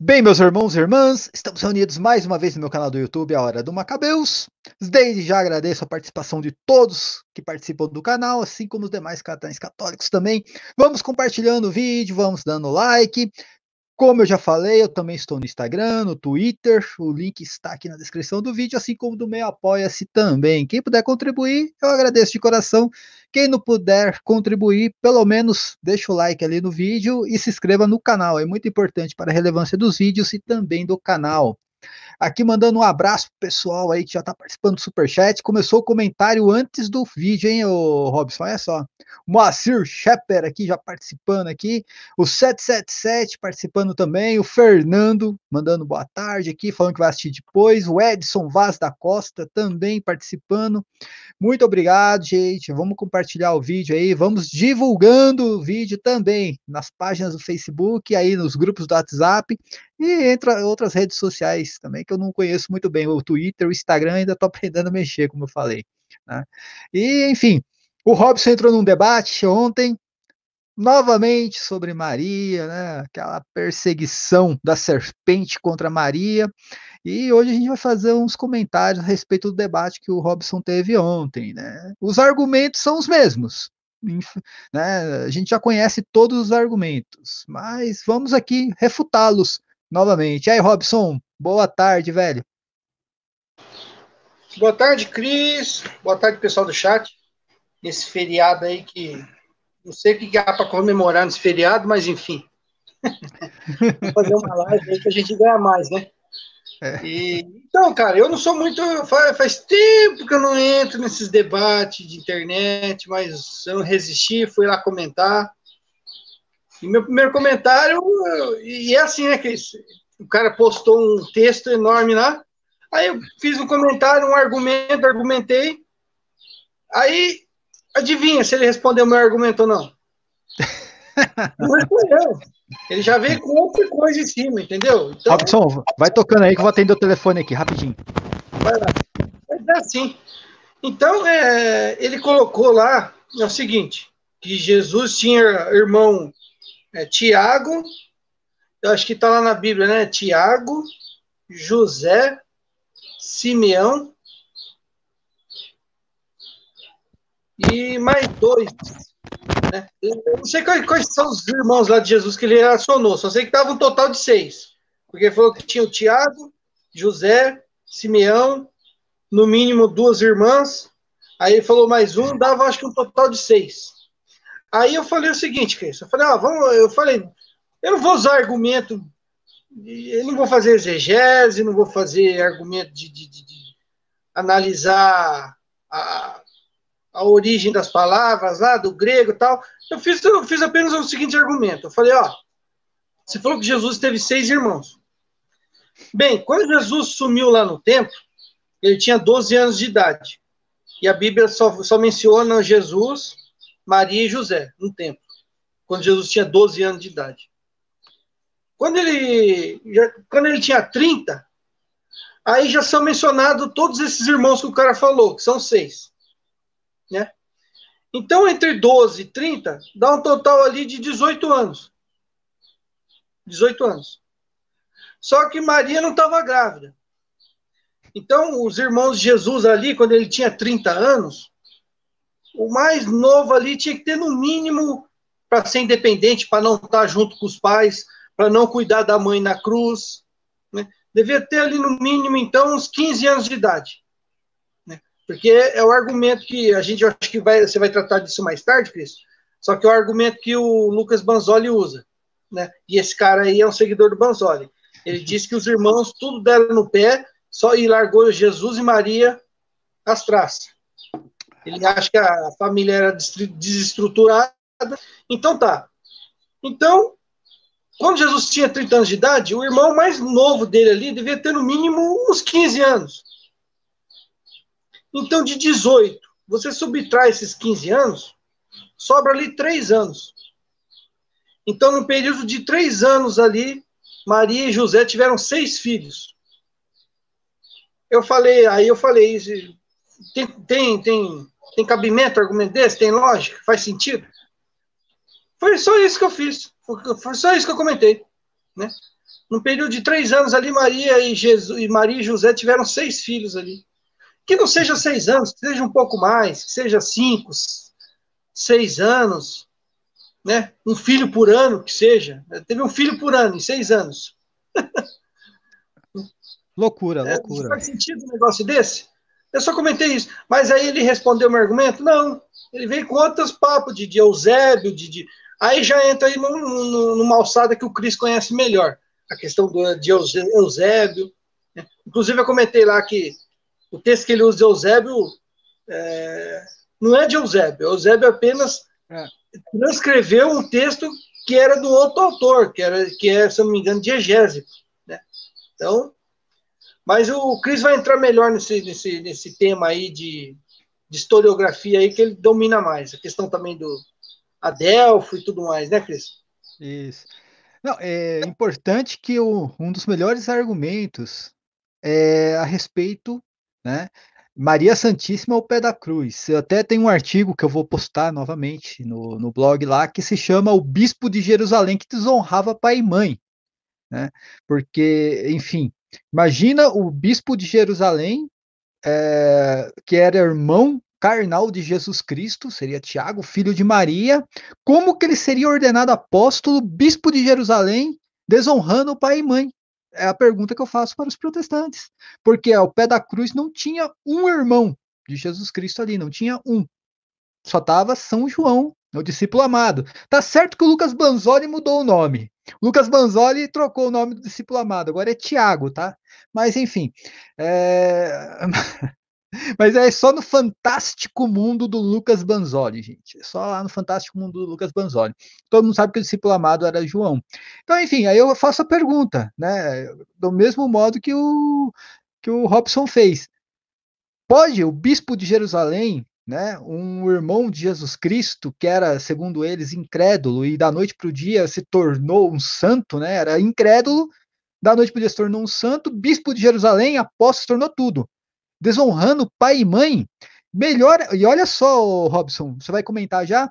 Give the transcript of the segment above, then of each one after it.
Bem, meus irmãos e irmãs, estamos reunidos mais uma vez no meu canal do YouTube, A Hora do Macabeus. Desde já agradeço a participação de todos que participam do canal, assim como os demais catães católicos também. Vamos compartilhando o vídeo, vamos dando like. Como eu já falei, eu também estou no Instagram, no Twitter, o link está aqui na descrição do vídeo, assim como do meu Apoia-se também. Quem puder contribuir, eu agradeço de coração. Quem não puder contribuir, pelo menos deixa o like ali no vídeo e se inscreva no canal. É muito importante para a relevância dos vídeos e também do canal. Aqui mandando um abraço pro pessoal aí que já tá participando do Superchat. Começou o comentário antes do vídeo, hein, ô Robson? Olha só. O Moacir Shepper aqui já participando aqui. O 777 participando também. O Fernando mandando boa tarde aqui, falando que vai assistir depois. O Edson Vaz da Costa também participando. Muito obrigado, gente. Vamos compartilhar o vídeo aí. Vamos divulgando o vídeo também nas páginas do Facebook, aí nos grupos do WhatsApp e entre outras redes sociais também, que eu não conheço muito bem. O Twitter, o Instagram, ainda estou aprendendo a mexer, como eu falei. Né? E, enfim, o Robson entrou num debate ontem novamente sobre Maria, né? Aquela perseguição da serpente contra Maria. E hoje a gente vai fazer uns comentários a respeito do debate que o Robson teve ontem, né? Os argumentos são os mesmos. Né? A gente já conhece todos os argumentos, mas vamos aqui refutá-los novamente. E aí, Robson, boa tarde, velho. Boa tarde, Cris. Boa tarde, pessoal do chat. Esse feriado aí que não sei o que há para comemorar nesse feriado, mas enfim. Vou fazer uma live aí que a gente ganha mais, né? É. E, então, cara, eu não sou muito. Faz, faz, tempo que eu não entro nesses debates de internet, mas eu não resisti, fui lá comentar. E meu primeiro comentário, e é assim, né? Que o cara postou um texto enorme lá. Aí eu fiz um comentário, um argumento, argumentei. Aí Adivinha se ele respondeu meu argumento ou não? não respondeu. É ele já veio com outra coisa em cima, entendeu? Então, Robson, vai tocando aí que eu vou atender o telefone aqui, rapidinho. Vai lá. é assim. Então, é, ele colocou lá é o seguinte, que Jesus tinha irmão é, Tiago, eu acho que está lá na Bíblia, né? Tiago, José, Simeão e mais dois. Né? não sei quais, quais, são os irmãos lá de Jesus que ele relacionou, só sei que estava um total de seis. Porque falou que tinha o Tiago, José, Simeão, no mínimo duas irmãs. Aí ele falou mais um, dava acho que um total de seis. Aí eu falei o seguinte, Cris, eu falei, ah, vamos, eu falei, eu não vou usar argumento, eu não vou fazer exegese, não vou fazer argumento de, de, de, de analisar a, a origem das palavras lá, do grego e tal. Eu fiz, eu fiz apenas o seguinte argumento. Eu falei, ó, você falou que Jesus teve seis irmãos. Bem, quando Jesus sumiu lá no templo, ele tinha 12 anos de idade. E a Bíblia só, só menciona Jesus, Maria e José no templo. Quando Jesus tinha 12 anos de idade. Quando ele, já, quando ele tinha 30, aí já são mencionados todos esses irmãos que o cara falou, que são seis. Então, entre 12 e 30, dá um total ali de 18 anos. 18 anos. Só que Maria não estava grávida. Então, os irmãos de Jesus ali, quando ele tinha 30 anos, o mais novo ali tinha que ter no mínimo para ser independente, para não estar tá junto com os pais, para não cuidar da mãe na cruz. Né? Devia ter ali no mínimo, então, uns 15 anos de idade. Porque é o argumento que a gente acho que vai, você vai tratar disso mais tarde, Cris. Só que é o argumento que o Lucas Banzoli usa, né? E esse cara aí é um seguidor do Banzoli. Ele disse que os irmãos tudo deram no pé, só e largou Jesus e Maria as traças. Ele acha que a família era desestruturada. Então tá. Então, quando Jesus tinha 30 anos de idade, o irmão mais novo dele ali devia ter no mínimo uns 15 anos. Então, de 18, você subtrai esses 15 anos, sobra ali 3 anos. Então, no período de 3 anos ali, Maria e José tiveram seis filhos. Eu falei, aí eu falei, tem, tem, tem, tem cabimento argumento desse? Tem lógica? Faz sentido? Foi só isso que eu fiz. Foi só isso que eu comentei. Né? período de três anos ali, Maria e Jesus e Maria e José tiveram seis filhos ali que não seja seis anos, que seja um pouco mais, que seja cinco, seis anos, né? Um filho por ano, que seja. Teve um filho por ano em seis anos. Loucura, é, loucura. Faz sentido um negócio desse? Eu só comentei isso. Mas aí ele respondeu meu argumento? Não. Ele veio com outros papos de, de Eusébio, de, de... Aí já entra aí numa alçada que o Cris conhece melhor. A questão do, de Eusébio. Né? Inclusive, eu comentei lá que o texto que ele usa de Eusébio é, não é de Eusébio. Eusébio apenas é. transcreveu um texto que era do outro autor, que era, que é, se não me engano, diegésico. Né? Então, mas o Cris vai entrar melhor nesse, nesse, nesse tema aí de, de historiografia aí que ele domina mais. A questão também do Adelfo e tudo mais, né, Cris? Isso. Não, é importante que o, um dos melhores argumentos é a respeito né? Maria Santíssima ao pé da cruz. Eu até tem um artigo que eu vou postar novamente no, no blog lá que se chama O Bispo de Jerusalém que desonrava pai e mãe. Né? Porque, enfim, imagina o Bispo de Jerusalém, é, que era irmão carnal de Jesus Cristo, seria Tiago, filho de Maria, como que ele seria ordenado apóstolo, bispo de Jerusalém, desonrando o pai e mãe? é a pergunta que eu faço para os protestantes. Porque ao pé da cruz não tinha um irmão de Jesus Cristo ali, não tinha um. Só tava São João, o discípulo amado. Tá certo que o Lucas Banzoli mudou o nome. O Lucas Banzoli trocou o nome do discípulo amado, agora é Tiago, tá? Mas enfim. É... Mas é só no fantástico mundo do Lucas Banzoli, gente. É só lá no fantástico mundo do Lucas Banzoli. Todo mundo sabe que o discípulo amado era João. Então, enfim, aí eu faço a pergunta, né? Do mesmo modo que o, que o Robson fez. Pode o bispo de Jerusalém, né, um irmão de Jesus Cristo, que era, segundo eles, incrédulo e da noite para o dia se tornou um santo, né? Era incrédulo, da noite para o dia se tornou um santo, bispo de Jerusalém, apóstolo, se tornou tudo desonrando pai e mãe. Melhor, e olha só, Robson, você vai comentar já?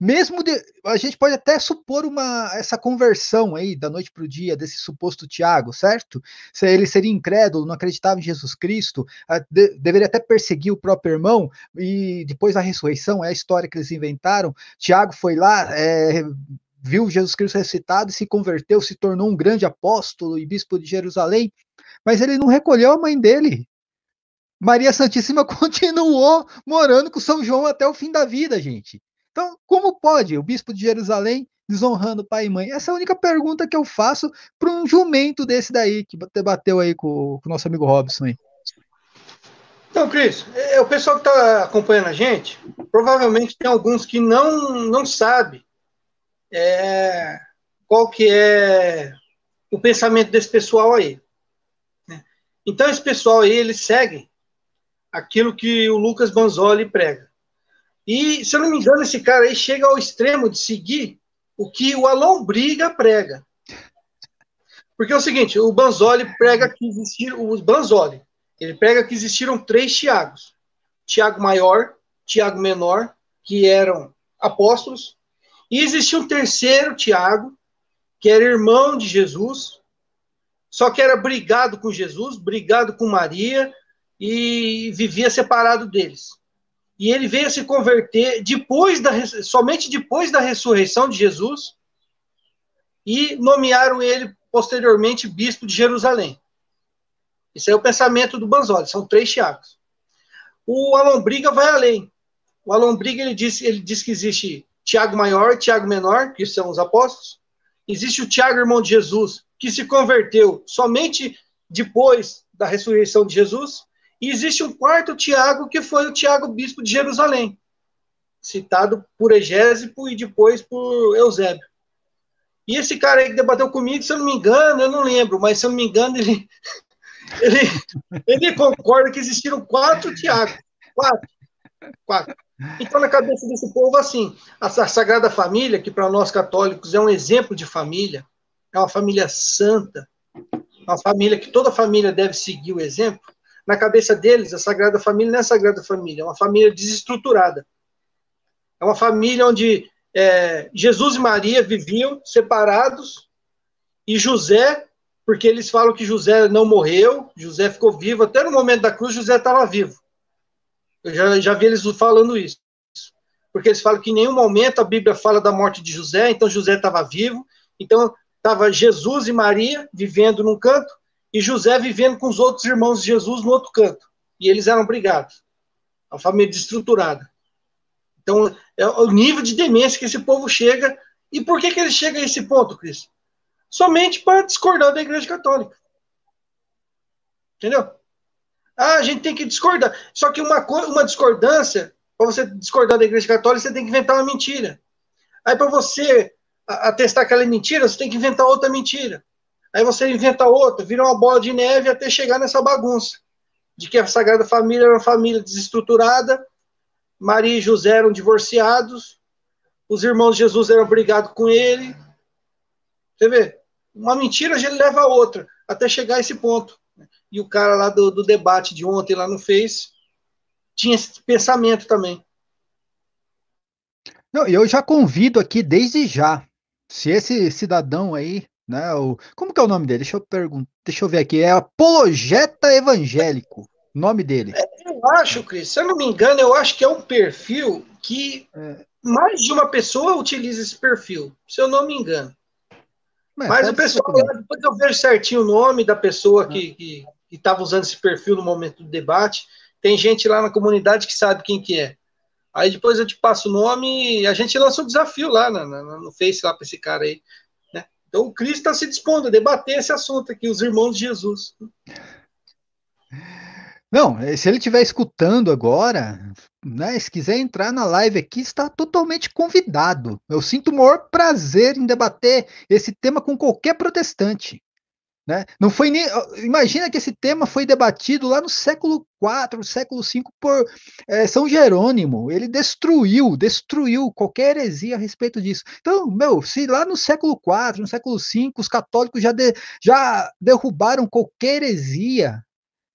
Mesmo de, a gente pode até supor uma essa conversão aí da noite para o dia desse suposto Tiago, certo? Se ele seria incrédulo, não acreditava em Jesus Cristo, a, de, deveria até perseguir o próprio irmão e depois da ressurreição é a história que eles inventaram. Tiago foi lá, é, viu Jesus Cristo ressuscitado, se converteu, se tornou um grande apóstolo e bispo de Jerusalém, mas ele não recolheu a mãe dele. Maria Santíssima continuou morando com São João até o fim da vida, gente. Então, como pode o bispo de Jerusalém desonrando pai e mãe? Essa é a única pergunta que eu faço para um jumento desse daí que bateu aí com, com o nosso amigo Robson aí. Então, Cris, é, o pessoal que está acompanhando a gente, provavelmente tem alguns que não, não sabe é, qual que é o pensamento desse pessoal aí. Né? Então, esse pessoal aí, eles seguem aquilo que o Lucas Banzoli prega. E, se eu não me engano, esse cara aí chega ao extremo de seguir o que o Alon Briga prega. Porque é o seguinte, o Banzoli prega que existiram, o Banzoli, ele prega que existiram três Tiagos. Tiago maior, Tiago menor, que eram apóstolos, e existia um terceiro Tiago, que era irmão de Jesus, só que era brigado com Jesus, brigado com Maria, e vivia separado deles. E ele veio se converter depois da somente depois da ressurreição de Jesus e nomearam ele posteriormente bispo de Jerusalém. Esse é o pensamento do Banzoli, são três Tiagos. O Alombriga vai além. O Alombriga ele diz, ele diz que existe Tiago maior, Tiago menor, que são os apóstolos. Existe o Tiago irmão de Jesus, que se converteu somente depois da ressurreição de Jesus. E existe um quarto Tiago, que foi o Tiago, bispo de Jerusalém, citado por Egésipo e depois por Eusébio. E esse cara aí que debateu comigo, se eu não me engano, eu não lembro, mas se eu não me engano, ele, ele, ele concorda que existiram quatro Tiago. Quatro. Quatro. Então, na cabeça desse povo, assim, a Sagrada Família, que para nós católicos é um exemplo de família, é uma família santa, uma família que toda família deve seguir o exemplo, na cabeça deles, a Sagrada Família não é a Sagrada Família, é uma família desestruturada. É uma família onde é, Jesus e Maria viviam separados e José, porque eles falam que José não morreu, José ficou vivo, até no momento da cruz José estava vivo. Eu já, já vi eles falando isso. Porque eles falam que em nenhum momento a Bíblia fala da morte de José, então José estava vivo, então estava Jesus e Maria vivendo num canto e José vivendo com os outros irmãos de Jesus no outro canto. E eles eram brigados. a família destruturada. Então, é o nível de demência que esse povo chega. E por que, que ele chega a esse ponto, Cris? Somente para discordar da Igreja Católica. Entendeu? Ah, a gente tem que discordar. Só que uma, uma discordância, para você discordar da Igreja Católica, você tem que inventar uma mentira. Aí, para você atestar aquela mentira, você tem que inventar outra mentira. Aí você inventa outra, vira uma bola de neve até chegar nessa bagunça de que a Sagrada Família era uma família desestruturada, Maria e José eram divorciados, os irmãos de Jesus eram brigados com ele. Você vê? Uma mentira ele leva a outra, até chegar a esse ponto. E o cara lá do, do debate de ontem lá no Face tinha esse pensamento também. Não, eu já convido aqui desde já, se esse cidadão aí né? O, como que é o nome dele? Deixa eu perguntar. Deixa eu ver aqui. É apologeta evangélico. Nome dele. É, eu acho, Cris, se eu não me engano, eu acho que é um perfil que é. mais de uma pessoa utiliza esse perfil, se eu não me engano. É, Mas, Mas o pessoal, depois eu vejo certinho o nome da pessoa é. que estava usando esse perfil no momento do debate. Tem gente lá na comunidade que sabe quem que é. Aí depois eu te passo o nome e a gente lança um desafio lá na, na, no Face lá para esse cara aí. Então, o Cristo está se dispondo a debater esse assunto aqui, os irmãos de Jesus. Não, eh, se ele estiver escutando agora, né, se quiser entrar na live aqui, está totalmente convidado. Eu sinto o maior prazer em debater esse tema com qualquer protestante. Né? Não foi nem, imagina que esse tema foi debatido lá no século IV, século V por é, São Jerônimo. Ele destruiu, destruiu qualquer heresia a respeito disso. Então, meu, se lá no século IV, no século V, os católicos já, de, já derrubaram qualquer heresia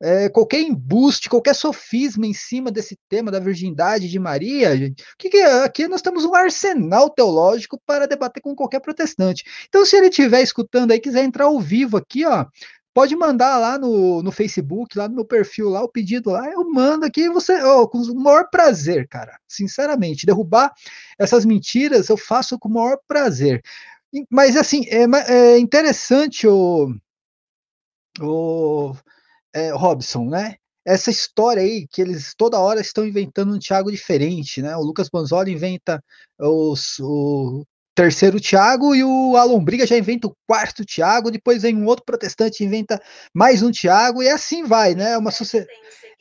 é, qualquer embuste, qualquer sofisma em cima desse tema da virgindade de Maria, gente, que, que é? aqui nós temos um arsenal teológico para debater com qualquer protestante. Então, se ele estiver escutando aí, quiser entrar ao vivo aqui, ó, pode mandar lá no, no Facebook, lá no meu perfil, lá o pedido lá, eu mando aqui, você, ó, com o maior prazer, cara, sinceramente, derrubar essas mentiras eu faço com o maior prazer. Mas assim, é, é interessante o, o é, Robson, né? Essa história aí que eles toda hora estão inventando um Thiago diferente, né? O Lucas Bonzoli inventa os, o terceiro Tiago e o Alon Briga já inventa o quarto Tiago, depois vem um outro protestante inventa mais um Tiago e assim vai, né? É uma, é, sucessão,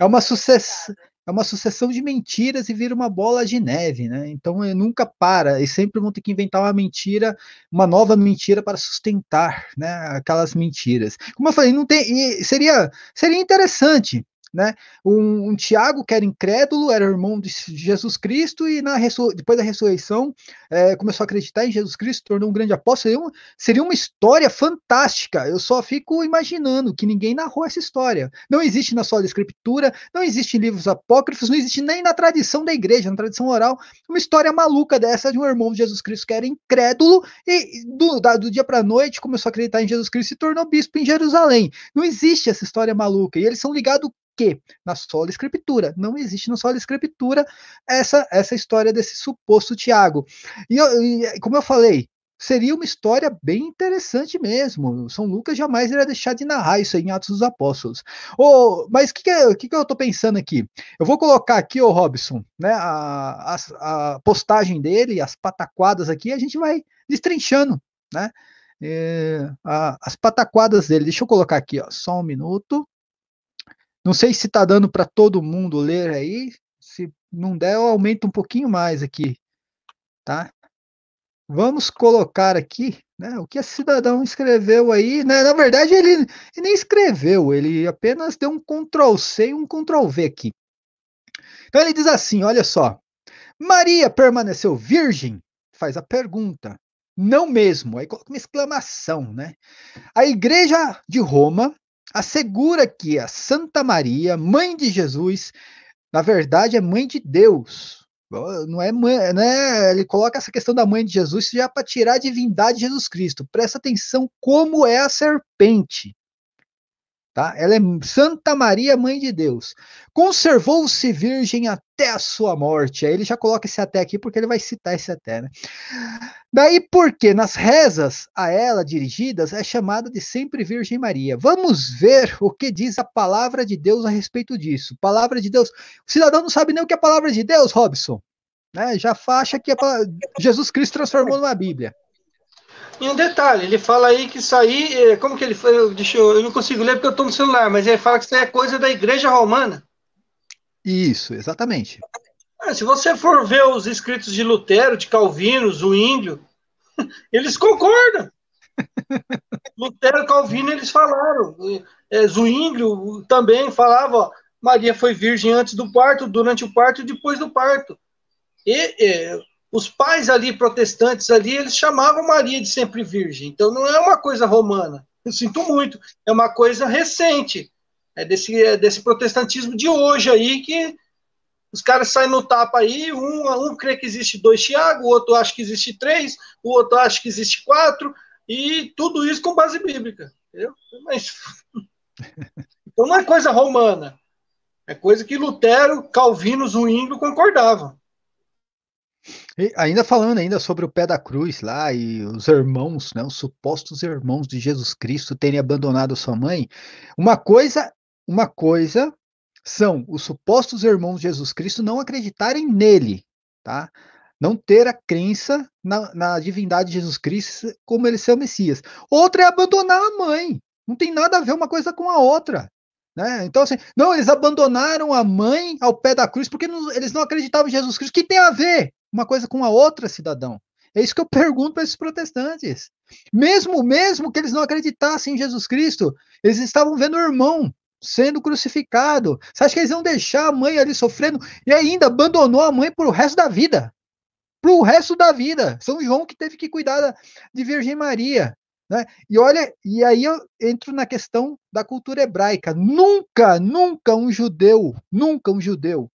é uma, sucessão é uma sucessão de mentiras e vira uma bola de neve, né? Então eh, nunca para, e sempre vão ter que inventar uma mentira, uma nova mentira para sustentar, né, aquelas mentiras. Como eu falei, não tem, seria seria interessante né? Um, um Tiago, que era incrédulo, era irmão de Jesus Cristo, e na depois da ressurreição é, começou a acreditar em Jesus Cristo, tornou um grande apóstolo. Seria uma, seria uma história fantástica. Eu só fico imaginando que ninguém narrou essa história. Não existe na sua escritura, não existe em livros apócrifos, não existe nem na tradição da igreja, na tradição oral, uma história maluca dessa de um irmão de Jesus Cristo que era incrédulo e do, da, do dia para noite começou a acreditar em Jesus Cristo e se tornou bispo em Jerusalém. Não existe essa história maluca. E eles são ligados que Na sola escritura. Não existe na sola escritura essa, essa história desse suposto Tiago. E, e como eu falei, seria uma história bem interessante mesmo. São Lucas jamais iria deixar de narrar isso em Atos dos Apóstolos. Oh, mas o que, que, que, que, eu estou pensando aqui? Eu vou colocar aqui, o oh, Robson, né, a, a, a, postagem dele, as pataquadas aqui, a gente vai destrinchando, né? É, a, as pataquadas dele. Deixa eu colocar aqui, ó, só um minuto. Não sei se está dando para todo mundo ler aí. Se não der, eu aumento um pouquinho mais aqui. Tá? Vamos colocar aqui né, o que a cidadão escreveu aí. Né? Na verdade, ele, ele, nem escreveu, ele apenas deu um Ctrl C e um Ctrl V aqui. Então ele diz assim: olha só. Maria permaneceu virgem? Faz a pergunta. Não mesmo. Aí coloca uma exclamação, né? A igreja de Roma assegura que a Santa Maria, mãe de Jesus, na verdade é mãe de Deus. Não é mãe, né? Ele coloca essa questão da mãe de Jesus já para tirar a divindade de Jesus Cristo. Presta atenção como é a serpente. Tá? Ela é Santa Maria, mãe de Deus. Conservou-se virgem até a sua morte. Aí ele já coloca esse até aqui porque ele vai citar esse até, né? Daí porque nas rezas a ela dirigidas é chamada de sempre Virgem Maria. Vamos ver o que diz a palavra de Deus a respeito disso. Palavra de Deus. O cidadão não sabe nem o que é a palavra de Deus, Robson. Né? Já acha que Jesus Cristo transformou numa Bíblia. E um detalhe, ele fala aí que isso aí, é, como que ele foi? Deixa eu, eu não consigo ler porque eu estou no celular, mas ele fala que isso aí é coisa da igreja romana. Isso, exatamente. Ah, se você for ver os escritos de Lutero, de Calvino, índio, eles concordam. Lutero, Calvino, eles falaram. Zwinglio é, também falava, ó, Maria foi virgem antes do parto, durante o parto e depois do parto. E, e é, os pais ali, protestantes ali, eles chamavam Maria de sempre virgem. Então não é uma coisa romana. Eu sinto muito. É uma coisa recente. É desse, é desse protestantismo de hoje aí que os caras saem no tapa aí, um, um crê que existe dois Tiago, o outro acha que existe três, o outro acha que existe quatro, e tudo isso com base bíblica. Entendeu? Mas. Então não é coisa romana. É coisa que Lutero, Calvino, Zwingli concordavam. E ainda falando ainda sobre o pé da cruz lá e os irmãos, né, os supostos irmãos de Jesus Cristo terem abandonado sua mãe, uma coisa, uma coisa são os supostos irmãos de Jesus Cristo não acreditarem nele, tá? Não ter a crença na, na divindade de Jesus Cristo como ele ser o Messias. Outra é abandonar a mãe. Não tem nada a ver uma coisa com a outra. Né? Então, assim, não, eles abandonaram a mãe ao pé da cruz porque não, eles não acreditavam em Jesus Cristo. que tem a ver uma coisa com a outra, cidadão? É isso que eu pergunto para esses protestantes. Mesmo, mesmo que eles não acreditassem em Jesus Cristo, eles estavam vendo o irmão sendo crucificado. Você acha que eles vão deixar a mãe ali sofrendo e ainda abandonou a mãe o resto da vida? o resto da vida. São João que teve que cuidar de Virgem Maria. Né? E olha, e aí eu entro na questão da cultura hebraica. Nunca, nunca um judeu, nunca um judeu,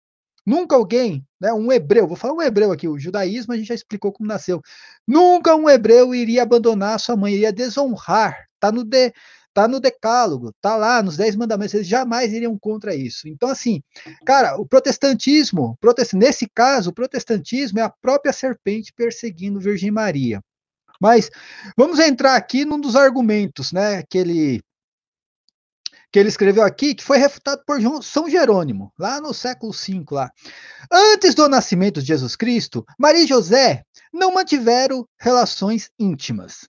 nunca alguém, né, um hebreu, vou falar um hebreu aqui, o judaísmo a gente já explicou como nasceu. Nunca um hebreu iria abandonar sua mãe, iria desonrar. Tá no de, tá no decálogo, tá lá nos dez mandamentos, eles jamais iriam contra isso. Então assim, cara, o protestantismo, protest, nesse caso, o protestantismo é a própria serpente perseguindo Virgem Maria. Mas vamos entrar aqui num dos argumentos, né, que ele que ele escreveu aqui, que foi refutado por São Jerônimo, lá no século V. Lá. Antes do nascimento de Jesus Cristo, Maria e José não mantiveram relações íntimas.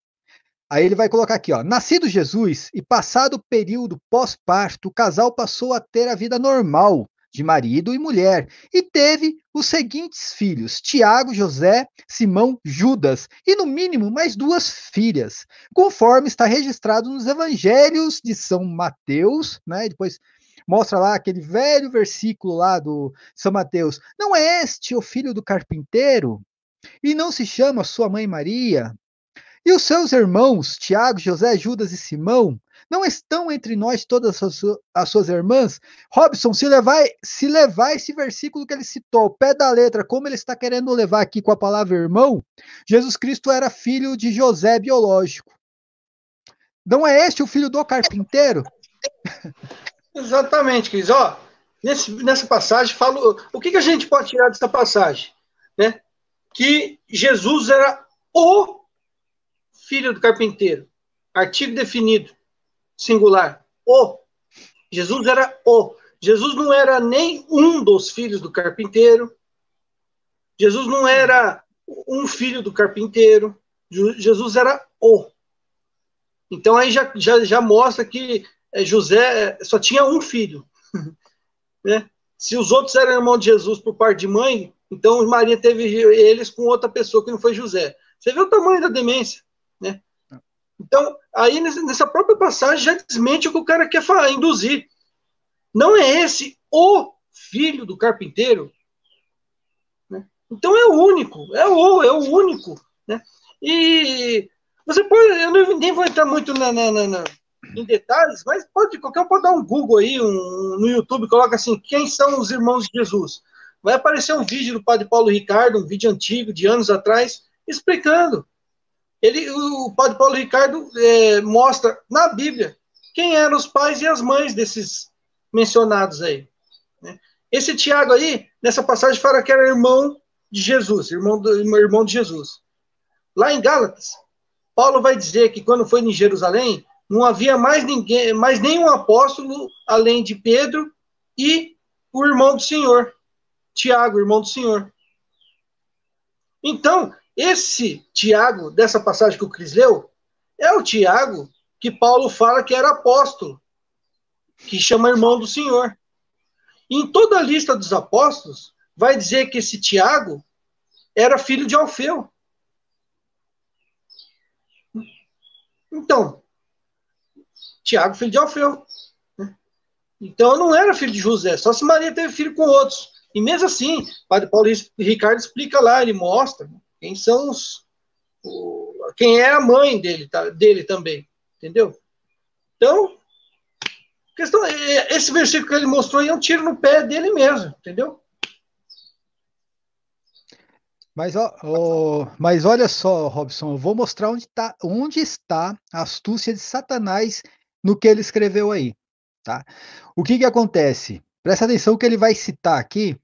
Aí ele vai colocar aqui, ó, nascido Jesus e passado o período pós-parto, o casal passou a ter a vida normal, de marido e mulher, e teve os seguintes filhos: Tiago, José, Simão, Judas, e no mínimo mais duas filhas, conforme está registrado nos evangelhos de São Mateus, né? Depois mostra lá aquele velho versículo lá do São Mateus: Não é este o filho do carpinteiro? E não se chama sua mãe Maria? E os seus irmãos, Tiago, José, Judas e Simão, não estão entre nós todas as, su as suas irmãs? Robson, se levar, se levar esse versículo que ele citou, ao pé da letra, como ele está querendo levar aqui com a palavra irmão, Jesus Cristo era filho de José biológico. Não é este o filho do carpinteiro? Exatamente, Cris. Ó, nesse, nessa passagem, falo, o que, que a gente pode tirar dessa passagem? Né? Que Jesus era o filho do carpinteiro. Artigo definido singular. O. Jesus era o. Jesus não era nem um dos filhos do carpinteiro. Jesus não era um filho do carpinteiro. Jesus era o. Então aí já, já, já mostra que é, José é, só tinha um filho. né? Se os outros eram irmãos de Jesus por parte de mãe, então Maria teve eles com outra pessoa que não foi José. Você vê o tamanho da demência. Então, aí nessa própria passagem já desmente o que o cara quer falar, induzir. Não é esse o filho do carpinteiro? Né? Então é o único, é o, é o único. Né? E você pode, eu nem vou entrar muito na, na, na, na em detalhes, mas pode, qualquer um pode dar um Google aí, um, no YouTube, coloca assim, quem são os irmãos de Jesus? Vai aparecer um vídeo do padre Paulo Ricardo, um vídeo antigo, de anos atrás, explicando. Ele, o padre Paulo Ricardo é, mostra na Bíblia quem eram os pais e as mães desses mencionados aí. Né? Esse Tiago aí, nessa passagem, fala que era irmão de Jesus, irmão, do, irmão de Jesus. Lá em Gálatas, Paulo vai dizer que quando foi em Jerusalém, não havia mais ninguém, mais nenhum apóstolo além de Pedro e o irmão do Senhor, Tiago, irmão do Senhor. Então, esse Tiago, dessa passagem que o Cris leu, é o Tiago que Paulo fala que era apóstolo, que chama irmão do Senhor. Em toda a lista dos apóstolos, vai dizer que esse Tiago era filho de Alfeu. Então, Tiago, filho de Alfeu. Né? Então, não era filho de José, só se Maria teve filho com outros. E mesmo assim, Padre Paulo Ricardo explica lá, ele mostra né? Quem são os. O, quem é a mãe dele, tá, dele também. Entendeu? Então, questão, é, é, esse versículo que ele mostrou é um tiro no pé dele mesmo, entendeu? Mas, ó, ó, mas olha só, Robson, eu vou mostrar onde, tá, onde está a astúcia de Satanás no que ele escreveu aí. Tá? O que, que acontece? Presta atenção que ele vai citar aqui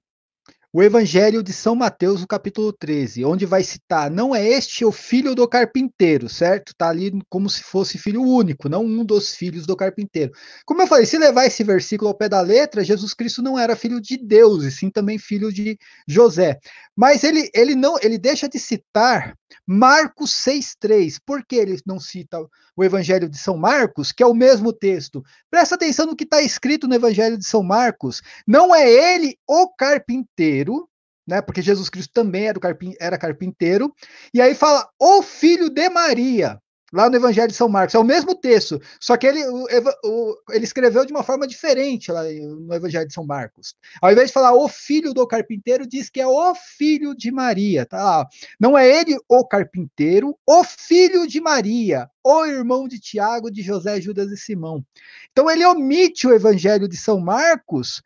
o Evangelho de São Mateus, no capítulo 13, onde vai citar: Não é este o filho do carpinteiro, certo? Está ali como se fosse filho único, não um dos filhos do carpinteiro. Como eu falei, se levar esse versículo ao pé da letra, Jesus Cristo não era filho de Deus, e sim também filho de José. Mas ele, ele não ele deixa de citar Marcos 6,3. Por que ele não cita o Evangelho de São Marcos, que é o mesmo texto? Presta atenção no que está escrito no Evangelho de São Marcos. Não é ele o carpinteiro carpinteiro, né? Porque Jesus Cristo também era, carpin, era carpinteiro. E aí fala o filho de Maria, lá no Evangelho de São Marcos. É o mesmo texto, só que ele, o, o, ele escreveu de uma forma diferente lá no Evangelho de São Marcos. Ao invés de falar o filho do carpinteiro, diz que é o filho de Maria, tá lá. Não é ele o carpinteiro, o filho de Maria, o irmão de Tiago, de José, Judas e Simão. Então ele omite o Evangelho de São Marcos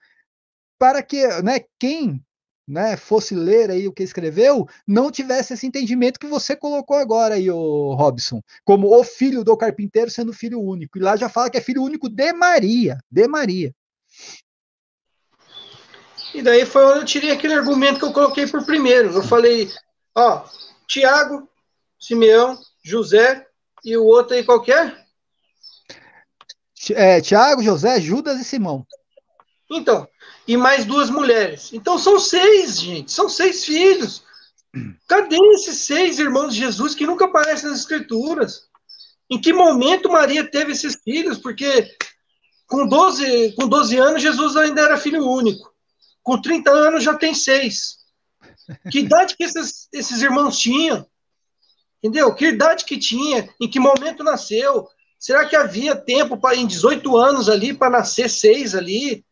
para que, né, quem né, fosse ler aí o que escreveu, não tivesse esse entendimento que você colocou agora aí, o Robson, como o filho do carpinteiro sendo filho único. E lá já fala que é filho único de Maria, de Maria. E daí foi onde eu tirei aquele argumento que eu coloquei por primeiro. Eu falei, ó, Tiago, Simeão, José e o outro aí qualquer? É? é, Tiago, José, Judas e Simão. Então, e mais duas mulheres. Então são seis, gente, são seis filhos. Cadê esses seis irmãos de Jesus que nunca aparecem nas Escrituras? Em que momento Maria teve esses filhos? Porque com 12, com 12 anos, Jesus ainda era filho único. Com 30 anos, já tem seis. Que idade que esses, esses irmãos tinham? Entendeu? Que idade que tinha? Em que momento nasceu? Será que havia tempo para em 18 anos ali para nascer seis ali?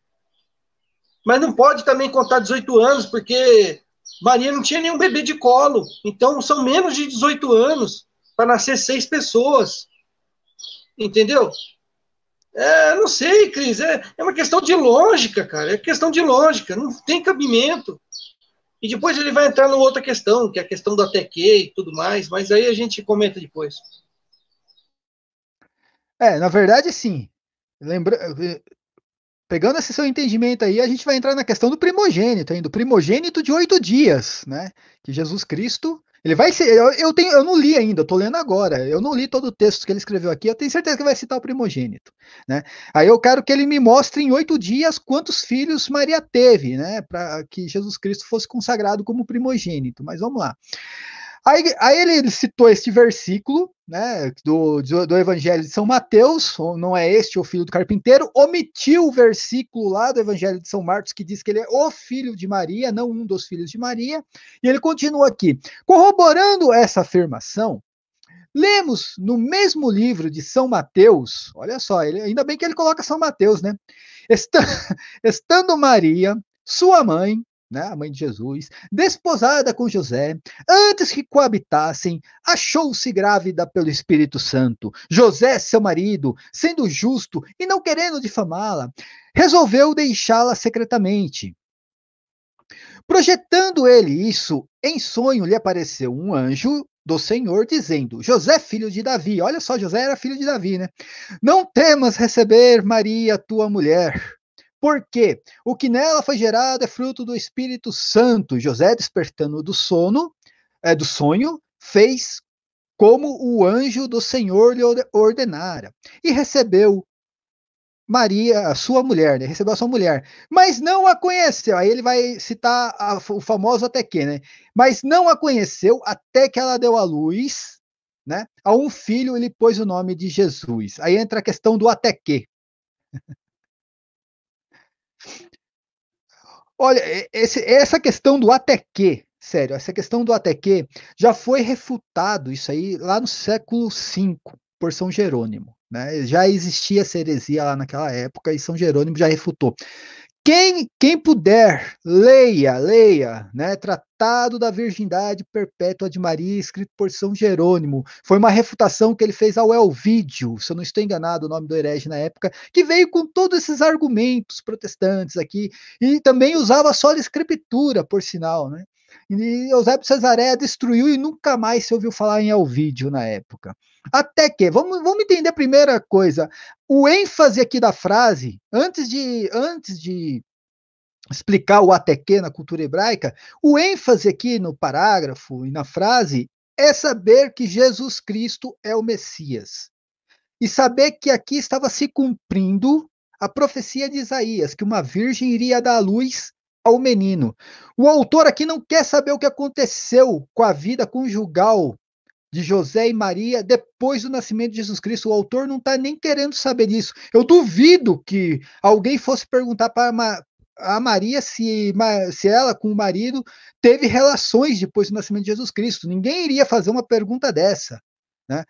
Mas não pode também contar 18 anos, porque Maria não tinha nenhum bebê de colo. Então são menos de 18 anos para nascer seis pessoas. Entendeu? É, não sei, Cris. É, é uma questão de lógica, cara. É questão de lógica. Não tem cabimento. E depois ele vai entrar numa outra questão, que é a questão do ATQ e tudo mais, mas aí a gente comenta depois. É, na verdade, sim. Lembra... Eh, pegando esse seu entendimento aí, a gente vai entrar na questão do primogênito, hein? do primogênito de oito dias, né? Que Jesus Cristo, ele vai ser, eu, eu, tenho, eu não li ainda, estou lendo agora, eu não li todo o texto que ele escreveu aqui, eu tenho certeza que vai citar o primogênito, né? Aí eu quero que ele me mostre em oito dias quantos filhos Maria teve, né? Para que Jesus Cristo fosse consagrado como primogênito, mas vamos lá. Aí, aí ele citou este versículo né, do, do Evangelho de São Mateus, não é este o filho do carpinteiro, omitiu o versículo lá do Evangelho de São Marcos que diz que ele é o filho de Maria, não um dos filhos de Maria, e ele continua aqui. Corroborando essa afirmação, lemos no mesmo livro de São Mateus, olha só, ele, ainda bem que ele coloca São Mateus, né? Estando Maria, sua mãe, né, a mãe de Jesus, desposada com José, antes que coabitassem, achou-se grávida pelo Espírito Santo. José, seu marido, sendo justo e não querendo difamá-la, resolveu deixá-la secretamente. Projetando ele isso, em sonho lhe apareceu um anjo do Senhor dizendo: José, filho de Davi, olha só, José era filho de Davi, né? Não temas receber Maria, tua mulher por quê? O que nela foi gerado é fruto do Espírito Santo. José, despertando do sono, é, do sonho, fez como o anjo do Senhor lhe ordenara, e recebeu Maria, a sua mulher, né? Recebeu a sua mulher, mas não a conheceu. Aí ele vai citar a, o famoso até que, né? Mas não a conheceu até que ela deu à luz, né? A um filho ele pôs o nome de Jesus. Aí entra a questão do até que. Olha, esse, essa questão do até que, sério, essa questão do até que já foi refutado isso aí lá no século V por São Jerônimo. Né? Já existia essa heresia lá naquela época e São Jerônimo já refutou. Quem, quem puder, leia, leia, né? Tratado da Virgindade Perpétua de Maria, escrito por São Jerônimo. Foi uma refutação que ele fez ao Elvídio, se eu não estou enganado, o nome do herege na época, que veio com todos esses argumentos protestantes aqui, e também usava só a escritura, por sinal, né? E Eusébio Cesaré destruiu e nunca mais se ouviu falar em Elvídio na época. Até que, vamos, vamos entender a primeira coisa. O ênfase aqui da frase, antes de, antes de explicar o até que na cultura hebraica, o ênfase aqui no parágrafo e na frase é saber que Jesus Cristo é o Messias. E saber que aqui estava se cumprindo a profecia de Isaías, que uma virgem iria dar à luz ao menino. O autor aqui não quer saber o que aconteceu com a vida conjugal de José e Maria depois do nascimento de Jesus Cristo. O autor não está nem querendo saber disso. Eu duvido que alguém fosse perguntar para a Maria se, se ela, com o marido, teve relações depois do nascimento de Jesus Cristo. Ninguém iria fazer uma pergunta dessa. Né?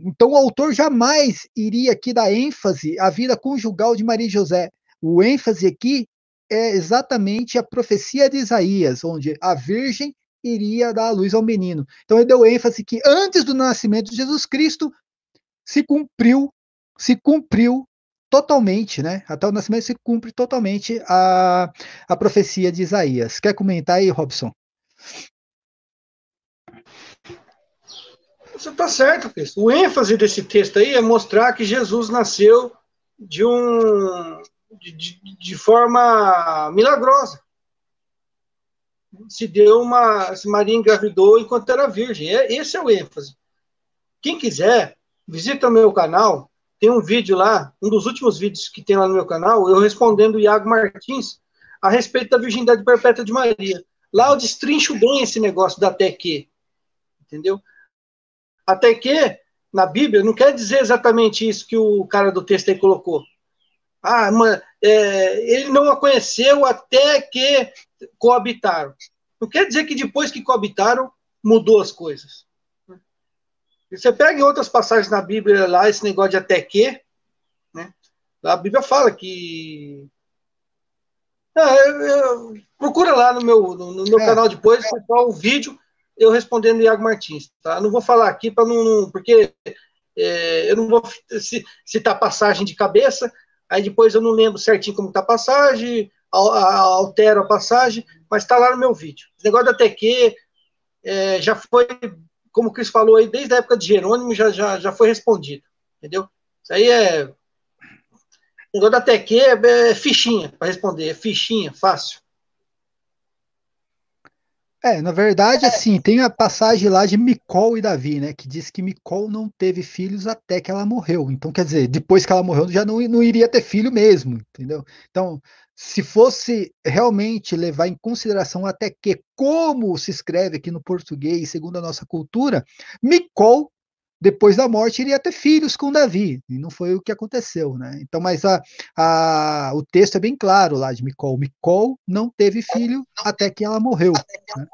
Então, o autor jamais iria aqui dar ênfase à vida conjugal de Maria e José. O ênfase aqui é exatamente a profecia de Isaías, onde a virgem iria dar a luz ao menino. Então ele deu ênfase que antes do nascimento de Jesus Cristo se cumpriu, se cumpriu totalmente, né? Até o nascimento se cumpre totalmente a, a profecia de Isaías. Quer comentar aí, Robson? Você está certo, Cristo. O ênfase desse texto aí é mostrar que Jesus nasceu de um de, de forma milagrosa. Se deu uma. Se Maria engravidou enquanto era virgem. É, esse é o ênfase. Quem quiser, visita meu canal. Tem um vídeo lá, um dos últimos vídeos que tem lá no meu canal, eu respondendo o Iago Martins a respeito da virgindade perpétua de Maria. Lá eu destrincho bem esse negócio da até que. Entendeu? Até que, na Bíblia, não quer dizer exatamente isso que o cara do texto aí colocou. Ah, mas, é, ele não a conheceu até que coabitaram. Não quer dizer que depois que coabitaram, mudou as coisas. Você pega em outras passagens na Bíblia lá, esse negócio de até que, né? A Bíblia fala que. Ah, eu, eu... procura lá no meu, no, no meu é, canal depois, é. o vídeo, eu respondendo Iago Martins. Tá? Não vou falar aqui para não, não. Porque é, eu não vou citar passagem de cabeça, aí depois eu não lembro certinho como está a passagem, altero a passagem, mas está lá no meu vídeo. O negócio da TQ é, já foi, como o Cris falou aí, desde a época de Jerônimo já, já, já foi respondido, entendeu? Isso aí é. O negócio da TQ é, é fichinha para responder, é fichinha, fácil. É, na verdade, é. assim, tem a passagem lá de Micol e Davi, né? Que diz que Micol não teve filhos até que ela morreu. Então, quer dizer, depois que ela morreu, já não, não iria ter filho mesmo, entendeu? Então, se fosse realmente levar em consideração até que como se escreve aqui no português, segundo a nossa cultura, Micol depois da morte iria ter filhos com Davi, e não foi o que aconteceu, né? Então, mas a, a, o texto é bem claro lá de Micol. Micol não teve filho até que ela morreu. Né?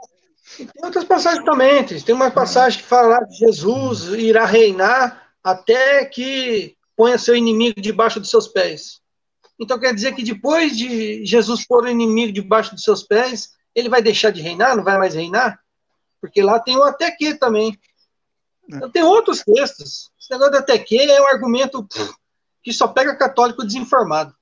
E tem outras passagens também, tem uma passagem que fala que Jesus irá reinar até que ponha seu inimigo debaixo dos seus pés. Então quer dizer que depois de Jesus pôr o inimigo debaixo dos seus pés, ele vai deixar de reinar, não vai mais reinar? Porque lá tem o até que também. Né? tem outros textos. Esse negócio da TQ é um argumento que só pega católico desinformado.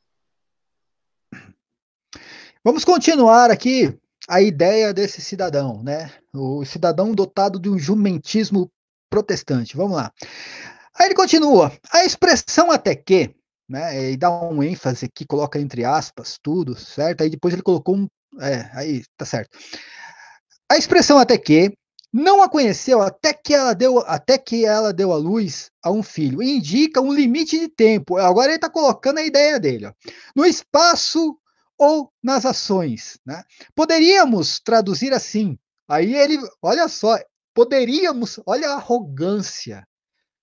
Vamos continuar aqui a ideia desse cidadão, né? O cidadão dotado de um jumentismo protestante. Vamos lá. Aí ele continua. A expressão até que, né? E dá um ênfase aqui, coloca entre aspas tudo, certo? Aí depois ele colocou um. É, aí tá certo. A expressão até que não a conheceu até que ela deu, até que ela deu a luz a um filho. E indica um limite de tempo. Agora ele está colocando a ideia dele. Ó. No espaço ou nas ações. Né? Poderíamos traduzir assim. Aí ele, olha só, poderíamos, olha a arrogância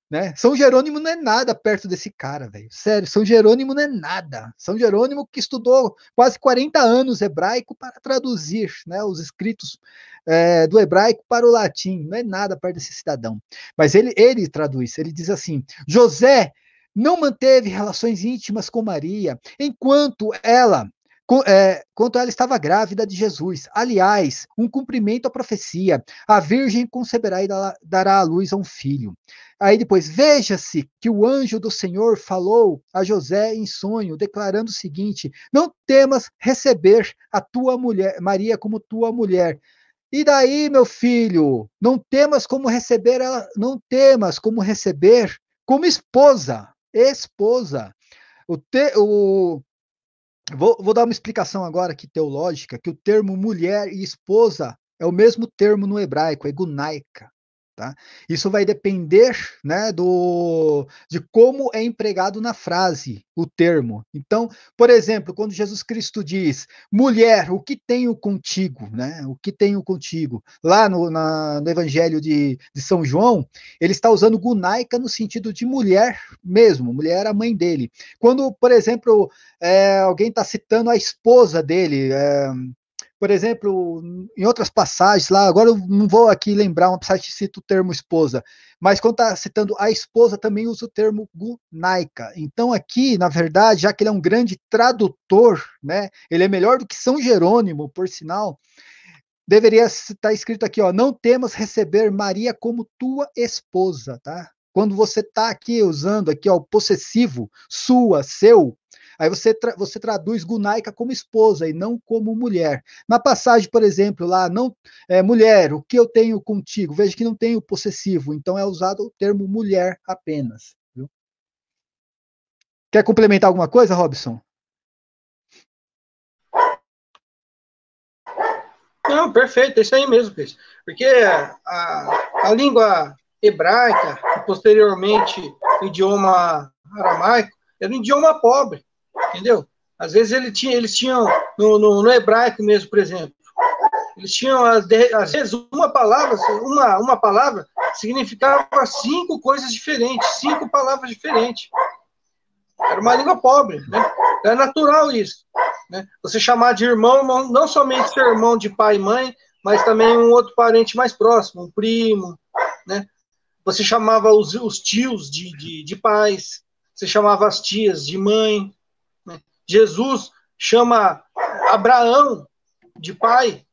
né? São Jerônimo não é nada perto desse cara, velho. Sério, São Jerônimo não é nada. São Jerônimo que estudou quase 40 anos hebraico para traduzir né, os escritos é, do hebraico para o latim. Não é nada perto desse cidadão. Mas ele, ele traduz, ele diz assim: José não manteve relações íntimas com Maria, enquanto ela é, quanto ela estava grávida de Jesus. Aliás, um cumprimento à profecia: a virgem conceberá e dará à luz a um filho. Aí depois, veja-se que o anjo do Senhor falou a José em sonho, declarando o seguinte: Não temas receber a tua mulher, Maria como tua mulher. E daí, meu filho, não temas como receber ela, não temas como receber como esposa, esposa. O, te, o Vou, vou, dar uma explicação agora aqui teológica, que o termo mulher e esposa é o mesmo termo no hebraico, é gunaica. Tá? Isso vai depender né, do, de como é empregado na frase o termo. Então, por exemplo, quando Jesus Cristo diz, mulher, o que tenho contigo? Né? O que tenho contigo? Lá no, na, no Evangelho de, de São João, ele está usando gunaica no sentido de mulher mesmo, mulher a mãe dele. Quando, por exemplo, é, alguém está citando a esposa dele, é, por exemplo, em outras passagens lá, agora eu não vou aqui lembrar uma passagem que cita o termo esposa, mas quando está citando a esposa, também usa o termo gunaica. Então, aqui, na verdade, já que ele é um grande tradutor, né, ele é melhor do que São Jerônimo, por sinal, deveria estar escrito aqui, ó, não temas receber Maria como tua esposa, tá? Quando você está aqui usando aqui ó, o possessivo, sua, seu, Aí você, tra você traduz Gunaica como esposa e não como mulher. Na passagem, por exemplo, lá, não é, mulher, o que eu tenho contigo? Veja que não tem o possessivo, então é usado o termo mulher apenas. Viu? Quer complementar alguma coisa, Robson? Não, perfeito, é isso aí mesmo, Cris. Porque a, a língua hebraica, e posteriormente o idioma aramaico, era um idioma pobre entendeu? Às vezes ele tinha, eles tinham, no, no, no hebraico mesmo, por exemplo, eles tinham, às vezes, uma palavra, uma, uma palavra significava cinco coisas diferentes, cinco palavras diferentes. Era uma língua pobre, né? Então, é natural isso. Né? Você chamar de irmão, não, somente ser irmão de pai e mãe, mas também um outro parente mais próximo, um primo, né? Você chamava os, os tios de, de, de pais, você chamava as tias de mãe, Jesus chama Abraão de pai.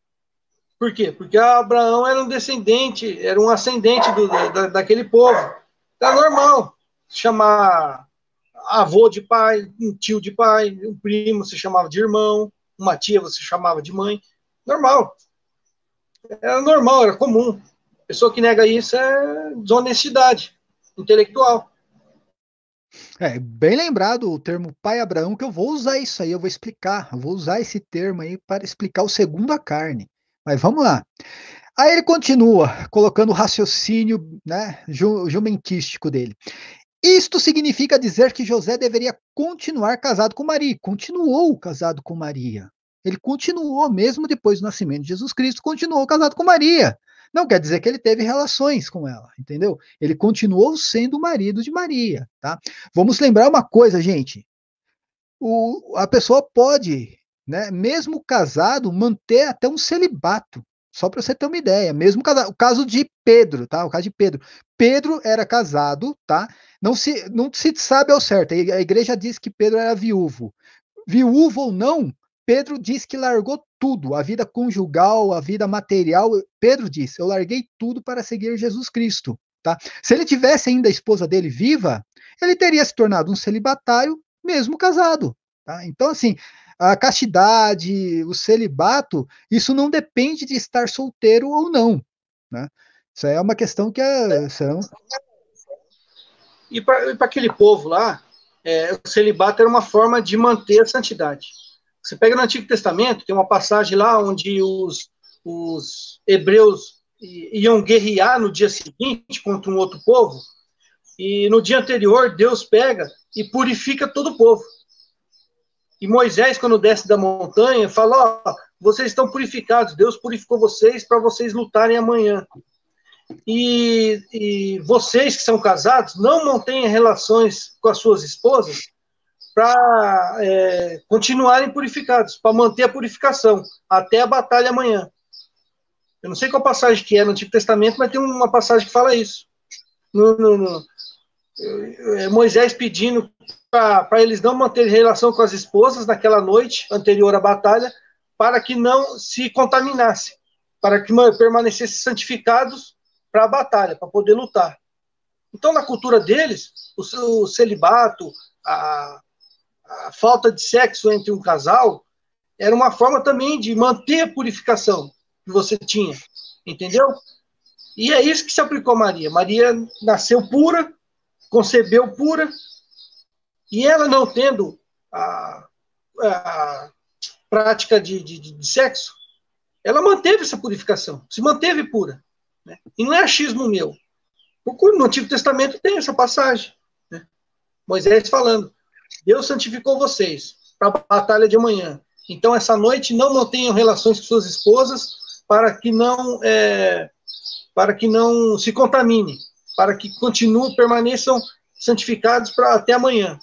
Por quê? Porque Abraão era um descendente, era um ascendente do, da, daquele povo. Tá normal chamar avô de pai, um tio de pai, um primo se chamava de irmão, uma tia você chamava de mãe. Normal. Era é normal, era comum. Pessoa que nega isso é desonestidade intelectual. É, bem lembrado o termo pai Abraão, que eu vou usar isso aí, eu vou explicar, eu vou usar esse termo aí para explicar o segundo a carne. Mas vamos lá. Aí ele continua colocando o raciocínio né, jumentístico dele. Isto significa dizer que José deveria continuar casado com Maria. Continuou casado com Maria. Ele continuou, mesmo depois do nascimento de Jesus Cristo, continuou casado com Maria. Não quer dizer que ele teve relações com ela, entendeu? Ele continuou sendo o marido de Maria, tá? Vamos lembrar uma coisa, gente. O, a pessoa pode, né, mesmo casado, manter até um celibato. Só para você ter uma ideia, mesmo casado, o caso de Pedro, tá? O caso de Pedro. Pedro era casado, tá? Não se, não se sabe ao certo. A igreja diz que Pedro era viúvo. Viúvo ou não, Pedro diz que largou tudo, a vida conjugal, a vida material. Pedro disse: Eu larguei tudo para seguir Jesus Cristo. Tá? Se ele tivesse ainda a esposa dele viva, ele teria se tornado um celibatário, mesmo casado. Tá? Então, assim, a castidade, o celibato, isso não depende de estar solteiro ou não. Né? Isso é uma questão que é. São... E para aquele povo lá, é, o celibato era uma forma de manter a santidade. Você pega no Antigo Testamento, tem uma passagem lá onde os, os hebreus iam guerrear no dia seguinte contra um outro povo, e no dia anterior Deus pega e purifica todo o povo. E Moisés, quando desce da montanha, fala: Ó, oh, vocês estão purificados, Deus purificou vocês para vocês lutarem amanhã. E, e, vocês que são casados, não mantenham relações com as suas esposas, para é, continuarem purificados, para manter a purificação até a batalha amanhã. Eu não sei qual passagem que é no Antigo Testamento, mas tem uma passagem que fala isso. No, no, no, é Moisés pedindo para eles não manterem relação com as esposas naquela noite anterior à batalha, para que não se contaminassem, para que permanecessem santificados para a batalha, para poder lutar. Então, na cultura deles, o, o celibato, a, a falta de sexo entre um casal era uma forma também de manter a purificação que você tinha, entendeu? E é isso que se aplicou a Maria. Maria nasceu pura, concebeu pura, e ela não tendo a, a prática de, de, de, sexo, ela manteve essa purificação, se manteve pura. Né? E não é achismo meu. No Antigo Testamento tem essa passagem. Né? Moisés falando. Deus santificou vocês para a batalha de amanhã. Então, essa noite, não mantenham relações com suas esposas para que não, é, para que não se contamine, para que continuem, permaneçam santificados para até amanhã.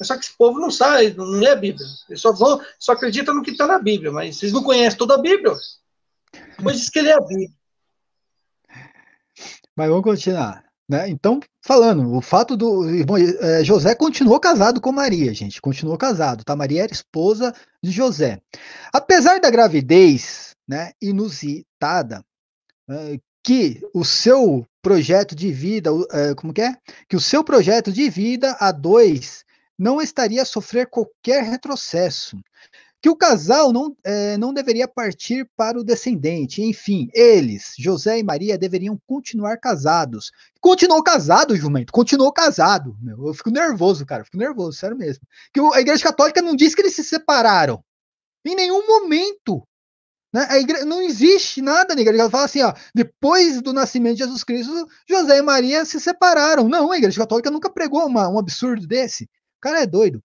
É só que esse povo não sabe, não lê a Bíblia. Eles só vão, só acreditam no que está na Bíblia, mas vocês não conhecem toda a Bíblia. Depois diz que lê a Bíblia. Mas vamos continuar. Né? Então, falando, o fato do. Bom, é, José continuou casado com Maria, gente. Continuou casado, tá? Maria era esposa de José. Apesar da gravidez né, inusitada, é, que o seu projeto de vida, é, como que é? Que o seu projeto de vida a dois não estaria a sofrer qualquer retrocesso que o casal não, é, não deveria partir para o descendente. Enfim, eles, José e Maria, deveriam continuar casados. Continuou casado, Jumento, continuou casado. Meu. Eu fico nervoso, cara, fico nervoso, sério mesmo. Que a Igreja Católica não diz que eles se separaram. Em nenhum momento. Né? A igreja, não existe nada na igreja. Ela fala assim: ó, depois do nascimento de Jesus Cristo, José e Maria se separaram. Não, a igreja católica nunca pregou uma, um absurdo desse. O cara é doido.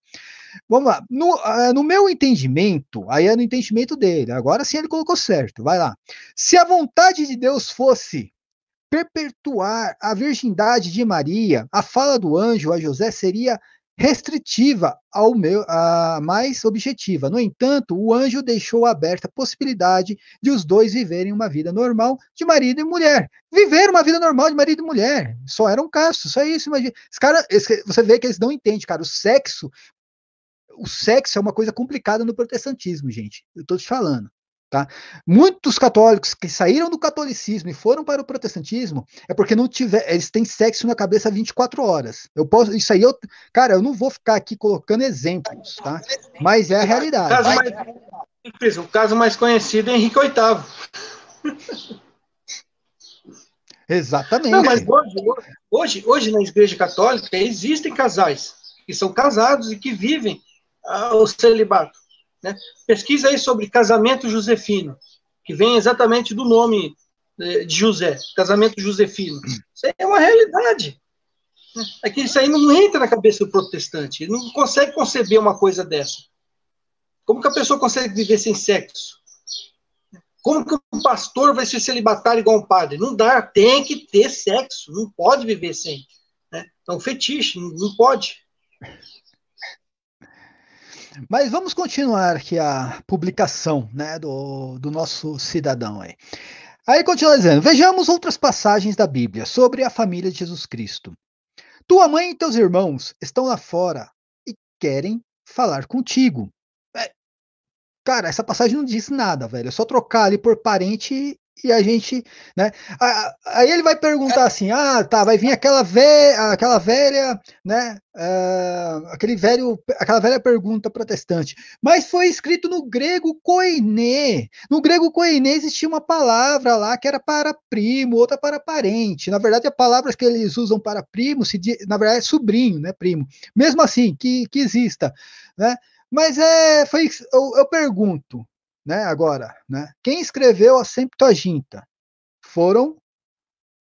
Vamos lá. No, eh, no meu entendimento, aí é no entendimento dele. Agora sim ele colocou certo. Vai lá. Se a vontade de Deus fosse perpetuar a virgindade de Maria, a fala do anjo a José seria restritiva ao meu, a mais objetiva. No entanto, o anjo deixou aberta a possibilidade de os dois viverem uma vida normal de marido e mulher. Viver uma vida normal de marido e mulher. Só era um caso, só isso, imagina. Esse cara, esse, você vê que eles não entendem, cara, o sexo o sexo é uma coisa complicada no protestantismo, gente. Eu estou te falando. Tá? Muitos católicos que saíram do catolicismo e foram para o protestantismo é porque não tiver, eles têm sexo na cabeça 24 horas. Eu posso, isso aí eu, cara, eu não vou ficar aqui colocando exemplos, tá? Mas é a realidade. O caso mais, o caso mais conhecido é Henrique VIII. Exatamente. Não, mas hoje, hoje, hoje na igreja católica existem casais que são casados e que vivem ao celibato. Né? Pesquisa aí sobre casamento josefino, que vem exatamente do nome eh, de José, casamento josefino. Isso é uma realidade. Né? É que isso aí não entra na cabeça do protestante. Ele não consegue conceber uma coisa dessa. Como que a pessoa consegue viver sem sexo? Como que um pastor vai se celibatar igual um padre? Não dá, tem que ter sexo, não pode viver sem. Né? É um fetiche, não pode. Mas vamos continuar aqui a publicação né, do, do nosso cidadão aí. Aí continua dizendo: Vejamos outras passagens da Bíblia sobre a família de Jesus Cristo. Tua mãe e teus irmãos estão lá fora e querem falar contigo. É, cara, essa passagem não diz nada, velho. É só trocar ali por parente e a gente, né? Aí ele vai perguntar é. assim, ah, tá, vai vir aquela velha, aquela velha, né? Uh, aquele velho, aquela velha pergunta protestante. Mas foi escrito no grego koiné. No grego koiné existia uma palavra lá que era para primo, outra para parente. Na verdade, as palavras que eles usam para primo, se, na verdade, é sobrinho, né, primo. Mesmo assim, que, que exista, né? Mas é, foi, eu, eu pergunto, né, agora, né, quem escreveu a Septuaginta foram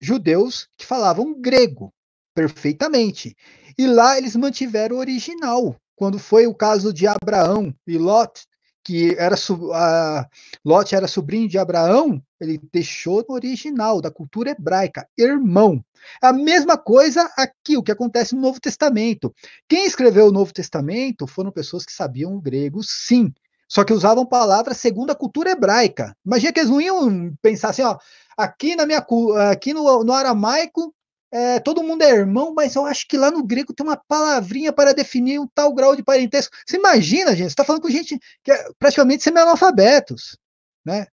judeus que falavam grego perfeitamente. E lá eles mantiveram o original. Quando foi o caso de Abraão e Lot, que era uh, Lot era sobrinho de Abraão, ele deixou no original da cultura hebraica, irmão. A mesma coisa aqui, o que acontece no Novo Testamento. Quem escreveu o Novo Testamento foram pessoas que sabiam grego, sim, só que usavam palavras segundo a cultura hebraica. Imagina que eles não iam pensar assim, ó, aqui na minha aqui no, no aramaico é, todo mundo é irmão, mas eu acho que lá no grego tem uma palavrinha para definir um tal grau de parentesco. Você imagina, gente, você está falando com gente que é praticamente semi-analfabetos, né?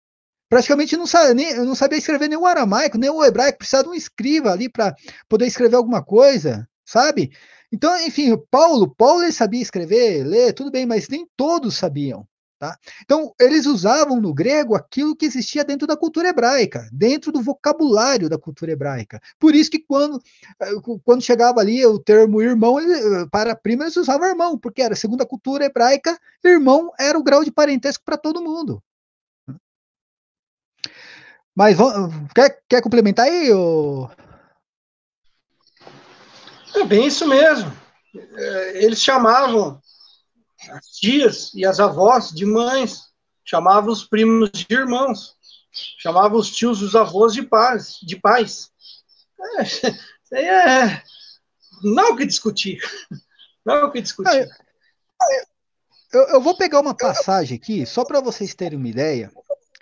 Praticamente não, nem, não sabia escrever nem o aramaico, nem o hebraico, precisava de um escriba ali para poder escrever alguma coisa, sabe? Então, enfim, Paulo, Paulo ele sabia escrever, ler, tudo bem, mas nem todos sabiam. Tá? Então, eles usavam no grego aquilo que existia dentro da cultura hebraica, dentro do vocabulário da cultura hebraica. Por isso que quando, eh, quando chegava ali o termo irmão, eh, para prima eles usavam irmão, porque era segundo a cultura hebraica, irmão era o grau de parentesco para todo mundo. Mas quer, quer complementar aí? Ou... É bem isso mesmo. É, eles chamavam as tias e as avós de mães, chamava os primos de irmãos, chamava os tios os avós de pais. De pais. É, é. Não o que discutir. Não o que discutir. Ah, eu, eu vou pegar uma passagem aqui, só para vocês terem uma ideia,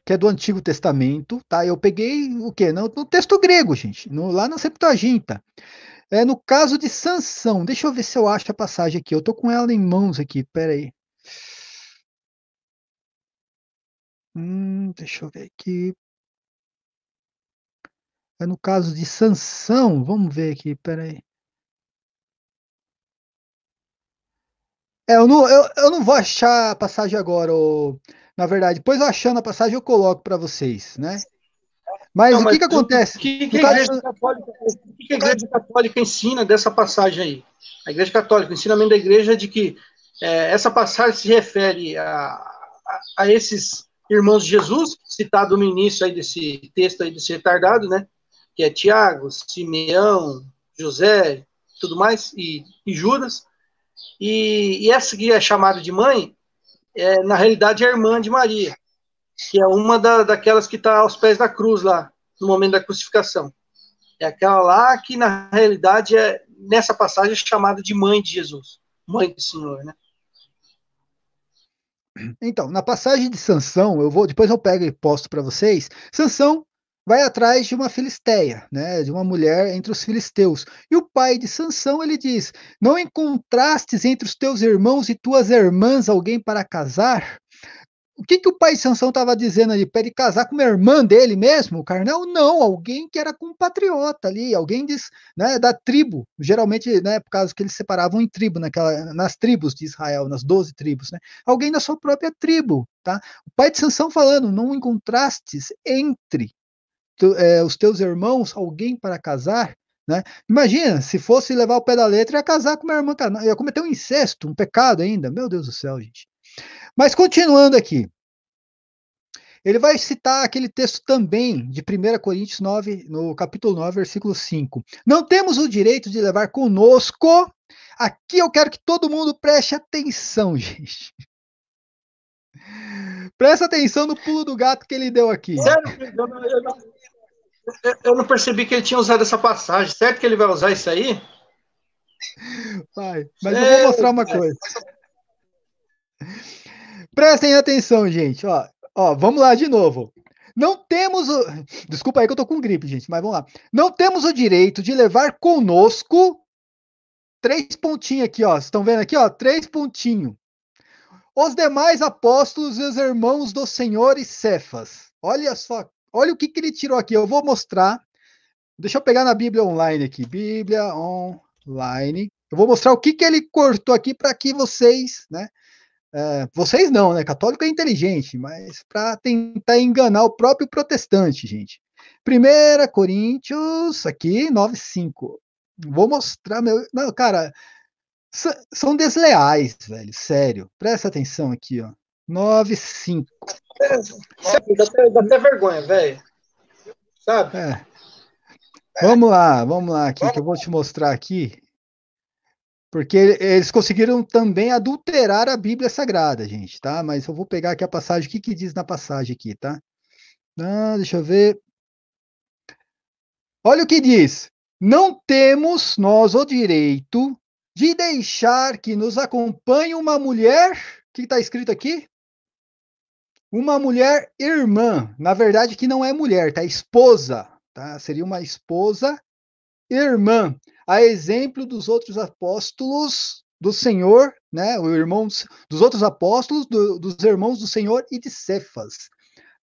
que é do Antigo Testamento, tá? Eu peguei o quê? No, no texto grego, gente, no, lá na Septuaginta. É, no caso de Sansão, deixa eu ver se eu acho a passagem aqui. Eu tô com ela em mãos aqui, peraí. Hum, deixa eu ver aqui. É no caso de Sansão, vamos ver aqui, peraí. É, eu não, eu, eu não vou achar a passagem agora, ou, na verdade. Depois achando a passagem, eu coloco para vocês, né? Mas Não, o que, mas que acontece? O que, que, que, a igreja católica ensina dessa passagem aí? A igreja católica, o ensinamento da igreja é de que é, essa passagem se refere a, a, a, esses irmãos de Jesus, citado no início aí desse texto aí desse retardado, né? Que é Tiago, Simeão, José, tudo mais, e, e Judas. E, e, essa que é chamada de mãe, é, na realidade, é a irmã de Maria que é uma da, daquelas que está aos pés da cruz lá, no momento da crucificação. É aquela lá que, na realidade, é nessa passagem é chamada de mãe de Jesus, mãe do Senhor, né? Então, na passagem de Sansão, eu vou depois eu pego e posto para vocês. Sansão vai atrás de uma filisteia, né, de uma mulher entre os filisteus. E o pai de Sansão, ele diz: "Não encontrastes entre os teus irmãos e tuas irmãs alguém para casar?" o que, que o pai Sansão estava dizendo ali? Para ele casar com uma irmã dele mesmo, o Carnel? Não, alguém que era compatriota ali, alguém diz, né, da tribo. Geralmente, né, por causa que eles separavam em tribo, naquela, nas tribos de Israel, nas 12 tribos, né? Alguém da sua própria tribo, tá? O pai de Sansão falando, não encontrastes entre tu, é, os teus irmãos alguém para casar, né? Imagina, se fosse levar o pé da letra, ia casar com uma irmã, ia cometer um incesto, um pecado ainda. Meu Deus do céu, gente. Mas continuando aqui, ele vai citar aquele texto também de 1 Coríntios 9, no capítulo 9, versículo 5. Não temos o direito de levar conosco. Aqui eu quero que todo mundo preste atenção, gente. Presta atenção no pulo do gato que ele deu aqui. Sério, eu não, percebi que ele tinha usado essa passagem. Certo que ele vai usar isso aí? Vai, mas eu vou mostrar uma coisa. Prestem atenção, gente. Ó, ó, vamos lá de novo. Não temos o. Desculpa aí que eu tô com gripe, gente, mas vamos lá. Não temos o direito de levar conosco três pontinhos aqui, ó. estão vendo aqui, ó? Três pontinhos. Os demais apóstolos e os irmãos do Senhor e Cefas. Olha só, olha o que, que ele tirou aqui. Eu vou mostrar. Deixa eu pegar na Bíblia online aqui. Bíblia online. Eu vou mostrar o que, que ele cortou aqui para que vocês, né? É, vocês não, né? Católico é inteligente, mas para tentar enganar o próprio protestante, gente. 1 Coríntios, aqui, 9,5. Vou mostrar meu. Não, cara, são desleais, velho, sério. Presta atenção aqui, ó. 9,5. É, dá, até, dá até vergonha, velho. Sabe? É. Vamos lá, vamos lá, aqui, que eu vou te mostrar aqui. Porque eles conseguiram também adulterar a Bíblia Sagrada, gente, tá? Mas eu vou pegar aqui a passagem, o que, que diz na passagem aqui, tá? Ah, deixa eu ver. Olha o que diz. Não temos nós o direito de deixar que nos acompanhe uma mulher. O que está escrito aqui? Uma mulher irmã. Na verdade, que não é mulher, tá? Esposa. Tá? Seria uma esposa irmã a exemplo dos outros apóstolos do Senhor, né, o irmão dos outros apóstolos, do, dos irmãos do Senhor e de Cefas.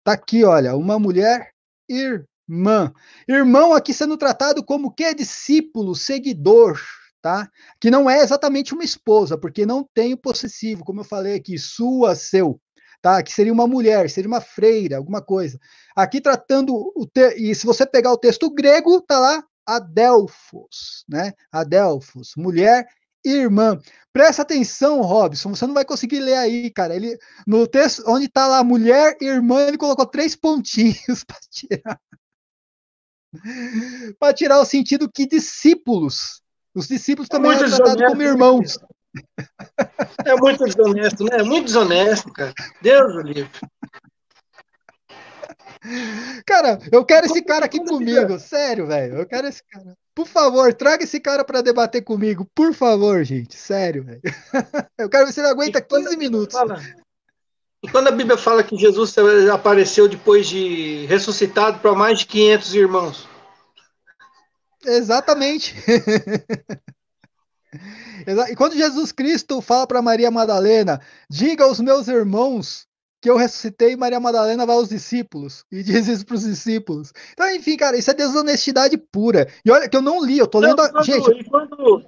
Tá aqui, olha, uma mulher irmã. Irmão aqui sendo tratado como que é discípulo, seguidor, tá? Que não é exatamente uma esposa, porque não tem o possessivo, como eu falei aqui, sua, seu, tá? Que seria uma mulher, seria uma freira, alguma coisa. Aqui tratando o te... e se você pegar o texto grego, tá lá Adelfos, né? Adelfos, mulher irmã. Presta atenção, Robson, você não vai conseguir ler aí, cara. Ele no texto onde está lá mulher irmã, ele colocou três pontinhos para tirar para tirar o sentido que discípulos, os discípulos também é eram tratados como irmãos. É muito desonesto, né? É muito desonesto, cara. Deus do livro. Cara, eu quero esse cara aqui comigo, sério, velho. Eu quero esse cara. Por favor, traga esse cara para debater comigo, por favor, gente, sério, velho. Eu quero ver se ele aguenta 15 minutos. e quando a Bíblia fala que Jesus apareceu depois de ressuscitado para mais de 500 irmãos? Exatamente. E quando Jesus Cristo fala para Maria Madalena: Diga aos meus irmãos que eu ressuscitei, Maria Madalena vai aos discípulos e diz isso para os discípulos. Então, enfim, cara, isso é desonestidade pura. E olha que eu não li, eu tô lendo. Não, quando, a... Gente, e quando,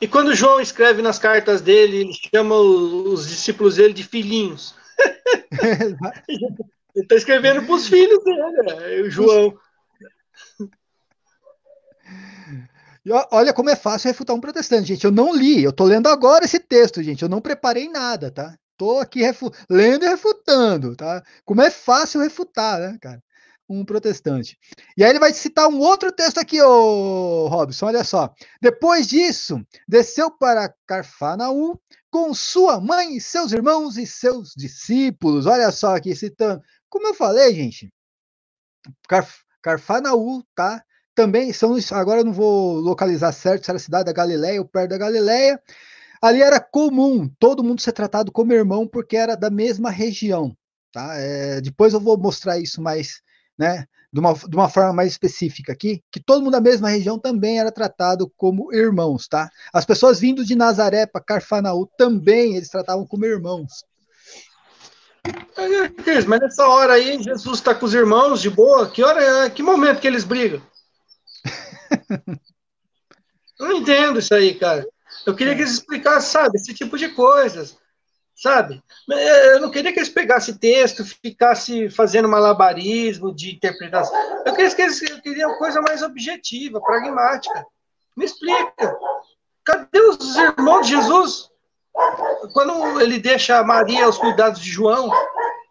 e quando João escreve nas cartas dele, ele chama os discípulos dele de filhinhos. ele tá escrevendo para os filhos dele, é, o João. E olha como é fácil refutar um protestante, gente. Eu não li, eu tô lendo agora esse texto, gente. Eu não preparei nada, tá? Tô aqui refu lendo e refutando, tá? Como é fácil refutar, né, cara? Um protestante. E aí ele vai citar um outro texto aqui, ô Robson, olha só. Depois disso, desceu para Carfanaú com sua mãe, seus irmãos e seus discípulos. Olha só aqui citando. Como eu falei, gente, Carf Carfanaú, tá? Também são agora eu não vou localizar certo se era a cidade da Galileia ou perto da Galileia, Ali era comum todo mundo ser tratado como irmão porque era da mesma região. Tá? É, depois eu vou mostrar isso mais, né, de uma, de uma forma mais específica aqui, que todo mundo da mesma região também era tratado como irmãos, tá? As pessoas vindo de Nazaré para Carfanaú também eles tratavam como irmãos. É, é mas nessa hora aí, Jesus está com os irmãos de boa. Que hora, é? que momento que eles brigam? Eu não entendo isso aí, cara. Eu queria é. que eles explicassem, sabe, esse tipo de coisas, sabe? É, eu não queria que eles pegassem texto, ficasse fazendo malabarismo de interpretação. Eu queria que eles eu queria uma coisa mais objetiva, pragmática. Me explica. Cadê os irmãos de Jesus? Quando ele deixa Maria aos cuidados de João,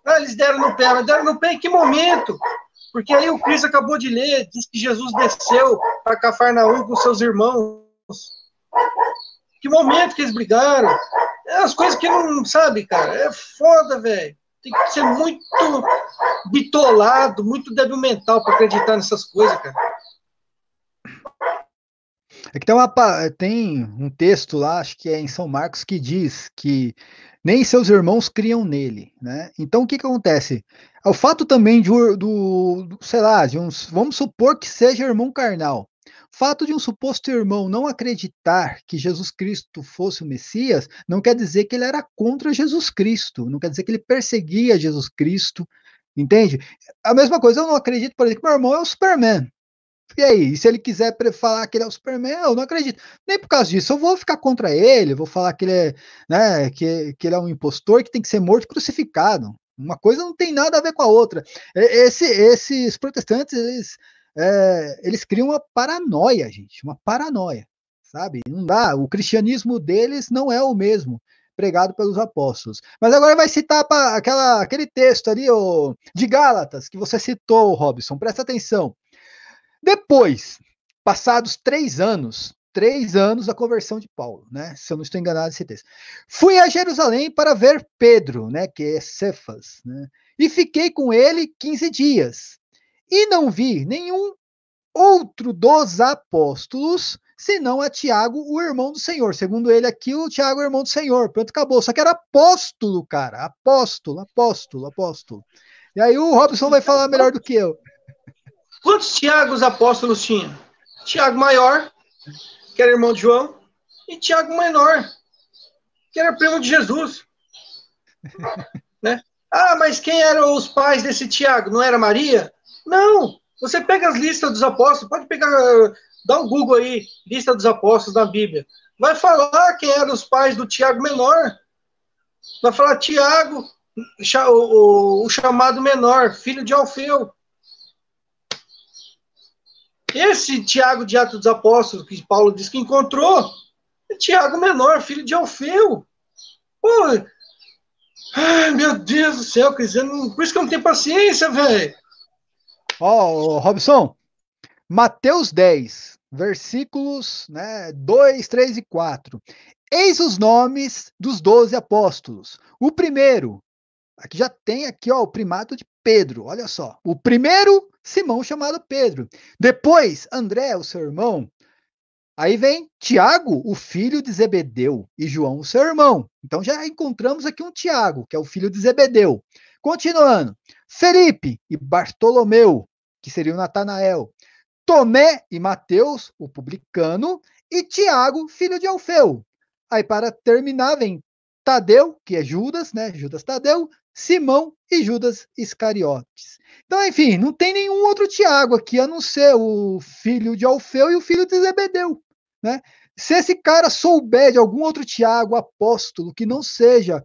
ah, eles deram no pé, mas deram no pé em que momento? Porque aí o Cris acabou de ler, diz que Jesus desceu para Cafarnaum com seus irmãos que momento que eles brigaram. É as coisas que não, sabe, cara, é foda, velho. Tem que ser muito bitolado, muito débil mental para acreditar nessas coisas, cara. É que tem, uma, tem um texto lá, acho que é em São Marcos, que diz que nem seus irmãos criam nele, né? Então o que, que acontece? É o fato também de do, sei lá, de uns, vamos supor que seja irmão carnal. Fato de um suposto irmão não acreditar que Jesus Cristo fosse o Messias não quer dizer que ele era contra Jesus Cristo, não quer dizer que ele perseguia Jesus Cristo, entende? A mesma coisa, eu não acredito, por exemplo, que meu irmão é o Superman. E aí, se ele quiser falar que ele é o Superman, eu não acredito. Nem por causa disso, eu vou ficar contra ele, vou falar que ele é, né, que, que ele é um impostor que tem que ser morto e crucificado. Uma coisa não tem nada a ver com a outra. Esse, esses protestantes, eles é, eles criam uma paranoia, gente, uma paranoia, sabe? Não dá. O cristianismo deles não é o mesmo pregado pelos apóstolos. Mas agora vai citar aquela, aquele texto ali de Gálatas que você citou, Robson. Presta atenção. Depois, passados três anos, três anos da conversão de Paulo, né? Se eu não estou enganado esse texto. Fui a Jerusalém para ver Pedro, né? Que é Cefas, né? E fiquei com ele 15 dias. E não vi nenhum outro dos apóstolos, senão a Tiago, o irmão do Senhor. Segundo ele aqui, o Tiago é irmão do Senhor. Pronto, acabou. Só que era apóstolo, cara. Apóstolo, apóstolo, apóstolo. E aí o Robson vai falar melhor do que eu. Quantos Tiagos apóstolos tinha? Tiago maior, que era irmão de João, e Tiago menor, que era primo de Jesus. né? Ah, mas quem eram os pais desse Tiago? Não era Maria? Não! Você pega as listas dos apóstolos, pode pegar, dá um Google aí, lista dos apóstolos da Bíblia. Vai falar quem eram os pais do Tiago menor. Vai falar Tiago, o, o, o chamado menor, filho de Alfeu. Esse Tiago de Atos dos Apóstolos, que Paulo diz que encontrou, é Tiago menor, filho de Alfeu. Pô, ai, meu Deus do céu, Cris, por isso que eu não tenho paciência, velho. Ó, oh, Robson, Mateus 10, versículos né, 2, 3 e 4. Eis os nomes dos doze apóstolos. O primeiro, aqui já tem aqui ó, o primado de Pedro, olha só. O primeiro, Simão, chamado Pedro. Depois, André, o seu irmão. Aí vem Tiago, o filho de Zebedeu, e João, o seu irmão. Então já encontramos aqui um Tiago, que é o filho de Zebedeu. Continuando, Felipe e Bartolomeu, que seria o Natanael, Tomé e Mateus, o publicano, e Tiago, filho de Alfeu. Aí, para terminar, vem Tadeu, que é Judas, né? Judas Tadeu, Simão e Judas Iscariotes. Então, enfim, não tem nenhum outro Tiago aqui, a não ser o filho de Alfeu e o filho de Zebedeu, né? Se esse cara souber de algum outro Tiago apóstolo que não seja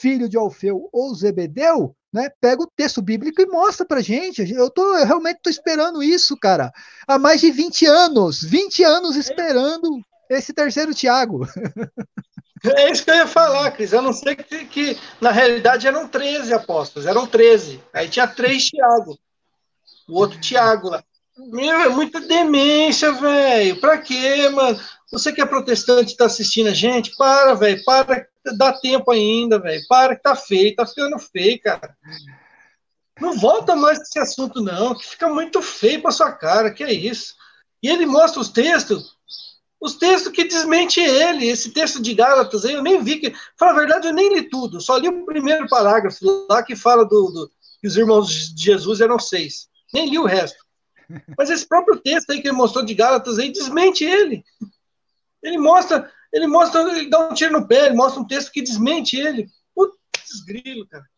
filho de Alfeu ou Zebedeu, né, pega o texto bíblico e mostra pra gente. Eu, tô, eu realmente estou esperando isso, cara. Há mais de 20 anos, 20 anos esperando esse terceiro Tiago. É isso que eu ia falar, Cris. Eu não sei que, que na realidade eram 13 apóstolos, eram 13. Aí tinha três Tiago. O outro Tiago lá. Meu, é muita demência, velho. Pra quê, mano? Você que é protestante e tá assistindo a gente, para, velho, para dá tempo ainda, velho. Para que tá feio, tá ficando feio, cara. Não volta mais esse assunto, não, que fica muito feio pra sua cara, que é isso. E ele mostra os textos, os textos que desmente ele. Esse texto de Gálatas aí, eu nem vi que. Fala a verdade, eu nem li tudo. Só li o primeiro parágrafo lá que fala do, do que os irmãos de Jesus eram seis. Nem li o resto. Mas esse próprio texto aí que ele mostrou de Gálatas aí desmente ele. Ele mostra ele mostra, ele dá um tiro no pé, ele mostra um texto que desmente ele. Putz, grilo, cara.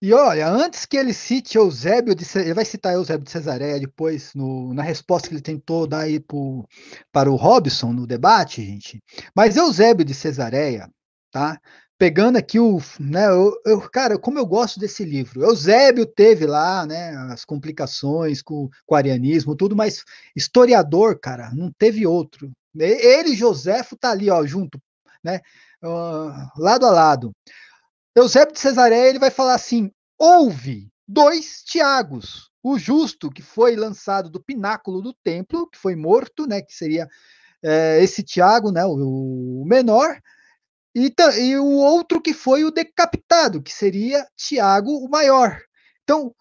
E olha, antes que ele cite Eusébio, de, ele vai citar Eusébio de Cesareia depois, no, na resposta que ele tentou dar aí pro, para o Robson no debate, gente. Mas Eusébio de Cesareia, tá? pegando aqui o, né, eu, eu, cara, como eu gosto desse livro. Eusébio teve lá, né, as complicações com, com o arianismo, tudo, mas historiador, cara, não teve outro. Ele e Joséfo tá ali, ó, junto, né, uh, lado a lado. Eusébio de Cesareia, ele vai falar assim: "Houve dois Tiagos, o justo que foi lançado do pináculo do templo, que foi morto, né, que seria é, esse Tiago, né, o, o menor, e, e o outro que foi o decapitado, que seria Tiago o Maior. Então,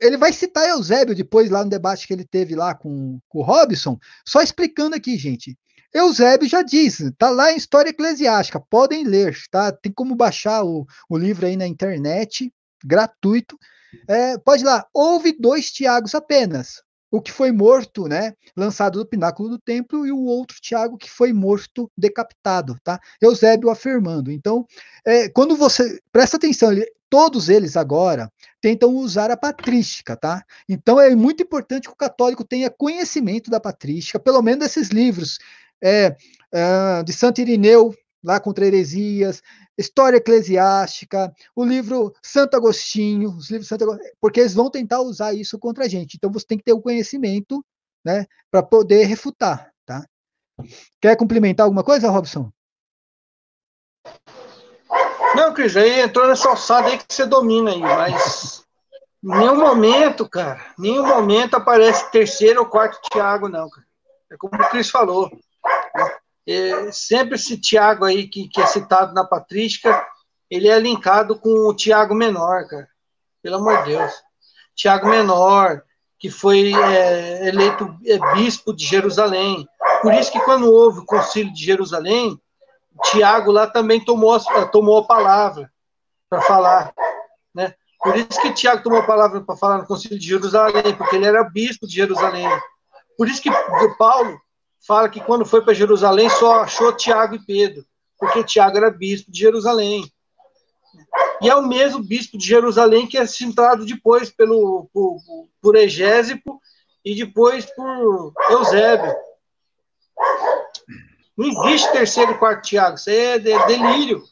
ele vai citar Eusébio depois, lá no debate que ele teve lá com, com o Robson, só explicando aqui, gente. Eusébio já diz, tá lá em História Eclesiástica, podem ler, tá? Tem como baixar o, o livro aí na internet, gratuito. É, pode ir lá, houve dois Tiagos apenas o que foi morto, né, lançado do pináculo do templo, e o outro Tiago que foi morto decapitado, tá? Eusébio afirmando. Então, é, quando você presta atenção, ele, todos eles agora tentam usar a patrística, tá? Então é muito importante que o católico tenha conhecimento da patrística, pelo menos esses livros é, é, de Santo Irineu, lá contra heresias, História Eclesiástica, o livro Santo Agostinho, os livros Santo Agostinho, porque eles vão tentar usar isso contra a gente. Então você tem que ter o conhecimento, né, para poder refutar, tá? Quer complementar alguma coisa, Robson? Não, Cris, aí entrou nessa alçada aí que você domina aí, mas em nenhum momento, cara, nenhum momento aparece terceiro ou quarto Tiago, não, cara. É como o Cris falou. É, sempre esse Tiago aí que, que é citado na patrística, ele é linkado com o Tiago Menor, cara. Pelo amor de Deus. Tiago Menor, que foi é, eleito é, bispo de Jerusalém. Por isso que quando houve o concílio de Jerusalém, Tiago lá também tomou, tomou a palavra para falar, né? Por isso que Tiago tomou a palavra para falar no concílio de Jerusalém, porque ele era bispo de Jerusalém. Por isso que Paulo fala que quando foi para Jerusalém só achou Tiago e Pedro, porque Tiago era bispo de Jerusalém. E é o mesmo bispo de Jerusalém que é citado depois pelo, por, por Egésipo e depois por Eusébio. Não existe terceiro e quarto Tiago, isso é delírio.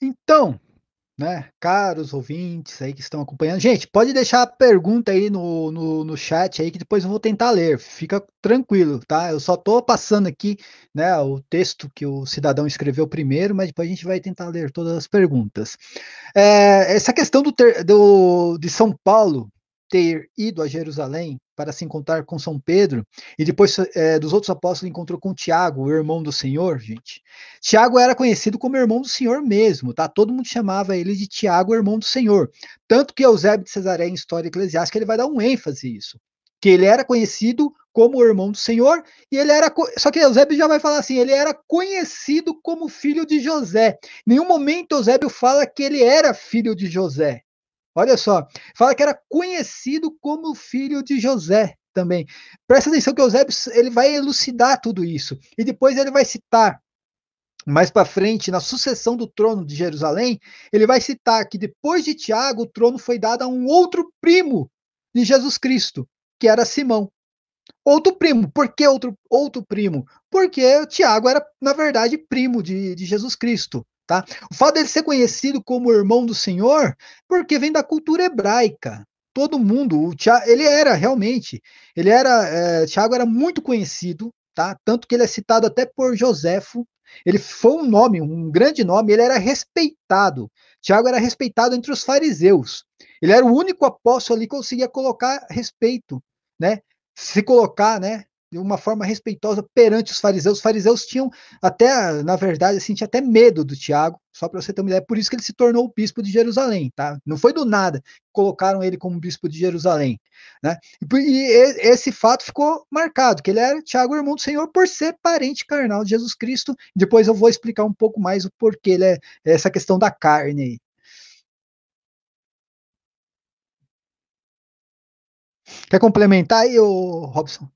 Então, né? Caros ouvintes aí que estão acompanhando. Gente, pode deixar a pergunta aí no, no, no, chat aí que depois eu vou tentar ler. Fica tranquilo, tá? Eu só tô passando aqui, né, o texto que o cidadão escreveu primeiro, mas depois a gente vai tentar ler todas as perguntas. É, essa questão do, ter, do de São Paulo ter ido a Jerusalém para se encontrar com São Pedro, e depois é, dos outros apóstolos encontrou com Tiago, o irmão do Senhor, gente. Tiago era conhecido como irmão do Senhor mesmo, tá? Todo mundo chamava ele de Tiago, irmão do Senhor. Tanto que Eusébio de Cesaré, em História Eclesiástica, ele vai dar um ênfase nisso, que ele era conhecido como o irmão do Senhor, e ele era. Só que Eusébio já vai falar assim: ele era conhecido como filho de José. Em nenhum momento Eusébio fala que ele era filho de José. Olha só, fala que era conhecido como filho de José também. Presta atenção que Eusébio ele vai elucidar tudo isso e depois ele vai citar mais para frente, na sucessão do trono de Jerusalém, ele vai citar que depois de Tiago, o trono foi dado a um outro primo de Jesus Cristo, que era Simão. Outro primo. Por que outro, outro primo? Porque Tiago era, na verdade, primo de, de Jesus Cristo. Tá? O fato dele ser conhecido como irmão do Senhor, porque vem da cultura hebraica. Todo mundo, o Tiago, ele era realmente, ele era, é, eh, Tiago era muito conhecido, tá? Tanto que ele é citado até por Joséfo. Ele foi um nome, um grande nome, ele era respeitado. Tiago era respeitado entre os fariseus. Ele era o único apóstolo ali que conseguia colocar respeito, né? Se colocar, né, de uma forma respeitosa perante os fariseus. Os fariseus tinham até, na verdade, assim, tinha até medo do Tiago, só para você ter uma ideia. Por isso que ele se tornou o bispo de Jerusalém, tá? Não foi do nada que colocaram ele como bispo de Jerusalém, né? E, e esse fato ficou marcado, que ele era Tiago, irmão do Senhor, por ser parente carnal de Jesus Cristo. Depois eu vou explicar um pouco mais o porquê ele é, é essa questão da carne aí. Quer complementar aí, ô Robson?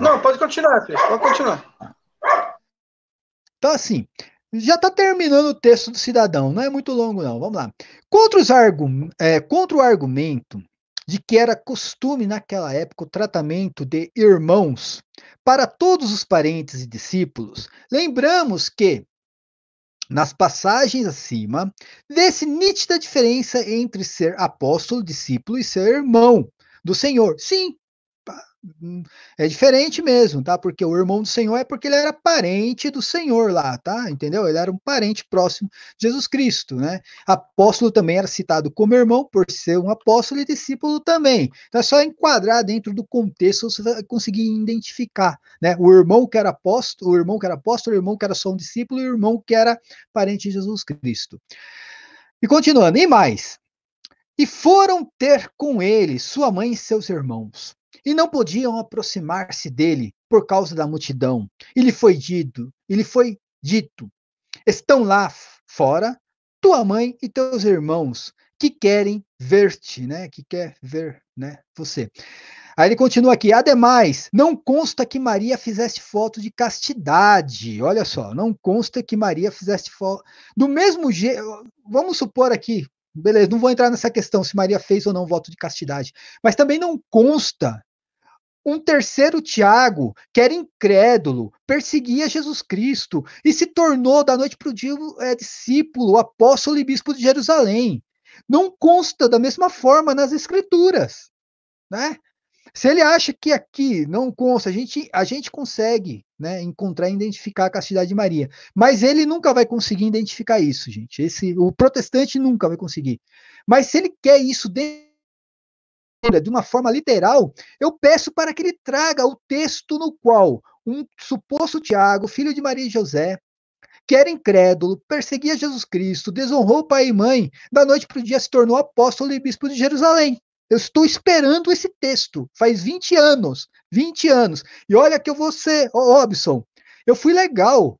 Não, pode continuar, Cris, pode continuar. Então, assim, já está terminando o texto do cidadão, não é muito longo, não. Vamos lá. Contra, os argum, é, contra o argumento de que era costume naquela época o tratamento de irmãos para todos os parentes e discípulos, lembramos que, nas passagens acima, vê-se nítida diferença entre ser apóstolo, discípulo e ser irmão do Senhor. Sim, é diferente mesmo, tá? Porque o irmão do Senhor é porque ele era parente do Senhor lá, tá? Entendeu? Ele era um parente próximo de Jesus Cristo, né? Apóstolo também era citado como irmão por ser um apóstolo e discípulo também. Então é só enquadrar dentro do contexto você vai conseguir identificar, né? O irmão que era apóstolo, o irmão que era apóstolo, o irmão que era só um discípulo e o irmão que era parente de Jesus Cristo. E continuando, e mais. E foram ter com ele sua mãe e seus irmãos e não podiam aproximar-se dele por causa da multidão. Ele foi dito, ele foi dito: Estão lá fora tua mãe e teus irmãos que querem ver-te, né? Que quer ver, né, você. Aí ele continua aqui: "Ademais, não consta que Maria fizesse foto de castidade". Olha só, não consta que Maria fizesse foto do mesmo jeito, vamos supor aqui, beleza, não vou entrar nessa questão se Maria fez ou não voto de castidade, mas também não consta um terceiro Tiago, que era incrédulo, perseguia Jesus Cristo e se tornou da noite para o dia é, discípulo, apóstolo e bispo de Jerusalém. Não consta da mesma forma nas Escrituras. Né? Se ele acha que aqui não consta, a gente, a gente consegue né, encontrar e identificar a castidade de Maria. Mas ele nunca vai conseguir identificar isso, gente. Esse, o protestante nunca vai conseguir. Mas se ele quer isso dentro de uma forma literal, eu peço para que ele traga o texto no qual um suposto Tiago, filho de Maria e José, que era incrédulo, perseguia Jesus Cristo, desonrou pai e mãe, da noite para o dia se tornou apóstolo e bispo de Jerusalém. Eu estou esperando esse texto, faz 20 anos, 20 anos. E olha que eu vou ser, oh, Robson, eu fui legal,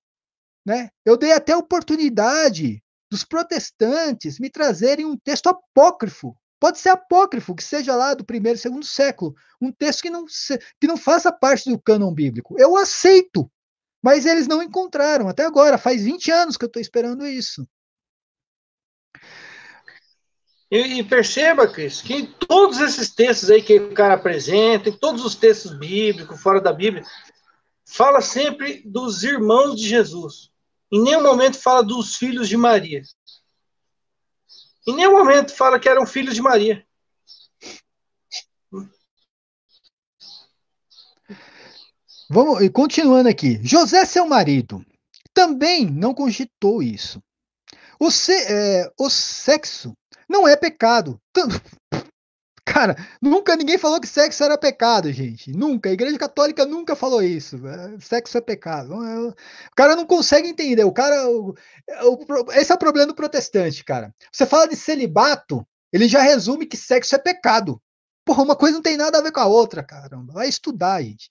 né? Eu dei até oportunidade dos protestantes me trazerem um texto apócrifo Pode ser apócrifo, que seja lá do primeiro, segundo século, um texto que não, que não faça parte do cânon bíblico. Eu aceito, mas eles não encontraram até agora. Faz 20 anos que eu estou esperando isso. E, e, perceba, Cris, que em todos esses textos aí que o cara apresenta, em todos os textos bíblicos, fora da Bíblia, fala sempre dos irmãos de Jesus. Em nenhum momento fala dos filhos de Maria. Em nenhum momento fala que eram filhos de Maria. Vamos, e continuando aqui. José, seu marido, também não cogitou isso. O, se, é, o sexo não é pecado, Cara, nunca ninguém falou que sexo era pecado, gente. Nunca. A Igreja Católica nunca falou isso. Sexo é pecado. É, o cara não consegue entender. O cara. É, esse é o problema do protestante, cara. Você fala de celibato, ele já resume que sexo é pecado. Porra, uma coisa não tem nada a ver com a outra, caramba. Vai estudar, gente.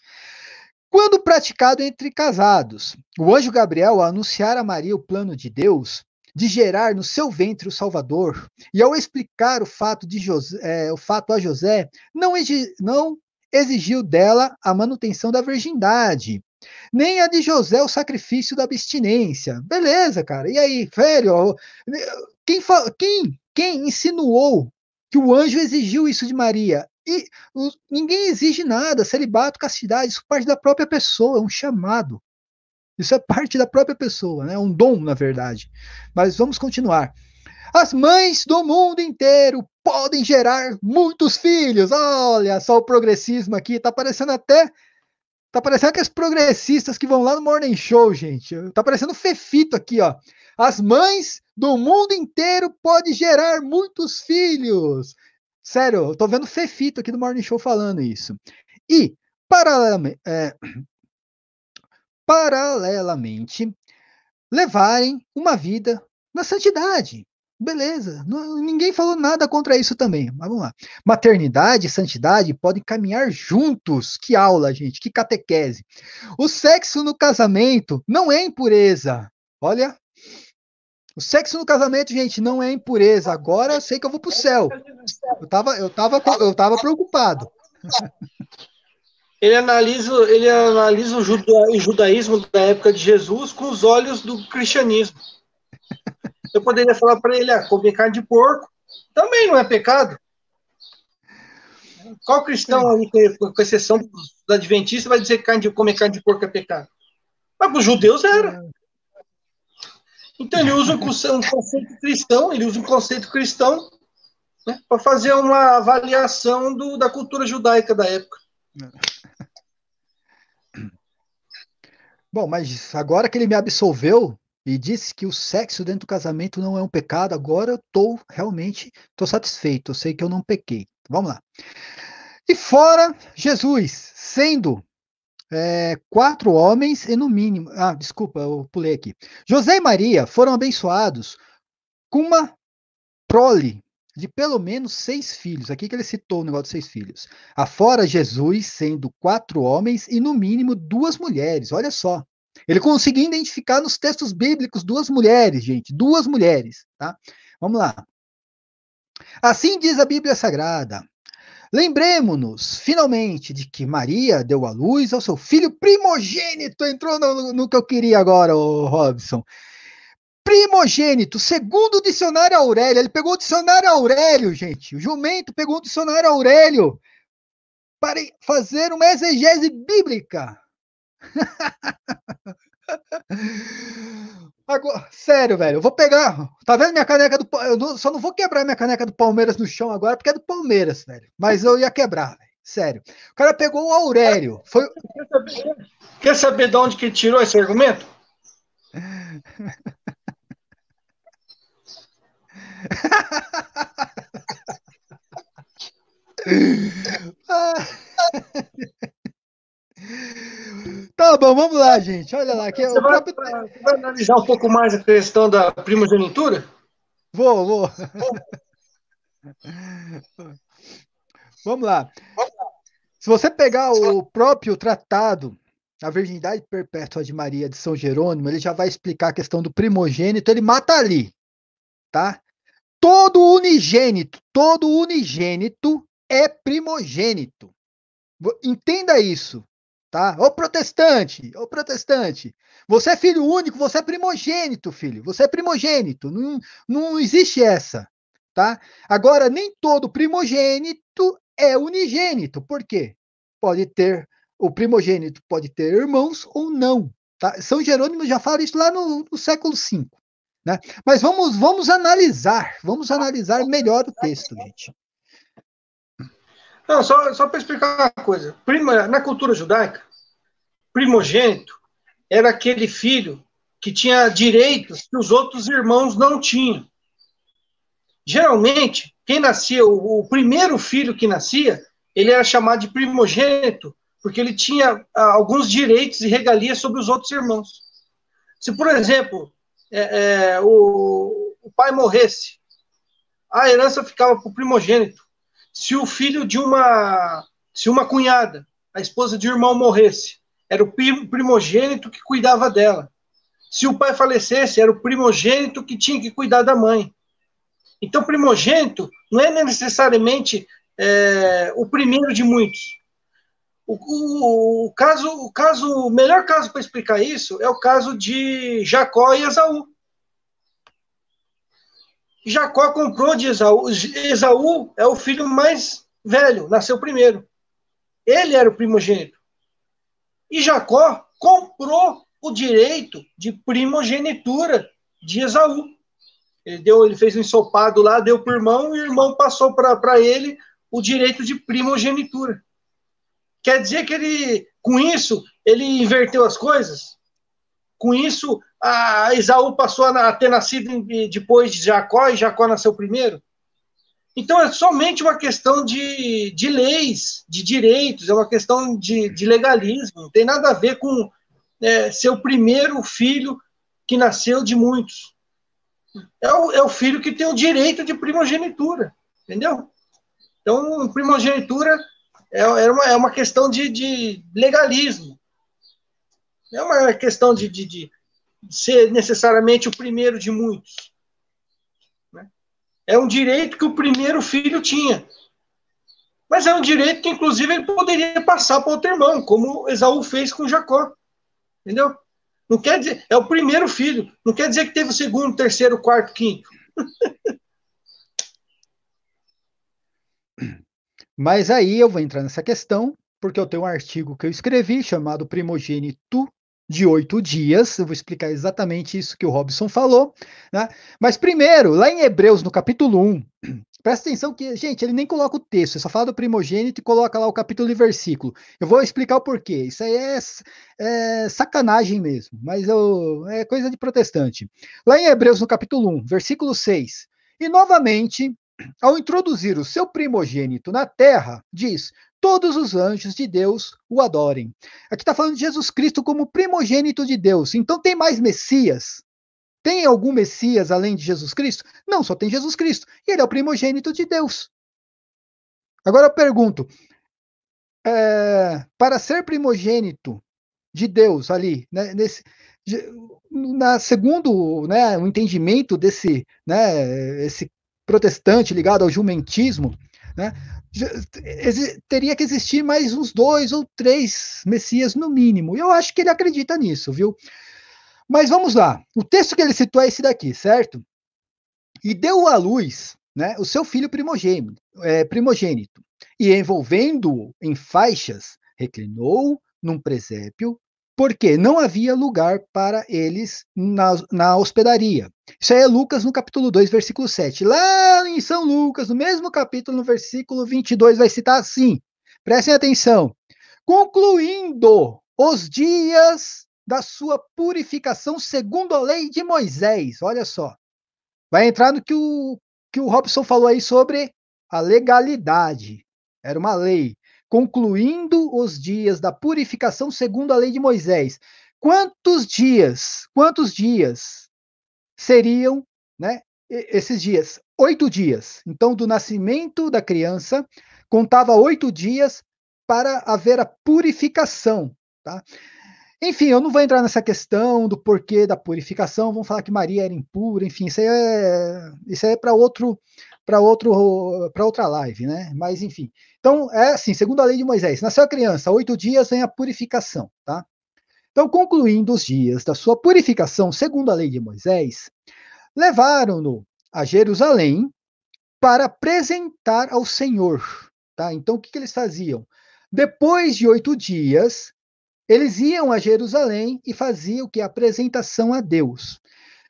Quando praticado entre casados, o anjo Gabriel, ao anunciar a Maria o plano de Deus, de gerar no seu ventre o Salvador, e ao explicar o fato, de José, é, o fato a José, não, exi, não exigiu dela a manutenção da virgindade, nem a de José o sacrifício da abstinência. Beleza, cara. E aí, velho, quem, quem, quem insinuou que o anjo exigiu isso de Maria? E ninguém exige nada, celibato, castidade, isso parte da própria pessoa, é um chamado. Isso é parte da própria pessoa, né? É um dom, na verdade. Mas vamos continuar. As mães do mundo inteiro podem gerar muitos filhos. Olha só o progressismo aqui, tá parecendo até tá parecendo aqueles progressistas que vão lá no Morning Show, gente. Tá parecendo Fefito aqui, ó. As mães do mundo inteiro podem gerar muitos filhos. Sério, eu tô vendo Fefito aqui do Morning Show falando isso. E paralelamente, é, paralelamente, levarem uma vida na santidade. Beleza, ninguém falou nada contra isso também, mas vamos lá. Maternidade e santidade podem caminhar juntos. Que aula, gente, que catequese. O sexo no casamento não é impureza. Olha, o sexo no casamento, gente, não é impureza. Agora eu sei que eu vou pro céu. Eu tava, eu tava, eu tava preocupado ele analisa, ele analisa o, juda, o judaísmo da época de Jesus com os olhos do cristianismo. Eu poderia falar para ele, ah, comer carne de porco também não é pecado. Qual cristão aí, com exceção dos adventistas, vai dizer que carne de, comer carne de porco é pecado? Mas para os judeus era. Então ele usa um conceito cristão, ele usa um conceito cristão né, para fazer uma avaliação do, da cultura judaica da época. É. Bom, mas agora que ele me absolveu e disse que o sexo dentro do casamento não é um pecado, agora eu tô realmente tô satisfeito, eu sei que eu não pequei. Vamos lá. E fora Jesus, sendo é, quatro homens e no mínimo. Ah, desculpa, eu pulei aqui. José e Maria foram abençoados com uma prole de pelo menos seis filhos. Aqui que ele citou o negócio de seis filhos. Afora Jesus sendo quatro homens e, no mínimo, duas mulheres. Olha só. Ele conseguiu identificar nos textos bíblicos duas mulheres, gente. Duas mulheres. Tá? Vamos lá. Assim diz a Bíblia Sagrada. Lembremos-nos, finalmente, de que Maria deu à luz ao seu filho primogênito. Entrou no, no que eu queria agora, ô Robson primogênito, segundo o dicionário Aurélio. Ele pegou o dicionário Aurélio, gente. O jumento pegou o dicionário Aurélio para fazer uma exegese bíblica. Agora, sério, velho, eu vou pegar. Tá vendo minha caneca do. Eu não, só não vou quebrar minha caneca do Palmeiras no chão agora, porque é do Palmeiras, velho. Mas eu ia quebrar, velho. Sério. O cara pegou o Aurélio. Foi... Quer, saber, quer saber de onde que tirou esse argumento? Tá bom, vamos lá, gente. Olha lá. Aqui, é Você vai, próprio... vai, analisar um pouco mais a questão da primogenitura? Vou, vou. vamos lá. Se você pegar o próprio tratado A Virgindade Perpétua de Maria de São Jerônimo, ele já vai explicar a questão do primogênito, ele mata ali, tá? todo unigênito, todo unigênito é primogênito. Entenda isso, tá? Ô protestante, ô protestante, você é filho único, você é primogênito, filho, você é primogênito, não, não existe essa, tá? Agora, nem todo primogênito é unigênito, por quê? Pode ter, o primogênito pode ter irmãos ou não, tá? São Jerônimo já fala isso lá no, no século V, né? Mas vamos, vamos analisar, vamos ah, analisar melhor o texto, gente. Não, só, só para explicar uma coisa. Prima, na cultura judaica, primogênito era aquele filho que tinha direitos que os outros irmãos não tinham. Geralmente, quem nascia, o, o primeiro filho que nascia, ele era chamado de primogênito, porque ele tinha ah, alguns direitos e regalias sobre os outros irmãos. Se, por exemplo, é, é, o, o pai morresse, a herança ficava para o primogênito. Se o filho de uma, se uma cunhada, a esposa de um irmão morresse, era o primogênito que cuidava dela. Se o pai falecesse, era o primogênito que tinha que cuidar da mãe. Então, primogênito não é necessariamente é, o primeiro de muitos. O, o, o, caso, o caso, o melhor caso para explicar isso é o caso de Jacó e Esaú. Jacó comprou de Esaú. Esaú é o filho mais velho, nasceu primeiro. Ele era o primogênito. E Jacó comprou o direito de primogenitura de Esaú. Ele, deu, ele fez um ensopado lá, deu para o irmão, e o irmão passou para ele o direito de primogenitura. Quer dizer que ele, com isso, ele inverteu as coisas? Com isso, a Esaú passou a ter nascido depois de Jacó e Jacó nasceu primeiro? Então é somente uma questão de, de leis, de direitos, é uma questão de, de legalismo, não tem nada a ver com é, ser o primeiro filho que nasceu de muitos. É o, é o filho que tem o direito de primogenitura, entendeu? Então, primogenitura é, é, uma, é uma questão de, de legalismo. Não é uma questão de, de, de, ser necessariamente o primeiro de muitos. Né? É um direito que o primeiro filho tinha. Mas é um direito que, inclusive, ele poderia passar para outro irmão, como Esaú fez com Jacó. Entendeu? Não quer dizer. É o primeiro filho. Não quer dizer que teve o segundo, terceiro, quarto, quinto. Mas aí eu vou entrar nessa questão, porque eu tenho um artigo que eu escrevi chamado Primogênito de Oito Dias. Eu vou explicar exatamente isso que o Robson falou. Né? Mas primeiro, lá em Hebreus, no capítulo 1, presta atenção que, gente, ele nem coloca o texto, ele só fala do primogênito e coloca lá o capítulo e versículo. Eu vou explicar o porquê. Isso aí é, é sacanagem mesmo, mas eu, é coisa de protestante. Lá em Hebreus, no capítulo 1, versículo 6. E novamente, ao introduzir o seu primogênito na terra, diz: todos os anjos de Deus o adorem. Aqui está falando de Jesus Cristo como primogênito de Deus. Então tem mais Messias? Tem algum Messias além de Jesus Cristo? Não, só tem Jesus Cristo. E ele é o primogênito de Deus. Agora eu pergunto: é, para ser primogênito de Deus ali, né, nesse, na, segundo né, o entendimento desse né, esse protestante ligado ao jumentismo, né, teria que existir mais uns dois ou três messias no mínimo. E Eu acho que ele acredita nisso, viu? Mas vamos lá. O texto que ele citou é esse daqui, certo? E deu à luz, né, o seu filho primogênito, é, primogênito e envolvendo-o em faixas, reclinou num presépio porque não havia lugar para eles na, na hospedaria. Isso aí é Lucas no capítulo 2, versículo 7. Lá em São Lucas, no mesmo capítulo, no versículo 22, vai citar assim. Prestem atenção. Concluindo os dias da sua purificação segundo a lei de Moisés. Olha só. Vai entrar no que o, que o Robson falou aí sobre a legalidade. Era uma lei concluindo os dias da purificação segundo a lei de Moisés. Quantos dias? Quantos dias seriam, né? Esses dias, oito dias. Então, do nascimento da criança, contava oito dias para haver a purificação. Tá? Enfim, eu não vou entrar nessa questão do porquê da purificação, vamos falar que Maria era impura, enfim, isso aí é, isso é para outro para outro para outra live, né? Mas enfim. Então, é assim, segundo a lei de Moisés, nasceu a criança, oito dias vem a purificação, tá? Então, concluindo os dias da sua purificação, segundo a lei de Moisés, levaram-no a Jerusalém para apresentar ao Senhor, tá? Então, o que, que eles faziam? Depois de oito dias, eles iam a Jerusalém e faziam que apresentação a Deus.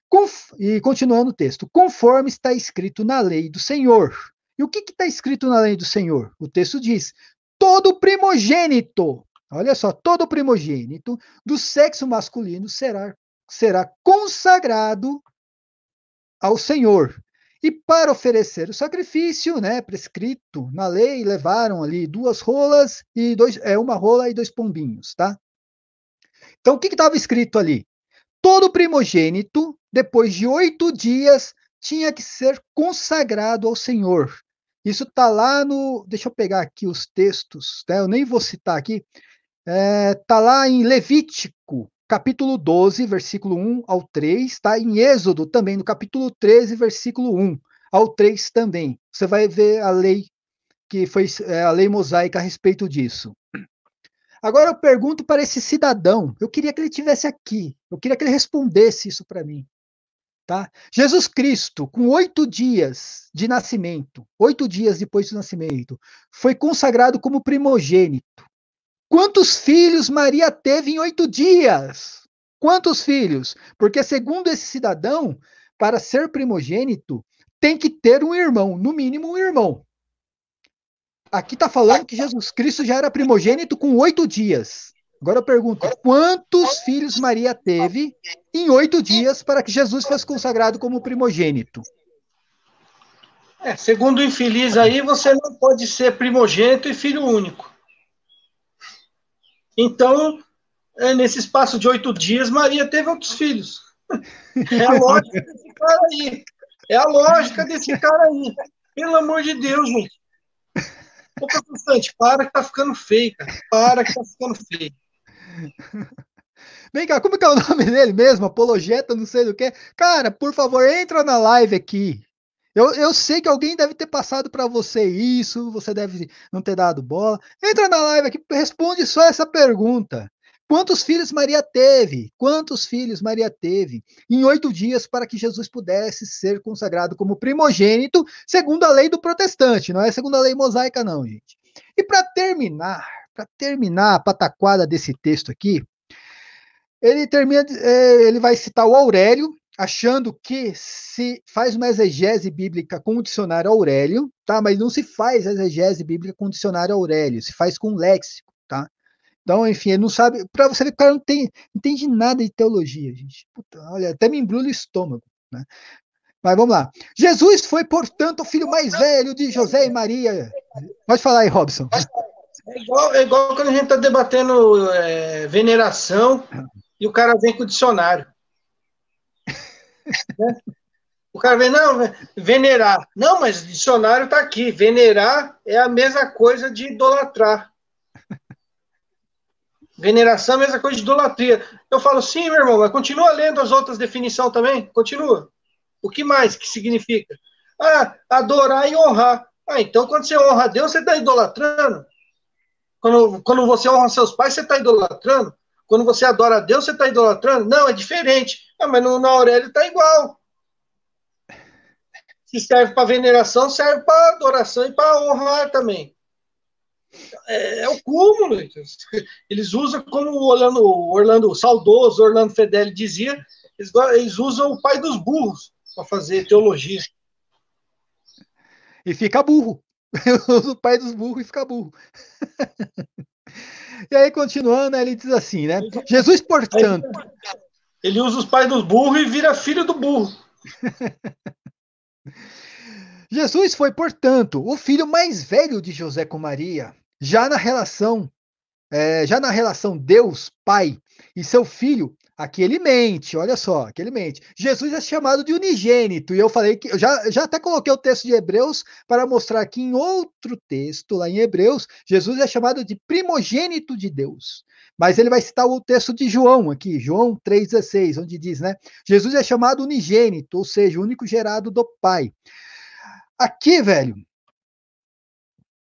Conf... E continuando o texto, conforme está escrito na lei do Senhor. E o que está escrito na lei do Senhor? O texto diz: todo primogênito, olha só, todo primogênito do sexo masculino será, será consagrado ao Senhor e para oferecer o sacrifício, né, prescrito na lei, levaram ali duas rolas e dois, é, uma rola e dois pombinhos, tá? Então, o que estava escrito ali? Todo primogênito, depois de oito dias, tinha que ser consagrado ao Senhor. Isso está lá no. Deixa eu pegar aqui os textos, né? eu nem vou citar aqui. Está é, tá lá em Levítico, capítulo 12, versículo 1 ao 3, está em Êxodo também, no capítulo 13, versículo 1 ao 3 também. Você vai ver a lei que foi é, a lei mosaica a respeito disso. Agora eu pergunto para esse cidadão, eu queria que ele tivesse aqui, eu queria que ele respondesse isso para mim. Tá? Jesus Cristo, com oito dias de nascimento, oito dias depois do nascimento, foi consagrado como primogênito. Quantos filhos Maria teve em oito dias? Quantos filhos? Porque, segundo esse cidadão, para ser primogênito, tem que ter um irmão, no mínimo um irmão. Aqui está falando que Jesus Cristo já era primogênito com oito dias. Agora eu pergunto: quantos filhos Maria teve em oito dias para que Jesus fosse consagrado como primogênito? É, segundo o infeliz aí, você não pode ser primogênito e filho único. Então, é, nesse espaço de oito dias, Maria teve outros filhos. É a lógica desse cara aí. É a lógica desse cara aí. Pelo amor de Deus, gente. Ô, Constante, para que tá ficando feio, cara. Para que tá ficando feio. Vem cá, como que é o nome dele mesmo? Apologeta, não sei do que. Cara, por favor, entra na live aqui. Eu, eu sei que alguém deve ter passado para você isso, você deve não ter dado bola. Entra na live aqui, responde só essa pergunta. Quantos filhos Maria teve? Quantos filhos Maria teve? Em oito dias, para que Jesus pudesse ser consagrado como primogênito, segundo a lei do protestante, não é segundo a lei mosaica, não, gente. E para terminar, para terminar a pataquada desse texto aqui, ele termina, eh, ele vai citar o Aurélio, achando que se faz uma exegese bíblica com o dicionário Aurélio, tá? Mas não se faz exegese bíblica com o dicionário Aurélio, se faz com léxico, tá? Então, enfim, ele não sabe. Para você ver o cara não, tem, não entende nada de teologia, gente. Puta, olha, até me embrulha o estômago, né? Mas vamos lá. Jesus foi, portanto, o filho mais velho de José e Maria. Pode falar aí, Robson. É igual, é igual quando a gente está debatendo é, veneração ah. e o cara vem com o dicionário. O cara vem, não, venerar. Não, mas o dicionário está aqui. Venerar é a mesma coisa de idolatrar. Veneração é a mesma coisa de idolatria. Eu falo, sim, meu irmão, mas continua lendo as outras definições também? Continua. O que mais que significa? Ah, adorar e honrar. Ah, então quando você honra a Deus, você está idolatrando. Quando, quando você honra seus pais, você está idolatrando. Quando você adora a Deus, você está idolatrando. Não, é diferente. Ah, mas no, na Aurélio tá igual. Se serve para veneração, serve para adoração e para honrar também. É, é, o cúmulo. Eles usam, como o Orlando, Orlando saudoso Orlando Fedeli dizia, eles, eles usam o pai dos burros para fazer teologia. E fica burro. o pai dos burros e fica burro. e aí, continuando, né, ele diz assim, né? Jesus, portanto, ele usa os pais dos burros e vira filho do burro. Jesus foi, portanto, o filho mais velho de José com Maria. Já na relação, é, já na relação Deus Pai e seu Filho, Aqui ele mente, olha só, aqui ele mente. Jesus é chamado de unigênito, e eu falei que eu já, já até coloquei o texto de Hebreus para mostrar que em outro texto, lá em Hebreus, Jesus é chamado de primogênito de Deus. Mas ele vai citar o texto de João aqui, João 3,16, onde diz, né? Jesus é chamado unigênito, ou seja, o único gerado do Pai. Aqui, velho,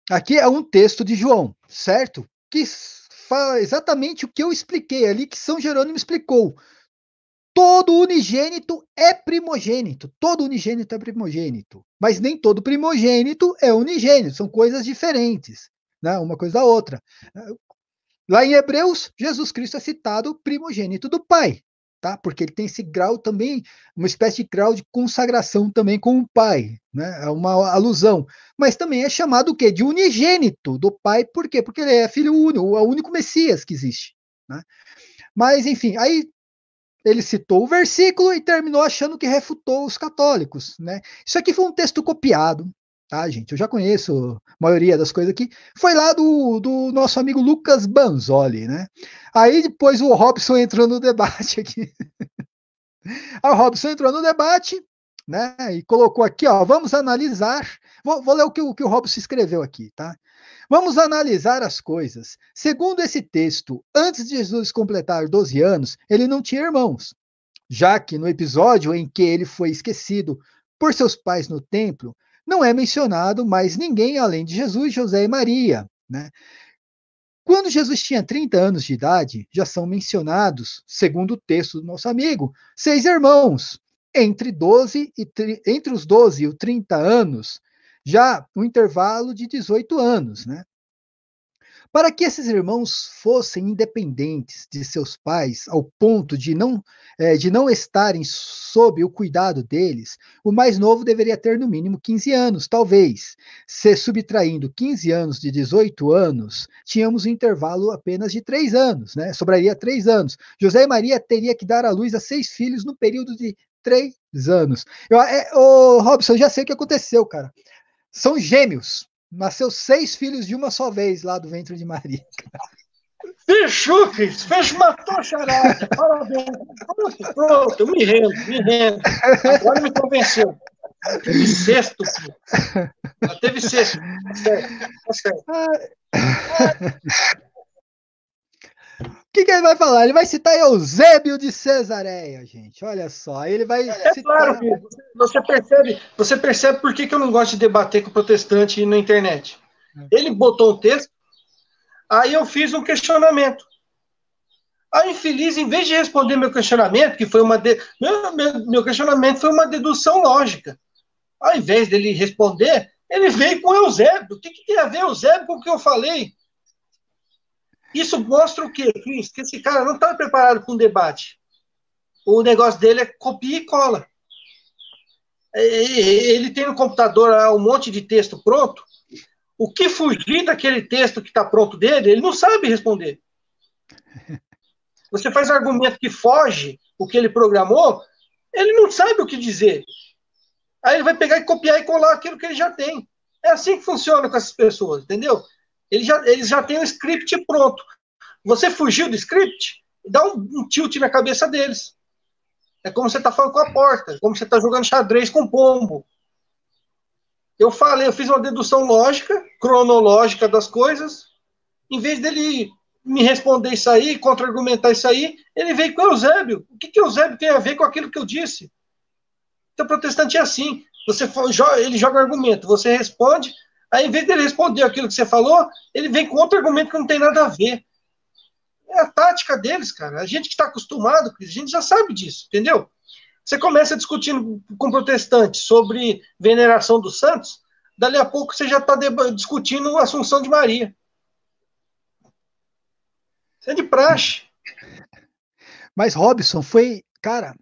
aqui é um texto de João, certo? Que fala exatamente o que eu expliquei ali, que São Jerônimo explicou. Todo unigênito é primogênito. Todo unigênito é primogênito. Mas nem todo primogênito é unigênito. São coisas diferentes, né? uma coisa da outra. Lá em Hebreus, Jesus Cristo é citado primogênito do Pai tá? Porque ele tem esse grau também, uma espécie de grau de consagração também com o pai, né? É uma alusão. Mas também é chamado o quê? De unigênito do pai, por quê? Porque ele é filho único, o único Messias que existe, né? Mas, enfim, aí ele citou o versículo e terminou achando que refutou os católicos, né? Isso aqui foi um texto copiado, tá, gente? Eu já conheço a maioria das coisas aqui. Foi lá do, do nosso amigo Lucas Banzoli, né? Aí depois o Robson entrou no debate aqui. Aí o Robson entrou no debate, né? E colocou aqui, ó, vamos analisar. Vou, vou ler o que, o que o Robson escreveu aqui, tá? Vamos analisar as coisas. Segundo esse texto, antes de Jesus completar 12 anos, ele não tinha irmãos. Já que no episódio em que ele foi esquecido por seus pais no templo, não é mencionado mais ninguém além de Jesus, José e Maria. Né? Quando Jesus tinha 30 anos de idade, já são mencionados, segundo o texto do nosso amigo, seis irmãos. Entre, 12 e, entre os 12 e os 30 anos, já um intervalo de 18 anos. Né? Para que esses irmãos fossem independentes de seus pais ao ponto de não, é, de não estarem sob o cuidado deles, o mais novo deveria ter no mínimo 15 anos, talvez. Se subtraindo 15 anos de 18 anos, tínhamos um intervalo apenas de 3 anos, né? sobraria 3 anos. José e Maria teria que dar à luz a seis filhos no período de três anos. Eu, é, ô, Robson, já sei o que aconteceu, cara. São gêmeos. Nasceu seis filhos de uma só vez lá do ventre de Maria. Fechou, Cris. Fez, matou a Parabéns. Pronto, pronto, me rendo, me rendo. Agora me convenceu. teve sexto, filho. teve sexto. Tá certo, tá certo. Ah. Tá que, que ele vai falar? Ele vai citar Eusébio de Cesareia, gente. Olha só, ele vai é, citar... Claro, filho. Você percebe, você percebe por que, que eu não gosto de debater com o protestante na internet. É. Ele botou um texto, aí eu fiz um questionamento. A infeliz, em vez de responder meu questionamento, que foi uma de... meu, meu, meu questionamento foi uma dedução lógica. Ao invés dele responder, ele veio com Eusébio. O que, que tem a ver Eusébio com o que eu falei? Isso mostra o quê, Cris? Que esse cara não está preparado para um debate. O negócio dele é copia e cola. Ele tem no computador um monte de texto pronto. O que fugir daquele texto que está pronto dele, ele não sabe responder. Você faz argumento que foge o que ele programou, ele não sabe o que dizer. Aí ele vai pegar e copiar e colar aquilo que ele já tem. É assim que funciona com essas pessoas, entendeu? Ele já, eles já têm o script pronto. Você fugiu do script, dá um, um tilt na cabeça deles. É como você está falando com a porta, como você está jogando xadrez com pombo. Eu falei, eu fiz uma dedução lógica, cronológica das coisas. Em vez dele me responder isso aí, contra-argumentar isso aí, ele veio com o Eusébio. O que, que o Eusébio tem a ver com aquilo que eu disse? Então, protestante é assim. Você ele joga argumento, você responde, Aí, em vez dele responder aquilo que você falou, ele vem com outro argumento que não tem nada a ver. É a tática deles, cara. A gente que está acostumado, a gente já sabe disso, entendeu? Você começa discutindo com protestantes sobre veneração dos santos, dali a pouco você já está discutindo a Assunção de Maria. Isso é de praxe. Mas Robson foi, cara,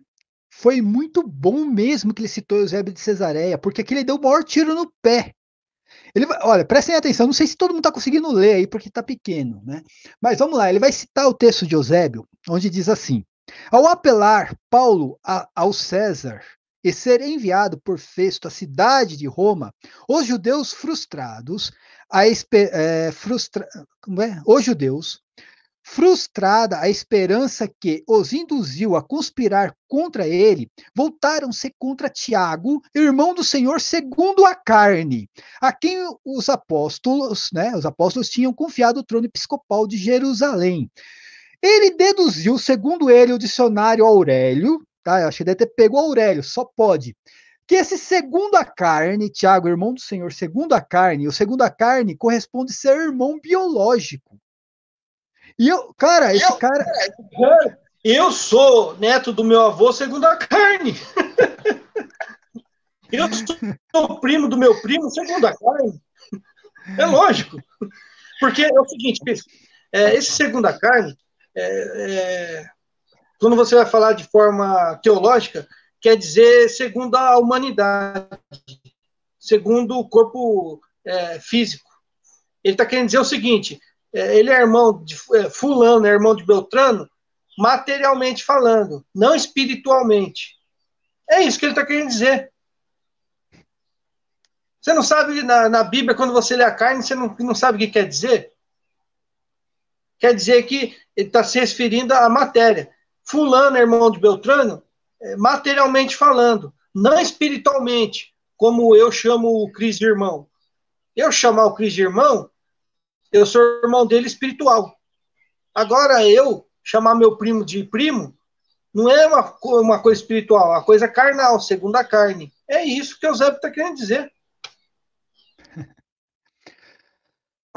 foi muito bom mesmo que ele citou Eusébio de Cesareia, porque aqui ele deu o maior tiro no pé ele, olha, prestem atenção, não sei se todo mundo está conseguindo ler aí, porque está pequeno, né? Mas vamos lá, ele vai citar o texto de Eusébio, onde diz assim: Ao apelar Paulo a, ao César e ser enviado por Festo à cidade de Roma, os judeus frustrados, a, é, frustra, como é? Os judeus Frustrada a esperança que os induziu a conspirar contra ele, voltaram-se contra Tiago, irmão do Senhor segundo a carne, a quem os apóstolos, né, os apóstolos tinham confiado o trono episcopal de Jerusalém. Ele deduziu, segundo ele, o dicionário Aurélio, tá? Eu acho que deve ter pego Aurélio, só pode que esse segundo a carne, Tiago, irmão do Senhor, segundo a carne, o segundo a carne corresponde ser irmão biológico. E eu, cara, esse eu, cara... Eu sou neto do meu avô segundo a carne. eu sou primo do meu primo segundo a carne. É lógico. Porque é o seguinte, esse é, esse a carne, é, é, quando você vai falar de forma teológica, quer dizer segundo a humanidade, segundo o corpo é, físico. Ele está querendo dizer o seguinte: é, ele é irmão de é, fulano, é irmão de Beltrano, materialmente falando, não espiritualmente. É isso que ele está querendo dizer. Você não sabe na, na, Bíblia, quando você lê a carne, você não, não sabe o que quer dizer? Quer dizer que ele está se referindo à matéria. Fulano, irmão de Beltrano, é, materialmente falando, não espiritualmente, como eu chamo o Cris de irmão. Eu chamar o Cris de irmão eu sou irmão dele espiritual. Agora eu chamar meu primo de primo não é uma, uma coisa espiritual, é uma coisa carnal, segundo a carne. É isso que o Zé está querendo dizer.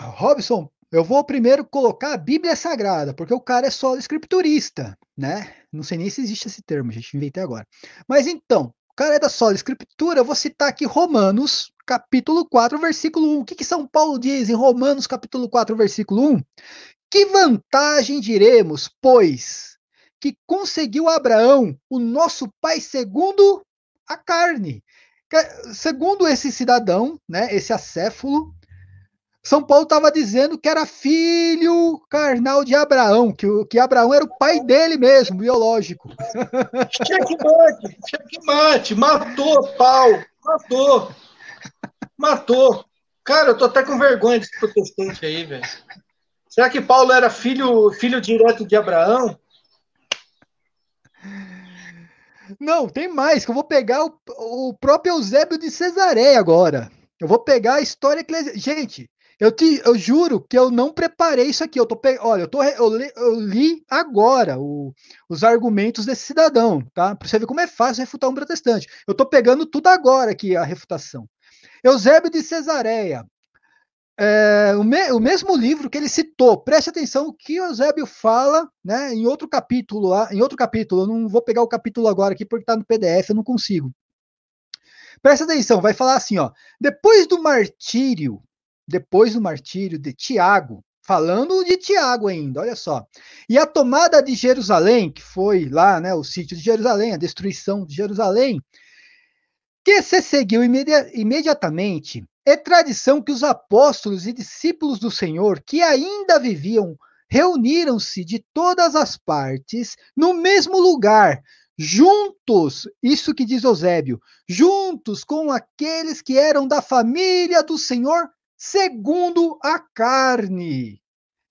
Robson, eu vou primeiro colocar a Bíblia Sagrada, porque o cara é só escriturista, né? Não sei nem se existe esse termo, a gente inventei agora. Mas então, Cara, é da só, escritura, eu vou citar aqui Romanos, capítulo 4, versículo 1. O que, que São Paulo diz em Romanos, capítulo 4, versículo 1? Que vantagem diremos, pois, que conseguiu Abraão, o nosso pai, segundo a carne. Segundo esse cidadão, né, esse acéfalo, são Paulo estava dizendo que era filho carnal de Abraão, que, que Abraão era o pai dele mesmo, biológico. Checkmate, checkmate, matou pau, matou, matou. Cara, eu tô até com vergonha desse protestante aí, velho. Será que Paulo era filho, filho direto de Abraão? Não, tem mais, que eu vou pegar o, o próprio Eusébio de Cesareia agora. Eu vou pegar a história eclesiástica. Gente, eu, te, eu juro que eu não preparei isso aqui. Eu tô Olha, eu, tô, eu, li, eu li agora o, os argumentos desse cidadão, tá? Para você ver como é fácil refutar um protestante. Eu tô pegando tudo agora aqui, a refutação. Eusébio de Cesareia. É, o, me, o, mesmo livro que ele citou, preste atenção o que Eusébio fala né, em outro capítulo lá, em outro capítulo, eu não vou pegar o capítulo agora aqui porque está no PDF, eu não consigo. Preste atenção, vai falar assim, ó. Depois do martírio depois do martírio de Tiago, falando de Tiago ainda, olha só. E a tomada de Jerusalém, que foi lá, né, o sítio de Jerusalém, a destruição de Jerusalém, que se seguiu imedi imediatamente, é tradição que os apóstolos e discípulos do Senhor, que ainda viviam, reuniram-se de todas as partes no mesmo lugar, juntos, isso que diz Eusébio, juntos com aqueles que eram da família do Senhor segundo a carne.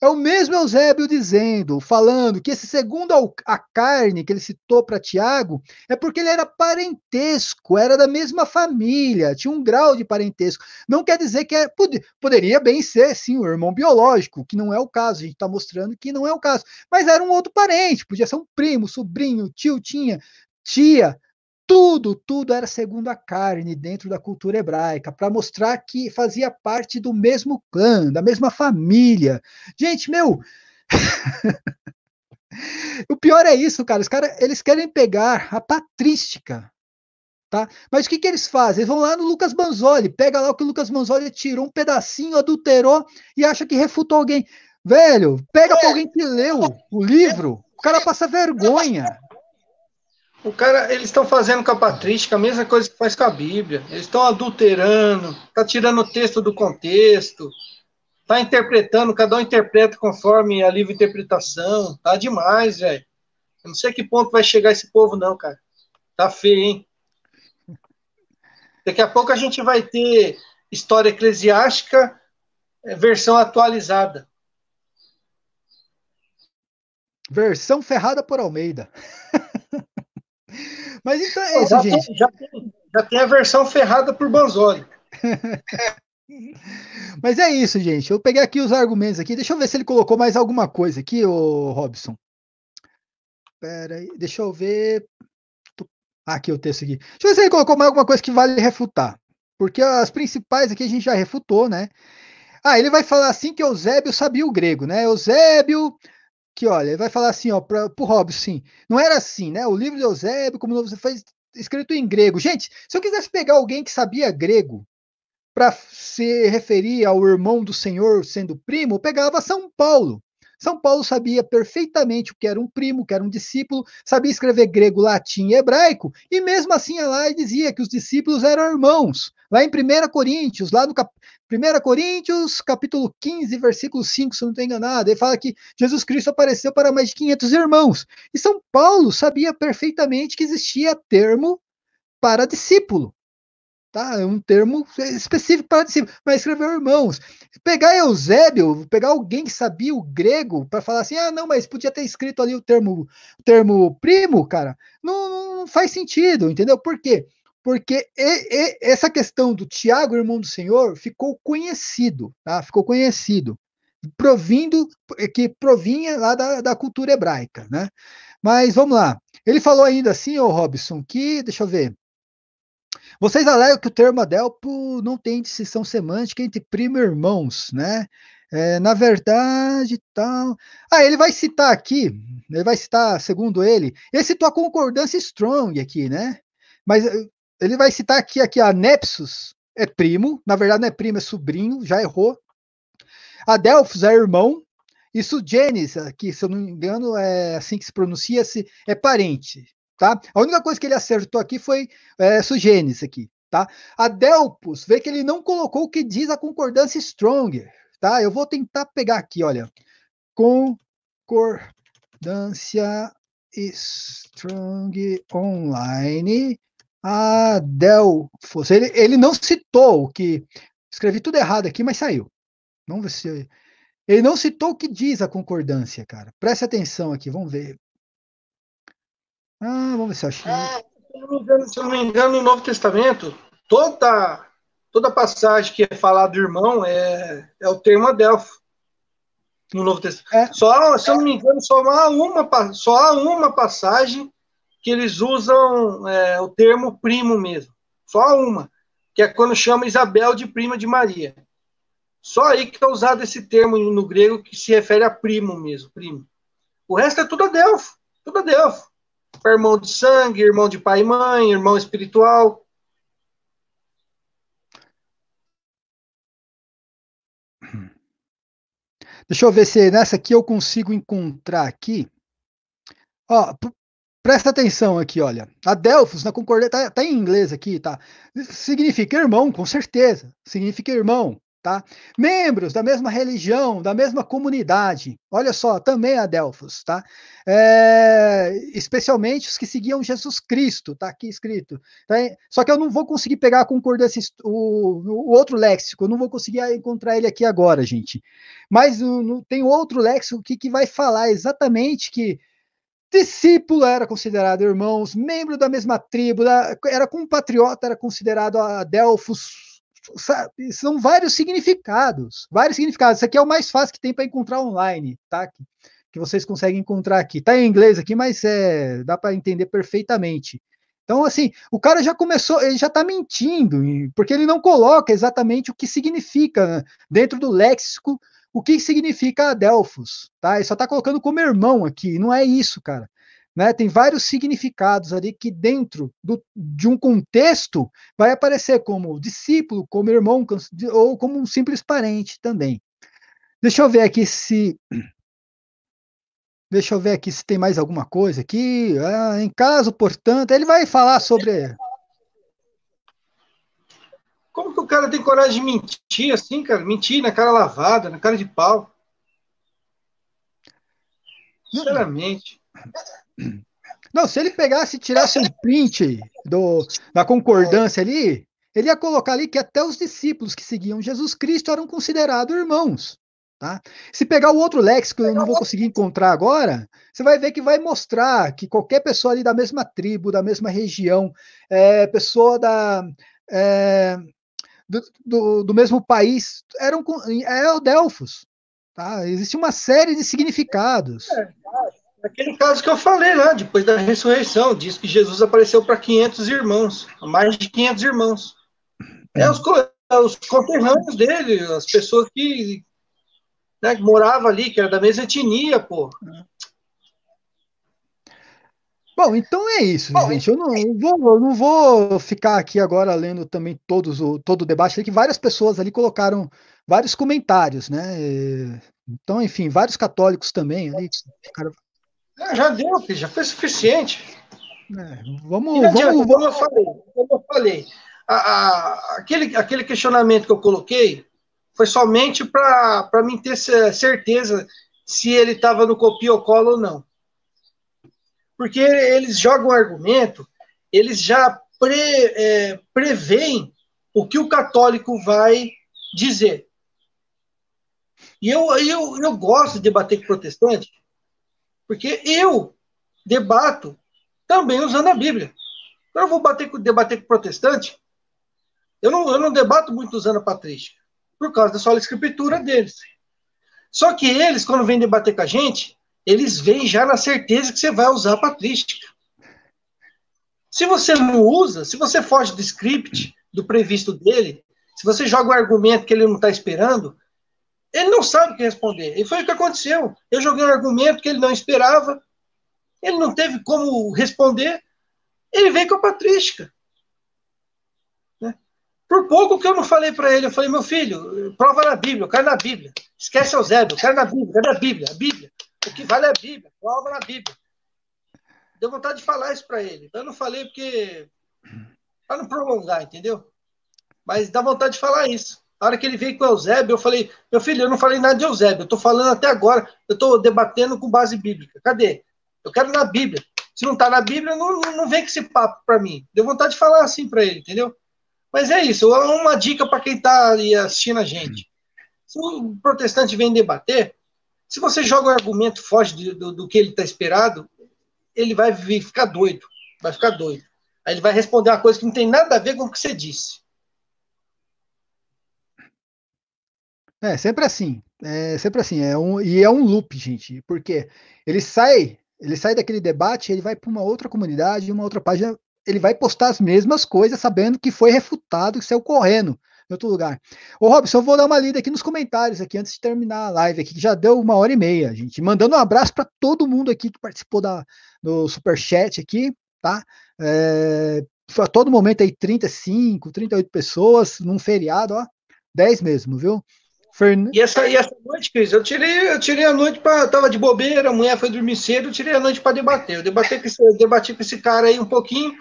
É o mesmo Eusébio dizendo, falando que esse segundo a carne que ele citou para Tiago é porque ele era parentesco, era da mesma família, tinha um grau de parentesco. Não quer dizer que é poderia bem ser, sim, o irmão biológico, que não é o caso, a gente está mostrando que não é o caso. Mas era um outro parente, podia ser um primo, sobrinho, tio, tinha, tia, tudo, tudo era segundo a carne dentro da cultura hebraica, para mostrar que fazia parte do mesmo clã, da mesma família. Gente, meu. o pior é isso, cara. Os caras eles querem pegar a patrística. Tá? Mas o que, que eles fazem? Eles vão lá no Lucas Manzoli, pega lá o que o Lucas Manzoli tirou um pedacinho, adulterou e acha que refutou alguém. Velho, pega é. pra alguém que leu o livro, o cara passa vergonha. O cara, eles estão fazendo com a patrística a mesma coisa que faz com a Bíblia. Eles estão adulterando, tá tirando o texto do contexto, tá interpretando, cada um interpreta conforme a livre interpretação. Tá demais, velho. Eu não sei a que ponto vai chegar esse povo, não, cara. Tá feio, hein? Daqui a pouco a gente vai ter história eclesiástica, eh, versão atualizada. Versão ferrada por Almeida. Mas então é isso, já gente. Tem, já, tem, já tem a versão ferrada por Banzoli. Mas é isso, gente. Eu peguei aqui os argumentos aqui. Deixa eu ver se ele colocou mais alguma coisa aqui, o Robson. Pera aí, deixa eu ver. Aqui ah, aqui o texto aqui. Deixa eu ver se ele colocou mais alguma coisa que vale refutar. Porque as principais aqui a gente já refutou, né? Ah, ele vai falar assim que Eusébio sabia o grego, né? Eusébio que, olha, vai falar assim, ó, para o Hobbes, sim. Não era assim, né? O livro de Eusébio, como você faz escrito em grego. Gente, se eu quisesse pegar alguém que sabia grego para se referir ao irmão do Senhor sendo primo, eu pegava São Paulo. São Paulo sabia perfeitamente o que era um primo, o que era um discípulo, sabia escrever grego, latim e hebraico, e mesmo assim ia lá e dizia que os discípulos eram irmãos. Lá em 1 Coríntios, lá no cap... 1 Coríntios, capítulo 15, versículo 5, se eu não estou enganado, ele fala que Jesus Cristo apareceu para mais de 500 irmãos. E São Paulo sabia perfeitamente que existia termo para discípulo tá? É um termo é específico para discípulo, mas escreveu irmãos. Pegar Eusébio, pegar alguém que sabia o grego para falar assim, ah, não, mas podia ter escrito ali o termo, termo primo, cara, não, não, faz sentido, entendeu? Por quê? Porque e, e, essa questão do Tiago, irmão do Senhor, ficou conhecido, tá? Ficou conhecido, provindo, é que provinha lá da, da cultura hebraica, né? Mas vamos lá. Ele falou ainda assim, ô Robson, que, deixa eu ver, vocês alegam que o termo Adelpo não tem distinção semântica entre primo e irmãos, né? É, na verdade, tal. Ah, ele vai citar aqui, ele vai citar, segundo ele, ele citou a concordância strong aqui, né? Mas eh, ele vai citar aqui, aqui a Nepsus é primo, na verdade não é primo, é sobrinho, já errou. A Delphus é irmão, e Sugenis, aqui, se eu não me engano, é assim que se pronuncia, -se, é parente tá? A única coisa que ele acertou aqui foi é, Sugenis aqui, tá? A Delpus vê que ele não colocou o que diz a concordância Stronger, tá? Eu vou tentar pegar aqui, olha. Concordância Strong Online Adelphos. Ele, ele não citou o que. Escrevi tudo errado aqui, mas saiu. Vamos ver se. Ele não citou o que diz a concordância, cara. Preste atenção aqui, vamos ver. Ah, vamos ver se eu É, se eu não me engano, no Novo Testamento, toda, toda passagem que é falada do irmão é, é o termo Adelpho. No Novo Testamento. É. Só, se eu não me engano, só há uma, só há uma passagem que eles usam é, o termo primo mesmo. Só uma. Que é quando chama Isabel de prima de Maria. Só aí que é usado esse termo no grego que se refere a primo mesmo, primo. O resto é tudo Adelpho. Tudo Adelpho irmão de sangue, irmão de pai e mãe, irmão espiritual. Deixa eu ver se nessa aqui eu consigo encontrar aqui. Ó, presta atenção aqui, olha. A Delfos, na concordância, tá, tá, em inglês aqui, tá? Significa irmão, com certeza. Significa irmão. Tá? Membros da mesma religião, da mesma comunidade, olha só, também adelfos, tá? É, especialmente os que seguiam Jesus Cristo, tá aqui escrito. Tá? Só que eu não vou conseguir pegar a concordância, o, o outro léxico, eu não vou conseguir encontrar ele aqui agora, gente. Mas no, no, tem outro léxico que, que vai falar exatamente que discípulo era considerado irmãos, membro da mesma tribo, era compatriota, era considerado adelfos, sabe, são vários significados, vários significados. Isso aqui é o mais fácil que tem para encontrar online, tá? Que, que, vocês conseguem encontrar aqui. Tá em inglês aqui, mas é, dá para entender perfeitamente. Então, assim, o cara já começou, ele já está mentindo, porque ele não coloca exatamente o que significa né? dentro do léxico o que significa Adelphos, tá? Ele só está colocando como irmão aqui, não é isso, cara. Né? Tem vários significados ali que, dentro do, de um contexto, vai aparecer como discípulo, como irmão, ou como um simples parente também. Deixa eu ver aqui se. Deixa eu ver aqui se tem mais alguma coisa aqui. Ah, em caso, portanto, ele vai falar sobre. Como que o cara tem coragem de mentir assim, cara? Mentir na cara lavada, na cara de pau. Hum. Sinceramente. Não, se ele pegasse e tirasse um print do, da concordância ali, ele ia colocar ali que até os discípulos que seguiam Jesus Cristo eram considerados irmãos. Tá? Se pegar o outro léxico, eu não vou conseguir encontrar agora, você vai ver que vai mostrar que qualquer pessoa ali da mesma tribo, da mesma região, é, pessoa da, é, do, do, do, mesmo país, eram é o Delfos. Tá? Existe uma série de significados. É, Aquele caso que eu falei lá, né? depois da ressurreição, diz que Jesus apareceu para 500 irmãos, mais de 500 irmãos. É, é os, os conterrâneos dele, as pessoas que, né, que moravam ali, que era da mesma etnia, pô. Bom, então é isso, né, Bom, gente. Eu não, eu vou, eu não vou ficar aqui agora lendo também todos o, todo o debate, que várias pessoas ali colocaram vários comentários, né? Então, enfim, vários católicos também ali, já deu, já foi suficiente. É, vamos, vamos, vamos, Como eu falei, como eu falei a, a, aquele, aquele questionamento que eu coloquei foi somente para mim ter certeza se ele estava no copia ou cola ou não. Porque eles jogam argumento, eles já pre, é, preveem o que o católico vai dizer. E eu, eu, eu gosto de debater com protestante, porque eu debato também usando a Bíblia. Então eu vou bater, debater com protestante. Eu não, eu não debato muito usando a patrística, por causa da sola escritura deles. Só que eles, quando vêm debater com a gente, eles vêm já na certeza que você vai usar a patrística. Se você não usa, se você foge do script, do previsto dele, se você joga o um argumento que ele não está esperando, ele não sabe o que responder. E foi o que aconteceu. Eu joguei um argumento que ele não esperava. Ele não teve como responder. Ele veio com a patrística. Né? Por pouco que eu não falei para ele, eu falei, meu filho, prova na Bíblia, eu quero na Bíblia. Esquece o Zé, eu quero na Bíblia, eu quero na Bíblia, a Bíblia. O que vale é a Bíblia, prova na Bíblia. Deu vontade de falar isso para ele. Eu não falei porque. para não prolongar, entendeu? Mas dá vontade de falar isso. A hora que ele veio com o Eusébio, eu falei, meu filho, eu não falei nada de Eusébio, eu estou falando até agora, eu estou debatendo com base bíblica. Cadê? Eu quero na Bíblia. Se não está na Bíblia, não, não vem com esse papo para mim. Deu vontade de falar assim para ele, entendeu? Mas é isso, uma dica para quem está assistindo a gente. Se um protestante vem debater, se você joga um argumento forte do, do, do que ele está esperado, ele vai ficar doido, vai ficar doido. Aí ele vai responder uma coisa que não tem nada a ver com o que você disse. É, sempre assim. É sempre assim. É um, e é um loop, gente. Porque ele sai, ele sai daquele debate, ele vai para uma outra comunidade, uma outra página, ele vai postar as mesmas coisas, sabendo que foi refutado, que saiu correndo em outro lugar. Ô, Robson, eu vou dar uma lida aqui nos comentários aqui antes de terminar a live aqui, que já deu uma hora e meia, gente. Mandando um abraço para todo mundo aqui que participou da, do Superchat aqui, tá? É, a todo momento aí 35, 38 pessoas num feriado, ó. 10 mesmo, viu? Fern... Né? E, essa, e essa noite, Cris, eu tirei, eu tirei a noite para tava de bobeira, a mulher foi dormir cedo, eu tirei a noite para debater. Eu debati com, esse, eu debati com esse cara aí um pouquinho,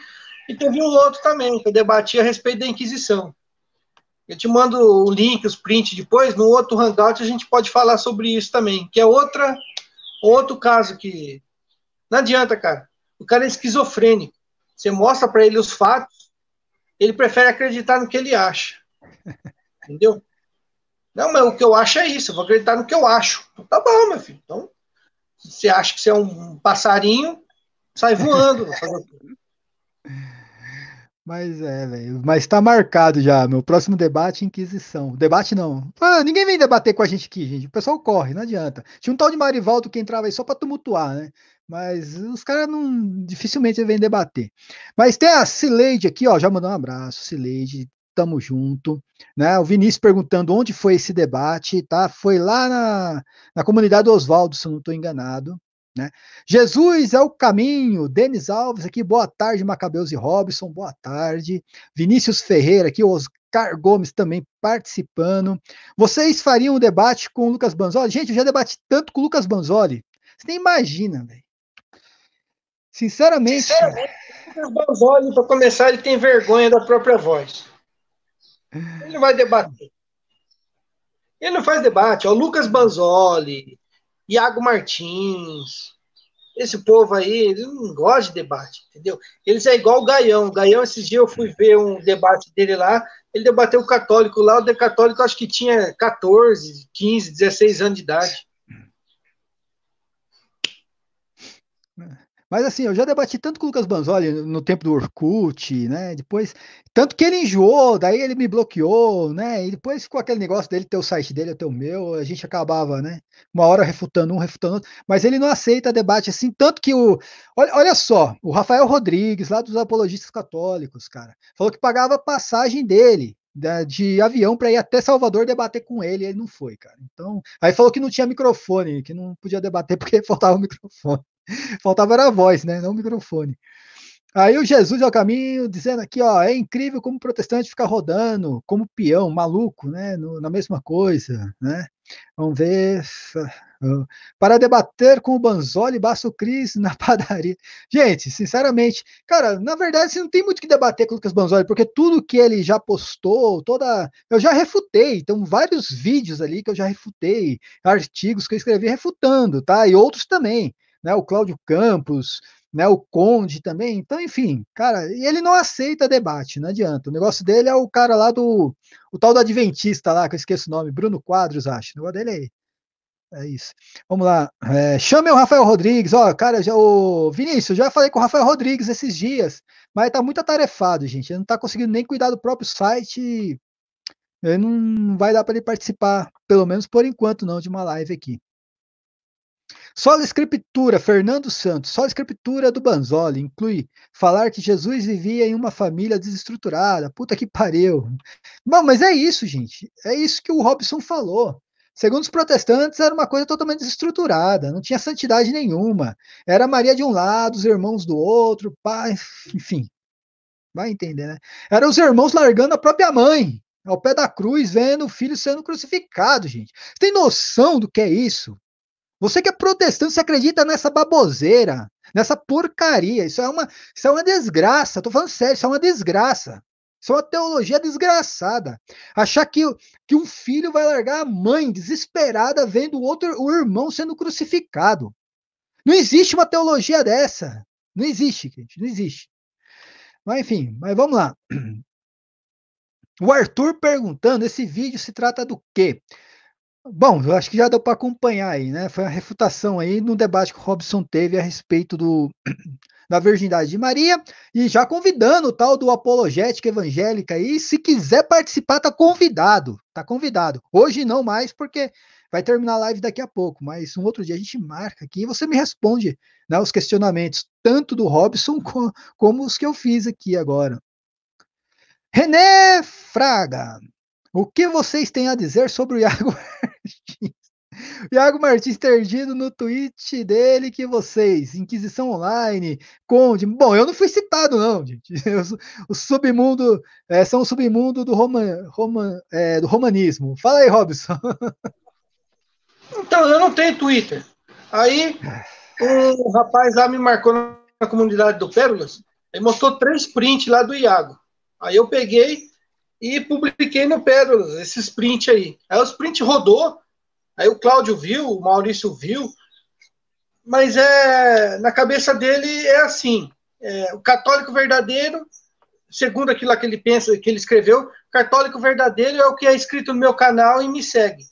e teve um outro também, que eu debati a respeito da Inquisição. Eu te mando o link, os prints depois, no outro Hangout a gente pode falar sobre isso também, que é outra, outro caso que. Não adianta, cara. O cara é esquizofrênico. Você mostra para ele os fatos, ele prefere acreditar no que ele acha. Entendeu? Não, mas o que eu acho é isso, eu vou acreditar no que eu acho. Então, tá bom, meu filho. Então, você acha que você é um passarinho, sai voando. Mas é, velho. Mas tá marcado já. Meu próximo debate, Inquisição. Debate não. Ah, ninguém vem debater com a gente aqui, gente. O pessoal corre, não adianta. Tinha um tal de Marivaldo que entrava aí só pra tumultuar, né? Mas os caras não. dificilmente vêm debater. Mas tem a Cileide aqui, ó. Já mandou um abraço, Cileide tamo junto. Né? O Vinícius perguntando onde foi esse debate, tá? Foi lá na, na comunidade Oswaldo, se eu não estou enganado. Né? Jesus é o caminho. Denis Alves aqui, boa tarde, Macabeus e Robson, boa tarde. Vinícius Ferreira aqui, Oscar Gomes também participando. Vocês fariam um debate com o Lucas Banzoli? Gente, eu já debati tanto com o Lucas Banzoli. Você nem imagina, velho. Sinceramente. Sinceramente, o Lucas Banzoli, para começar, ele tem vergonha da própria voz. Ele não vai debater. Ele não faz debate. O Lucas Banzoli, Iago Martins, esse povo aí, ele não gosta de debate, entendeu? Eles é igual o Gaião. O Gaião, esses dias eu fui ver um debate dele lá, ele debateu o católico lá, o católico acho que tinha 14, 15, 16 anos de idade. É. Mas assim, eu já debati tanto com o Lucas Banzoli no tempo do Orkut, né? Depois, tanto que ele enjoou, daí ele me bloqueou, né? E depois ficou aquele negócio dele ter o site dele, ter o meu, a gente acabava, né? Uma hora refutando um, refutando outro, mas ele não aceita debate assim, tanto que o Olha, olha só, o Rafael Rodrigues, lá dos apologistas católicos, cara, falou que pagava a passagem dele de avião para ir até Salvador debater com ele, ele não foi, cara. Então, aí falou que não tinha microfone, que não podia debater porque faltava o microfone. Faltava era a voz, né? Não o microfone. Aí o Jesus ao caminho dizendo aqui, ó, é incrível como o protestante fica rodando, como peão, maluco, né, no, na mesma coisa, né? Vamos ver. Para debater com o Banzoli, basta o Cris na padaria. Gente, sinceramente, cara, na verdade você não tem muito que debater com o Lucas Banzoli, porque tudo que ele já postou, toda. Eu já refutei, então vários vídeos ali que eu já refutei, artigos que eu escrevi refutando, tá? E outros também né, o Cláudio Campos, né, o Conde também. Então, enfim, cara, e ele não aceita debate, não adianta. O negócio dele é o cara lá do. O tal do Adventista lá, que eu esqueço o nome, Bruno Quadros, acho. O negócio dele é. É isso. Vamos lá. É, chame o Rafael Rodrigues. Ó, cara, já, o Vinícius, já falei com o Rafael Rodrigues esses dias, mas tá muito atarefado, gente. Ele não tá conseguindo nem cuidar do próprio site. Ele não vai dar para ele participar, pelo menos por enquanto, não, de uma live aqui. Só a Escritura, Fernando Santos. Só a Escritura do Banzoli inclui falar que Jesus vivia em uma família desestruturada. Puta que pariu. Bom, mas é isso, gente. É isso que o Robson falou. Segundo os protestantes, era uma coisa totalmente desestruturada, não tinha santidade nenhuma. Era Maria de um lado, os irmãos do outro, pai, enfim. Vai entender, né? Era os irmãos largando a própria mãe, ao pé da cruz, vendo o filho sendo crucificado, gente. Você tem noção do que é isso? Você que é protestante, você acredita nessa baboseira, nessa porcaria. Isso é uma, isso é uma desgraça. Estou falando sério, isso é uma desgraça. Isso é uma teologia desgraçada. Achar que, que um filho vai largar a mãe desesperada vendo o outro o irmão sendo crucificado. Não existe uma teologia dessa. Não existe, gente, não existe. Mas enfim, mas vamos lá. O Arthur perguntando: esse vídeo se trata do quê? Bom, eu acho que já deu para acompanhar aí, né? Foi uma refutação aí no debate que o Robson teve a respeito do, da virgindade de Maria e já convidando o tal do apologética evangélica aí, se quiser participar tá convidado, tá convidado. Hoje não mais porque vai terminar a live daqui a pouco, mas um outro dia a gente marca aqui e você me responde né, os questionamentos tanto do Robson como, como os que eu fiz aqui agora. René Fraga, o que vocês têm a dizer sobre o Iago Martins? Iago Martins terdido no tweet dele que vocês, Inquisição Online, Conde. Bom, eu não fui citado, não, gente. Eu, o submundo, é, são o submundo do, Roma, é, do romanismo. Fala aí, Robson. Então, eu não tenho Twitter. Aí, é. um rapaz lá me marcou na comunidade do Pérolas e mostrou três prints lá do Iago. Aí eu peguei, e publiquei no Pérolas esse sprint aí. Aí o sprint rodou, aí o Cláudio viu, o Maurício viu, mas é na cabeça dele é assim, é, o católico verdadeiro, segundo aquilo que ele pensa, que ele escreveu, católico verdadeiro é o que é escrito no meu canal e me segue.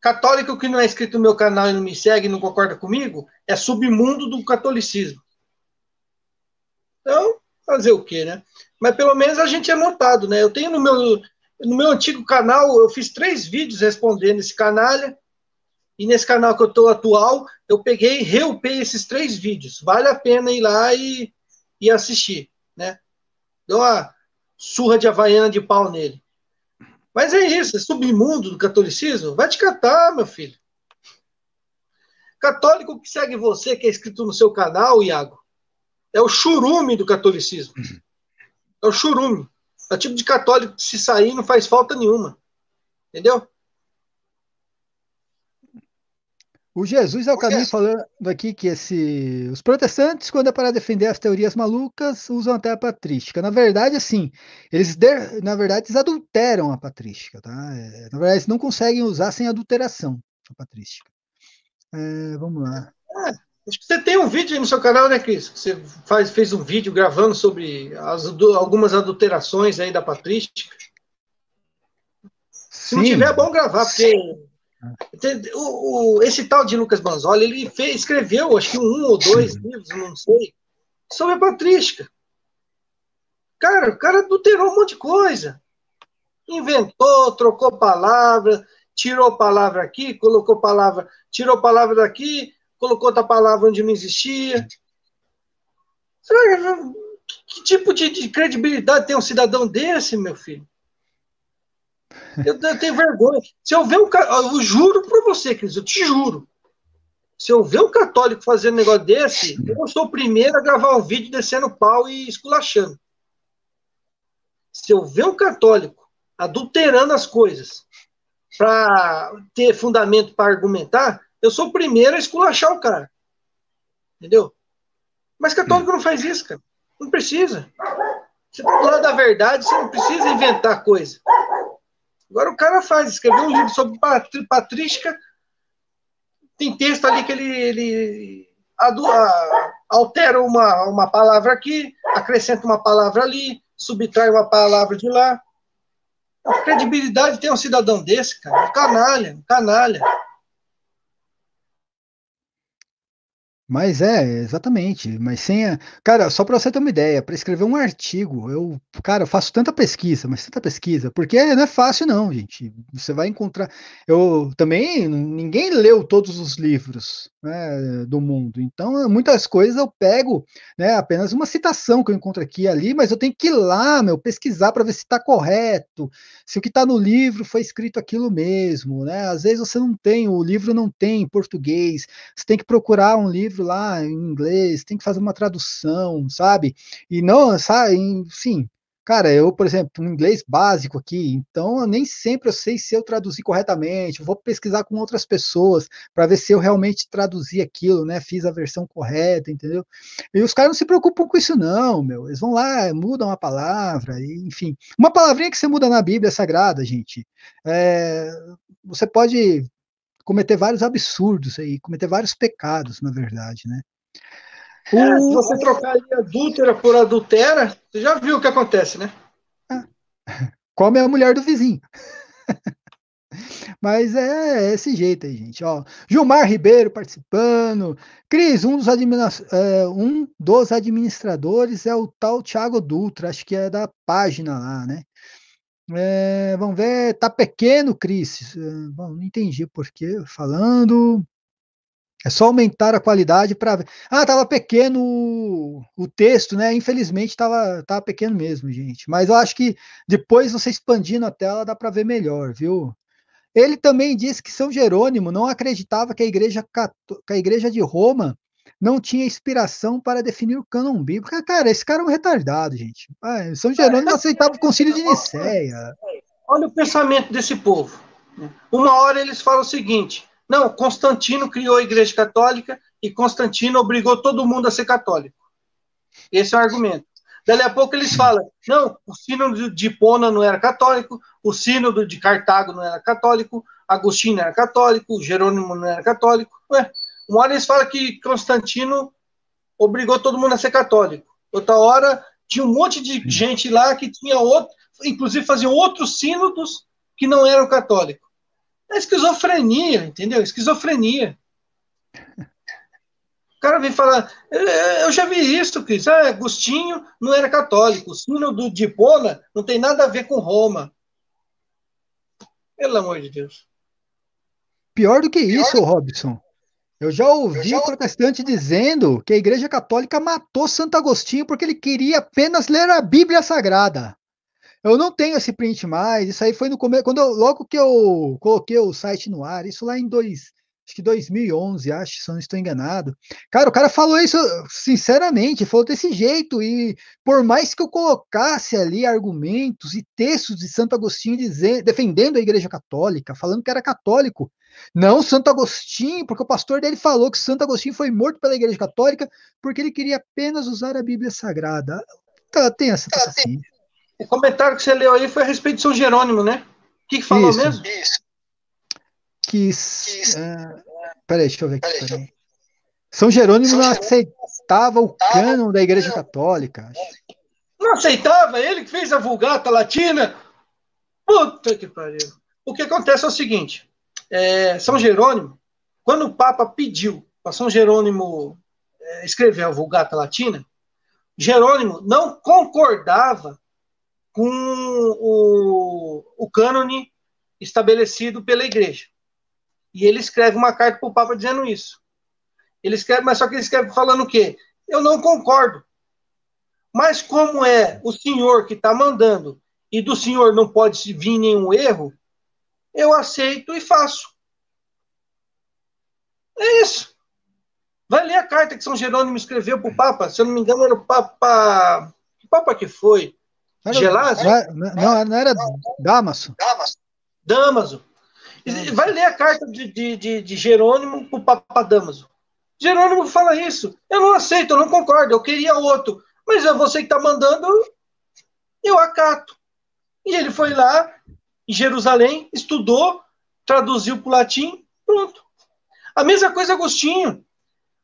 Católico que não é inscrito no meu canal e não me segue, não concorda comigo, é submundo do catolicismo fazer o quê, né? Mas pelo menos a gente é montado, né? Eu tenho no meu, no meu antigo canal, eu fiz três vídeos respondendo esse canalha, e nesse canal que eu estou atual, eu peguei e reupei esses três vídeos. Vale a pena ir lá e, e assistir, né? Dou uma surra de havaiana de pau nele. Mas é isso, é submundo do catolicismo. Vai te catar, meu filho. Católico que segue você, que é inscrito no seu canal, Iago, é o churume do catolicismo. Uhum. É o churume. É o tipo de católico que se sair não faz falta nenhuma. Entendeu? O Jesus é o caminho falando aqui que esse, os protestantes, quando é para defender as teorias malucas, usam até a patrística. Na verdade, assim, eles de, na verdade eles adulteram a patrística, tá? É, na verdade, eles não conseguem usar sem adulteração a patrística. É, vamos lá. É. Você tem um vídeo aí no seu canal, né, Cris? Você faz, fez um vídeo gravando sobre as, algumas adulterações aí da patrística. Se Sim. não tiver, é bom gravar, porque o, o, esse tal de Lucas Banzoli, ele fez, escreveu, acho que um ou dois livros, não sei, sobre a patrística. Cara, o cara adulterou um monte de coisa. Inventou, trocou palavra, tirou palavra aqui, colocou palavra, tirou palavra daqui, colocou outra palavra onde não existia. Que tipo de, de credibilidade tem um cidadão desse, meu filho? Eu, eu tenho vergonha. Se eu ver um eu juro para você, Cris, eu te juro. Se eu ver um católico fazendo um negócio desse, eu sou o primeiro a gravar um vídeo descendo pau e esculachando. Se eu ver um católico adulterando as coisas para ter fundamento para argumentar, eu sou o primeiro a esculachar o cara. Entendeu? Mas católico não faz isso, cara. Não precisa. Você tá do lado da verdade, você não precisa inventar coisa. Agora o cara faz, escreveu um livro sobre patrística, tem texto ali que ele, ele altera uma, uma palavra aqui, acrescenta uma palavra ali, subtrai uma palavra de lá. A credibilidade tem um cidadão desse, cara. Um canalha, um canalha. Mas é, exatamente. Mas sem a... Cara, só para você ter uma ideia, para escrever um artigo, eu, cara, eu faço tanta pesquisa, mas tanta pesquisa, porque não é fácil, não, gente. Você vai encontrar. Eu também, ninguém leu todos os livros né, do mundo. Então, muitas coisas eu pego né, apenas uma citação que eu encontro aqui e ali, mas eu tenho que ir lá, meu, pesquisar para ver se está correto, se o que está no livro foi escrito aquilo mesmo. Né? Às vezes você não tem, o livro não tem em português, você tem que procurar um livro lá em inglês, tem que fazer uma tradução, sabe? E não, sabe, sim, Cara, eu, por exemplo, um inglês básico aqui, então eu nem sempre eu sei se eu traduzi corretamente, eu vou pesquisar com outras pessoas para ver se eu realmente traduzi aquilo, né? Fiz a versão correta, entendeu? E os caras não se preocupam com isso, não, meu. Eles vão lá, mudam a palavra, e, enfim. Uma palavrinha que você muda na Bíblia é Sagrada, gente. É, você pode cometer vários absurdos aí, cometer vários pecados, na verdade, né? É, se você trocar ali adúltera por adultera, você já viu o que acontece, né? Come a mulher do vizinho. Mas é, é, esse jeito aí, gente. Ó, Gilmar Ribeiro participando. Cris, um dos, é, um dos administradores é o tal Thiago Dutra, acho que é da página lá, né? É, vamos ver, tá pequeno, Cris. É, bom, não entendi por que falando. É só aumentar a qualidade para. Ah, tava pequeno o texto, né? Infelizmente tava, tava pequeno mesmo, gente. Mas eu acho que depois você expandindo a tela dá para ver melhor, viu? Ele também disse que São Jerônimo não acreditava que a igreja, que a igreja de Roma não tinha inspiração para definir o cânon bíblico. Cara, esse cara é um retardado, gente. Ah, São Jerônimo é aceitava o assim, concílio de Nicéia. Olha o pensamento desse povo. Né? Uma hora eles falam o seguinte: não, Constantino criou a Igreja Católica e Constantino obrigou todo mundo a ser católico. Esse é o argumento. Daí a pouco eles falam: não, o sínodo de Hipona não era católico, o sínodo de Cartago não era católico, Agostinho não era católico, Jerônimo não era católico. Ué, uma hora eles falam que Constantino obrigou todo mundo a ser católico. Outra hora tinha um monte de gente lá que tinha outro, inclusive faziam outros sínodos que não eram católicos. É esquizofrenia, entendeu? Esquizofrenia. O cara vem falar, é, é, eu já vi isso, Cris. Ah, Agostinho não era católico. O sino do Dipona não tem nada a ver com Roma. Pelo amor de Deus. Pior do que Pior isso, Robson. Eu já ouvi eu já... protestante dizendo que a Igreja Católica matou Santo Agostinho porque ele queria apenas ler a Bíblia Sagrada. Eu não tenho esse print mais. Isso aí foi no começo, quando eu, logo que eu coloquei o site no ar, isso lá em dois, acho que 2011, acho, se eu não estou enganado. Cara, o cara falou isso sinceramente, falou desse jeito e por mais que eu colocasse ali argumentos e textos de Santo Agostinho dizendo, defendendo a Igreja Católica, falando que era católico, não Santo Agostinho, porque o pastor dele falou que Santo Agostinho foi morto pela Igreja Católica porque ele queria apenas usar a Bíblia Sagrada. Tá, tem essa tá, paciência. O comentário que você leu aí foi a respeito de São Jerônimo, né? O que, que falou Isso. mesmo? Isso. Que. Uh, peraí, deixa eu ver aqui. Peraí. São Jerônimo não aceitava o cânon da Igreja Católica. Não aceitava? Ele que fez a Vulgata Latina? Puta que pariu. O que acontece é o seguinte: é, São Jerônimo, quando o Papa pediu para São Jerônimo é, escrever a Vulgata Latina, Jerônimo não concordava com o, o cânone estabelecido pela igreja. E ele escreve uma carta para o Papa dizendo isso. Ele escreve, mas só que ele escreve falando o quê? Eu não concordo. Mas como é o senhor que está mandando e do senhor não pode vir nenhum erro, eu aceito e faço. É isso. Vai ler a carta que São Jerônimo escreveu para o Papa, se eu não me engano, era o Papa. Que Papa que foi? Era, Gelásio? Não, não, não, era Damaso. Damaso. Damaso. Vai ler a carta de, de, de, de Jerônimo para o Papa Damaso. Jerônimo fala isso. Eu não aceito, eu não concordo, eu queria outro. Mas é você que está mandando, eu acato. E ele foi lá, em Jerusalém, estudou, traduziu para o latim, pronto. A mesma coisa Agostinho.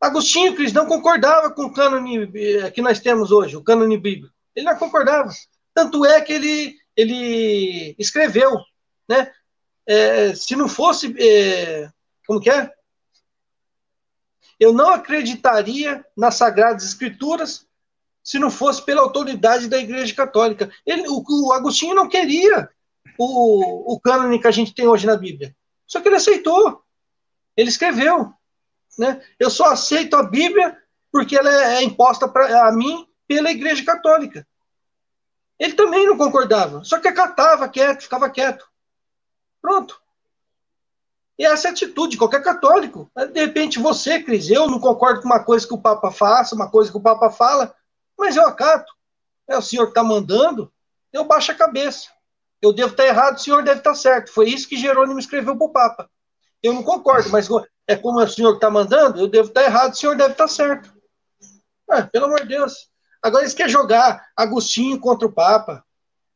Agostinho, Cris, não concordava com o cânone eh, que nós temos hoje, o cânone bíblico. Ele não concordava. Tanto é que ele, ele escreveu, né? É, se não fosse, é, como que é? Eu não acreditaria nas Sagradas Escrituras se não fosse pela autoridade da Igreja Católica. Ele, o, o Agostinho não queria o, o cânone que a gente tem hoje na Bíblia. Só que ele aceitou. Ele escreveu. Né? Eu só aceito a Bíblia porque ela é, é imposta pra, a mim pela Igreja Católica. Ele também não concordava, só que acatava quieto, ficava quieto. Pronto. E essa é a atitude de qualquer católico. De repente você, Cris, eu não concordo com uma coisa que o Papa faça, uma coisa que o Papa fala, mas eu acato. É o senhor que está mandando, eu baixo a cabeça. Eu devo estar tá errado, o senhor deve estar tá certo. Foi isso que Jerônimo escreveu para o Papa. Eu não concordo, mas é como é o senhor que está mandando, eu devo estar tá errado, o senhor deve estar tá certo. É, pelo amor de Deus. Agora eles querem jogar Agostinho contra o Papa,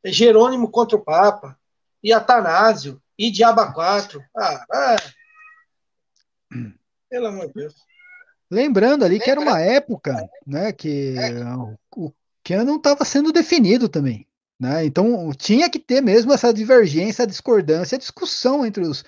Jerônimo contra o Papa, e Atanásio, e Diaba 4. Ah, ah. Pelo amor de Deus. Lembrando ali que era uma época né, que o, o que não estava sendo definido também. Né? Então tinha que ter mesmo essa divergência, a discordância, a discussão entre os,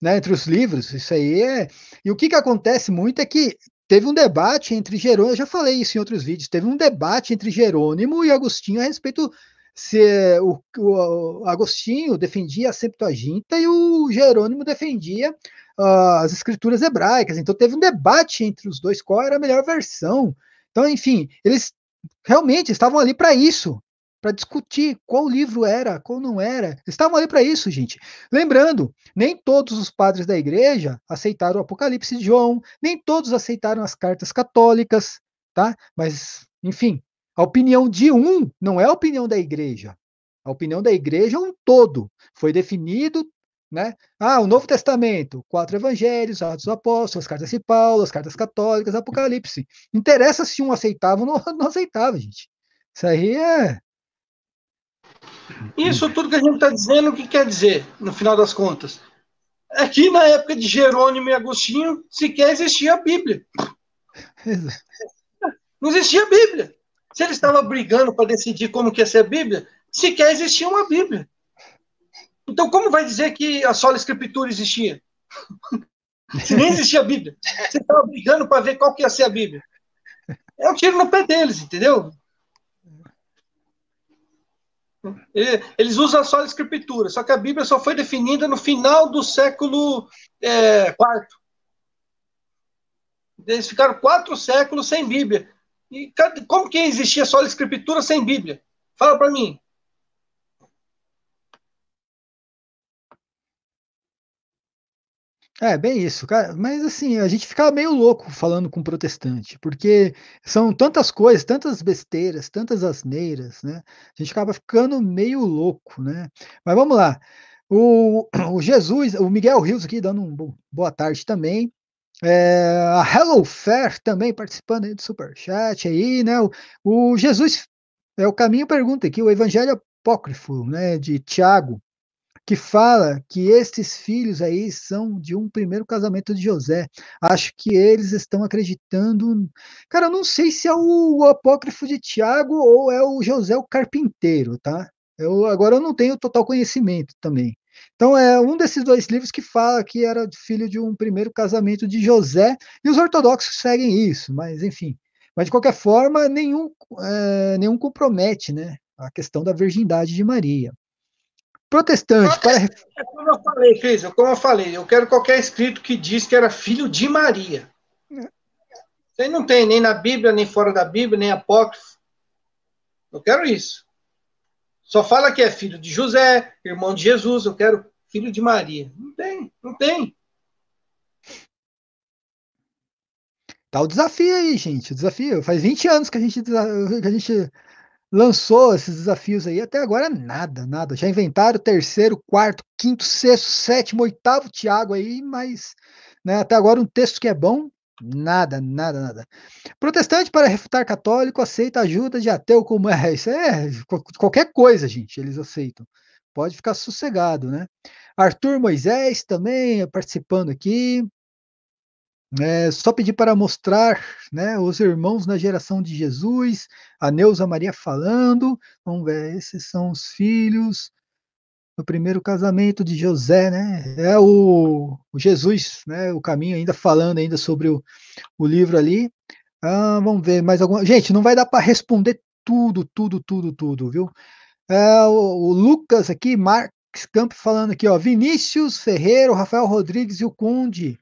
né, entre os livros. Isso aí é. E o que, que acontece muito é que Teve um debate entre Jerônimo, eu já falei isso em outros vídeos, teve um debate entre Jerônimo e Agostinho a respeito se eh, o, o, o Agostinho defendia a Septuaginta e o Jerônimo defendia uh, as escrituras hebraicas. Então teve um debate entre os dois qual era a melhor versão. Então, enfim, eles realmente estavam ali para isso, para discutir qual livro era, qual não era. estavam ali para isso, gente. Lembrando, nem todos os padres da igreja aceitaram o Apocalipse de João, nem todos aceitaram as cartas católicas, tá? Mas, enfim, a opinião de um não é a opinião da igreja. A opinião da igreja é um todo. Foi definido, né? Ah, o Novo Testamento, quatro evangelhos, Atos dos Apóstolos, as cartas de Paulo, as cartas católicas, Apocalipse. Interessa se um aceitava ou não, não aceitava, gente. Isso aí é, isso tudo que a gente está dizendo, o que quer dizer, no final das contas? Aqui é na época de Jerônimo e Agostinho, sequer existia a Bíblia. Não existia a Bíblia. Se eles estavam brigando para decidir como que ia ser a Bíblia, sequer existia uma Bíblia. Então, como vai dizer que a sola escritura existia? Se nem existia a Bíblia. Você estava brigando para ver qual que ia ser a Bíblia. É um tiro no pé deles, entendeu? Eles usam só a escritura, só que a Bíblia só foi definida no final do século é, IV. Eles ficaram quatro séculos sem Bíblia. E como que existia só a escritura sem Bíblia? Fala para mim. É, bem isso, cara. Mas assim, a gente ficava meio louco falando com protestante, porque são tantas coisas, tantas besteiras, tantas asneiras, né? A gente acaba ficando meio louco, né? Mas vamos lá. O, o Jesus, o Miguel Rios aqui dando um boa tarde também. É, a Hello Fair também participando aí do Superchat aí, né? O, o Jesus é o caminho pergunta aqui, o Evangelho Apócrifo, né? De Tiago que fala que estes filhos aí são de um primeiro casamento de José. Acho que eles estão acreditando. Cara, eu não sei se é o, apócrifo de Tiago ou é o José o carpinteiro, tá? Eu, agora eu não tenho total conhecimento também. Então é um desses dois livros que fala que era filho de um primeiro casamento de José, e os ortodoxos seguem isso, mas enfim. Mas de qualquer forma, nenhum, é, nenhum compromete né, a questão da virgindade de Maria protestante. Para... É como eu falei, Cris, é como eu falei, eu quero qualquer escrito que diz que era filho de Maria. Você não tem nem na Bíblia, nem fora da Bíblia, nem apócrifo. Eu quero isso. Só fala que é filho de José, irmão de Jesus, eu quero filho de Maria. Não tem, não tem. Tá o desafio aí, gente. O desafio. Faz 20 anos que a gente, que a gente lançou esses desafios aí, até agora nada, nada. Já inventaram terceiro, quarto, quinto, sexto, sétimo, oitavo Tiago aí, mas né, até agora um texto que é bom, nada, nada, nada. Protestante para refutar católico aceita ajuda de ateu como é. Isso é qualquer coisa, gente, eles aceitam. Pode ficar sossegado, né? Arthur Moisés também participando aqui. É, só pedi para mostrar né, os irmãos na geração de Jesus, a Neuza Maria falando, vamos ver, esses são os filhos do primeiro casamento de José, né? É o, o Jesus, né, o caminho ainda falando ainda sobre o, o livro ali. Ah, vamos ver mais alguma. Gente, não vai dar para responder tudo, tudo, tudo, tudo, viu? É, o, o Lucas aqui, Marcos Campos falando aqui, ó, Vinícius Ferreira, Rafael Rodrigues e o Conde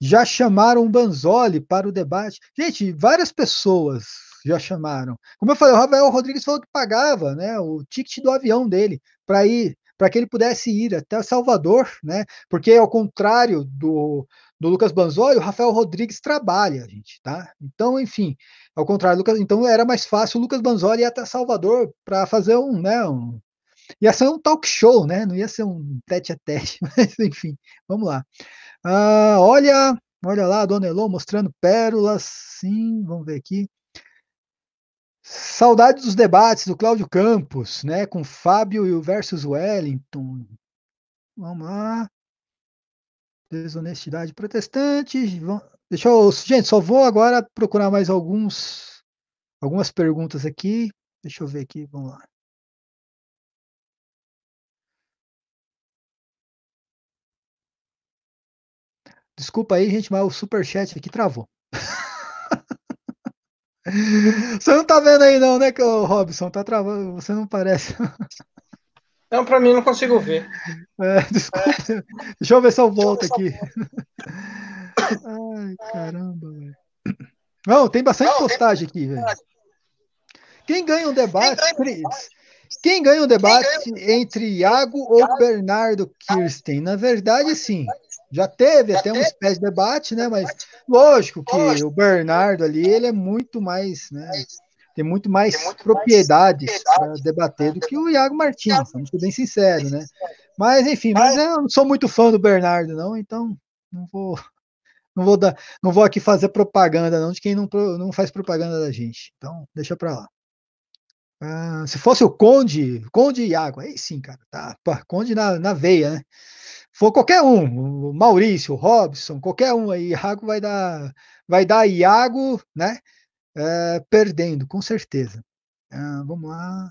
já chamaram Banzoli para o debate. Gente, várias pessoas já chamaram. Como eu falei, o Rafael Rodrigues falou que pagava né, o ticket do avião dele para ir, para que ele pudesse ir até Salvador, né? Porque ao contrário do, do Lucas Banzoli, o Rafael Rodrigues trabalha, gente, tá? Então, enfim, ao contrário, Lucas, então era mais fácil o Lucas Banzoli ir até Salvador para fazer um, né, um, Ia ser um talk show, né? Não ia ser um tete a tete, mas enfim, vamos lá. Ah, olha, olha lá, Dona Elô mostrando pérolas, sim, vamos ver aqui. Saudades dos debates do Cláudio Campos, né? Com Fábio e o versus Wellington. Vamos lá. Desonestidade protestante. Deixa eu, gente, só vou agora procurar mais alguns algumas perguntas aqui. Deixa eu ver aqui, vamos lá. Desculpa aí, gente, mas o superchat aqui travou. Você não tá vendo aí não, né, que o Robson tá travando, você não parece. Não, para mim não consigo ver. É, desculpa. É. Deixa eu ver se eu volto aqui. Ai, caramba, velho. Não, tem bastante não, postagem aqui, velho. Quem ganha um debate? Quem ganha um debate, ganha... entre Iago ou Bernardo Kirsten? Na verdade, sim. Já teve Já até teve. uns de debate, né? Mas lógico que lógico. o Bernardo ali, ele é muito mais, né? É tem muito mais tem muito propriedades para debater do que o Iago Martins, vamos ser bem sinceros, né? É. Mas enfim, mas eu não sou muito fã do Bernardo, não, então não vou não vou dar, não vou aqui fazer propaganda não de quem não, não faz propaganda da gente. Então, deixa para lá. Ah, se fosse o Conde, Conde e Iago, aí sim, cara, tá, pô, Conde na, na veia, né? for qualquer um, Maurício, Robson, qualquer um aí, Iago vai dar, vai dar Iago, né? É, perdendo, com certeza. É, vamos lá.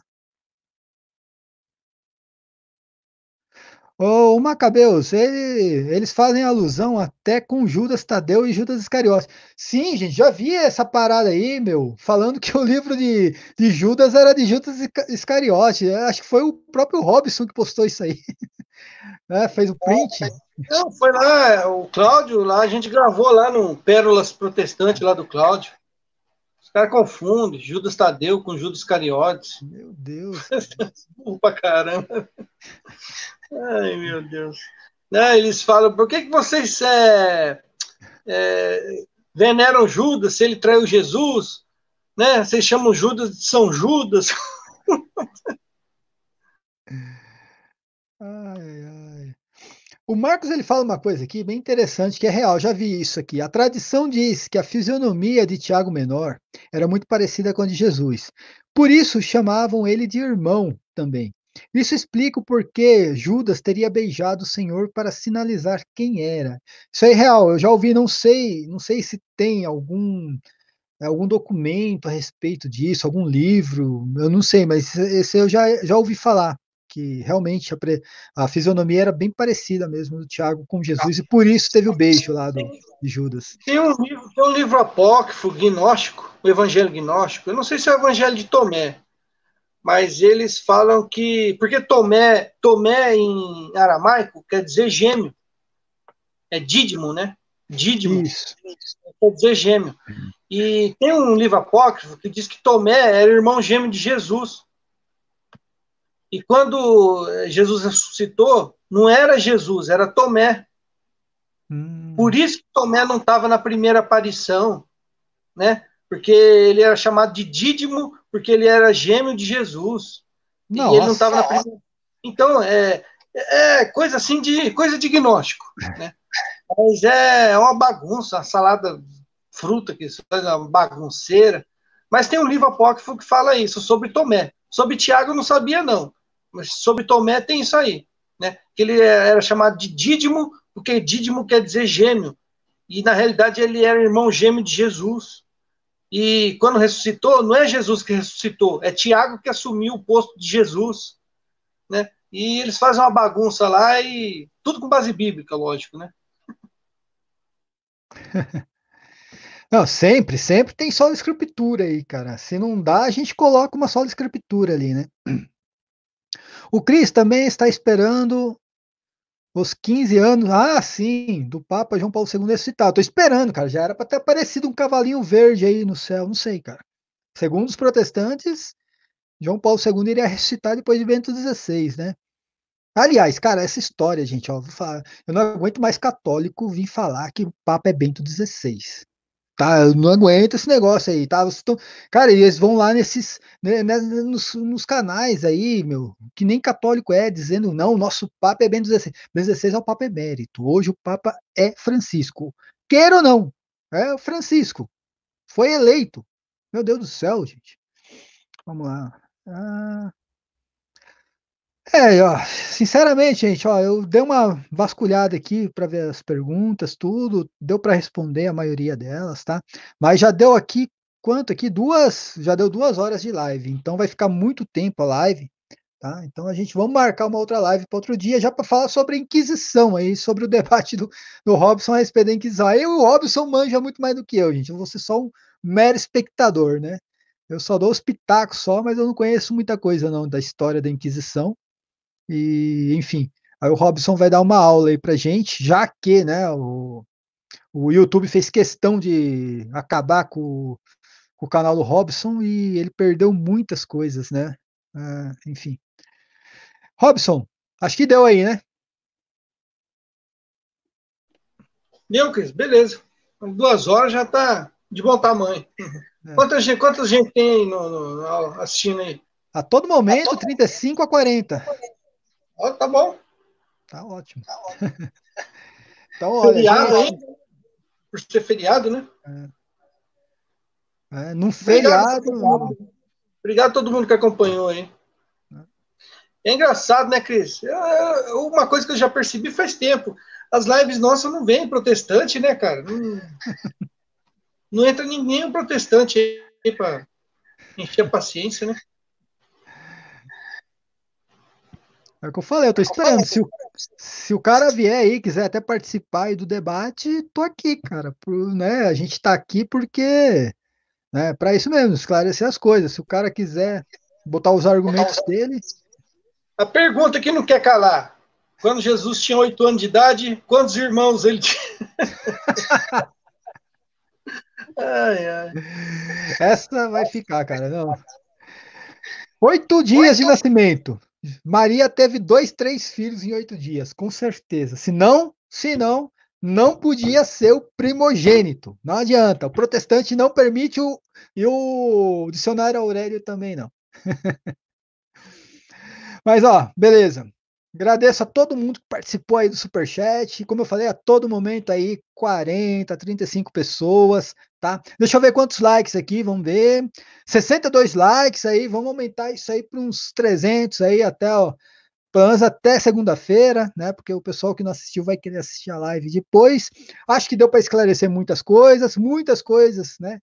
Oh, o Macabeus, ele, eles fazem alusão até com Judas Tadeu e Judas Iscariotes. Sim, gente, já vi essa parada aí, meu, falando que o livro de, de Judas era de Judas Iscariote. Acho que foi o próprio Robson que postou isso aí. É, fez o é, print? Não, foi lá, o Cláudio, lá, a gente gravou lá no Pérolas Protestante, lá do Cláudio. Os caras confundem Judas Tadeu com Judas Cariotes. Meu Deus. Burro caramba. Ai, meu Deus. Né, eles falam, por que, que vocês é, é, veneram Judas se ele traiu Jesus? Né? Vocês chamam Judas de São Judas? Ai, ai. O Marcos ele fala uma coisa aqui bem interessante, que é real, já vi isso aqui. A tradição diz que a fisionomia de Tiago Menor era muito parecida com a de Jesus. Por isso chamavam ele de irmão também. Isso explica o porquê Judas teria beijado o Senhor para sinalizar quem era. Isso é real, eu já ouvi, não sei, não sei se tem algum algum documento a respeito disso, algum livro, eu não sei, mas esse eu já, já ouvi falar que realmente a, pre, a fisionomia era bem parecida mesmo do Tiago com Jesus, e por isso teve o beijo lá do, de Judas. Tem um livro, tem um livro apócrifo, gnóstico, o Evangelho Gnóstico, eu não sei se é o Evangelho de Tomé, mas eles falam que. Porque Tomé, Tomé em aramaico quer dizer gêmeo. É Dídimo, né? Dídimo. Isso. Quer dizer gêmeo. Uhum. E tem um livro apócrifo que diz que Tomé era irmão gêmeo de Jesus. E quando eh, Jesus ressuscitou, não era Jesus, era Tomé. Hum. Por isso que Tomé não estava na primeira aparição, né? Porque ele era chamado de Dídimo, porque ele era gêmeo de Jesus. Nossa. E ele não estava na primeira. Então, é, é coisa assim de coisa de gnóstico, né? Mas é, é uma bagunça, uma salada fruta que isso faz, é uma bagunceira. Mas tem um livro apócrifo que fala isso sobre Tomé. Sobre Tiago eu não sabia, não sobre Tomé tem isso aí, né? Que ele é, era chamado de Dídimo, porque Dídimo quer dizer gêmeo. E na realidade ele era irmão gêmeo de Jesus. E quando ressuscitou, não é Jesus que ressuscitou, é Tiago que assumiu o posto de Jesus, né? E eles fazem uma bagunça lá e tudo com base bíblica, lógico, né? Não, sempre, sempre tem só escritura aí, cara. Se não dá, a gente coloca uma só escritura ali, né? O Cris também está esperando os 15 anos, ah, sim, do Papa João Paulo II ressuscitado. Estou esperando, cara, já era para ter aparecido um cavalinho verde aí no céu, não sei, cara. Segundo os protestantes, João Paulo II iria ressuscitar depois de Bento XVI, né? Aliás, cara, essa história, gente, ó, eu não aguento mais católico vir falar que o Papa é Bento XVI tá? Eu não aguento esse negócio aí, tá? Vocês tão... Cara, eles vão lá nesses, né, né, nos, nos, canais aí, meu, que nem católico é, dizendo não, o nosso Papa é Ben XVI. Ben XVI é o Papa emérito. Hoje o Papa é Francisco. Queira ou não, é o Francisco. Foi eleito. Meu Deus do céu, gente. Vamos lá. Ah, é, ó, sinceramente, gente, ó, eu dei uma vasculhada aqui para ver as perguntas, tudo, deu para responder a maioria delas, tá? Mas já deu aqui quanto aqui? Duas, já deu duas horas de live, então vai ficar muito tempo a live, tá? Então a gente vamos marcar uma outra live para outro dia já para falar sobre a Inquisição aí, sobre o debate do, do Robson a respeito da Inquisição. Aí o Robson manja muito mais do que eu, gente. Eu vou ser só um mero espectador, né? Eu só dou os pitacos só, mas eu não conheço muita coisa não da história da Inquisição. E, enfim, aí o Robson vai dar uma aula aí pra gente, já que, né, o, o YouTube fez questão de acabar com, com o canal do Robson e ele perdeu muitas coisas, né? Ah, enfim. Robson, acho que deu aí, né? Meu, Cris, beleza. Duas horas já tá de bom tamanho. É. Quantas, gente, quanta gente tem aí no, no, assistindo aí? A todo momento, a todo... 35 a 40. 40. Ó, tá bom. Tá ótimo. Tá ótimo. então, olha, feriado já... ainda, né? por ser feriado, né? É. é num feriado. Obrigado, obrigado a todo mundo que acompanhou aí. É engraçado, né, Cris? É, é uma coisa que eu já percebi faz tempo. As lives nossas não vêm protestante, né, cara? Não, não entra ninguém protestante aí para encher a paciência, né? É o que eu falei, eu tô é esperando. É se o, se o cara vier aí, quiser até participar aí do debate, tô aqui, cara. né, a gente tá aqui porque. Né, para isso mesmo, esclarecer as coisas. Se o cara quiser botar os argumentos dele. A pergunta que não quer calar. Quando Jesus tinha oito anos de idade, quantos irmãos ele tinha? ai, ai. Essa vai ficar, cara. Não. Oito dias oito... de nascimento. Maria teve dois, três filhos em oito dias, com certeza. Se não, se não, não podia ser o primogênito. Não adianta. O protestante não permite o, e o dicionário Aurélio também não. Mas ó, beleza. Agradeço a todo mundo que participou aí do Superchat. Como eu falei, a todo momento aí, 40, 35 pessoas tá? Deixa eu ver quantos likes aqui, vamos ver. 62 likes aí, vamos aumentar isso aí para uns 300 aí até, ó, até segunda-feira, né? Porque o pessoal que não assistiu vai querer assistir a live depois. Acho que deu para esclarecer muitas coisas, muitas coisas, né?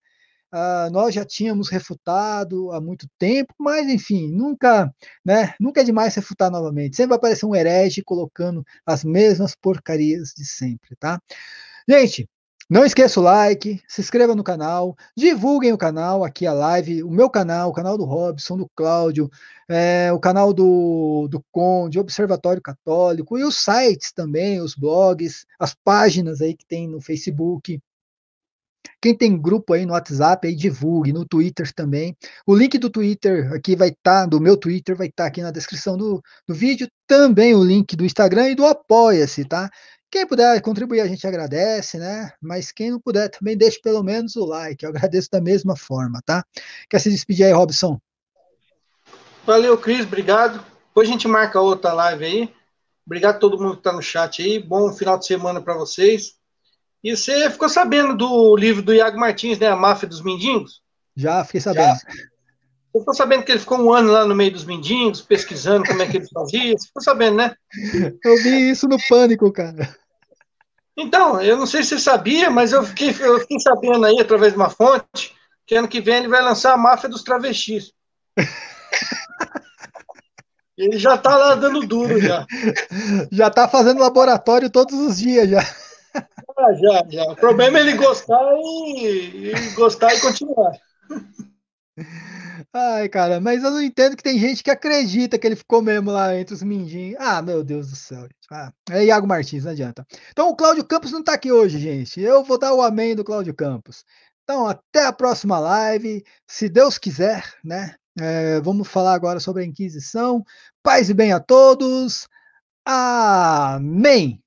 Uh, nós já tínhamos refutado há muito tempo, mas enfim, nunca, né, nunca é demais refutar novamente. Sempre vai aparecer um herege colocando as mesmas porcarias de sempre, tá? Gente, não esqueça o like, se inscreva no canal, divulguem o canal, aqui a live, o meu canal, o canal do Robson, do Cláudio, é, o canal do, do Conde, Observatório Católico, e os sites também, os blogs, as páginas aí que tem no Facebook. Quem tem grupo aí no WhatsApp, aí divulgue, no Twitter também. O link do Twitter aqui vai estar, tá, do meu Twitter, vai estar tá aqui na descrição do, do vídeo. Também o link do Instagram e do Apoia-se, tá? Quem puder contribuir, a gente agradece, né? Mas quem não puder, também deixe pelo menos o like. Eu agradeço da mesma forma, tá? Quer se despedir aí, Robson? Valeu, Cris. Obrigado. Depois a gente marca outra live aí. Obrigado a todo mundo que está no chat aí. Bom final de semana para vocês. E você ficou sabendo do livro do Iago Martins, né? A Máfia dos Mendigos? Já, fiquei sabendo. Já. Você ficou sabendo que ele ficou um ano lá no meio dos mendigos, pesquisando como é que eles faziam? Você ficou sabendo, né? Eu vi isso no pânico, cara. Então, eu não sei se você sabia, mas eu fiquei, eu fiquei sabendo aí, através de uma fonte, que ano que vem ele vai lançar a Máfia dos Travestis. Ele já tá lá dando duro já. Já tá fazendo laboratório todos os dias já. Ah, já, já. O problema é ele gostar e, e gostar e continuar. Ai, cara, mas eu não entendo que tem gente que acredita que ele ficou mesmo lá entre os mindinhos. Ah, meu Deus do céu. Ah, é Iago Martins, não adianta. Então o Cláudio Campos não tá aqui hoje, gente. Eu vou dar o amém do Cláudio Campos. Então, até a próxima live, se Deus quiser, né? É, vamos falar agora sobre a Inquisição. Paz e bem a todos. Amém!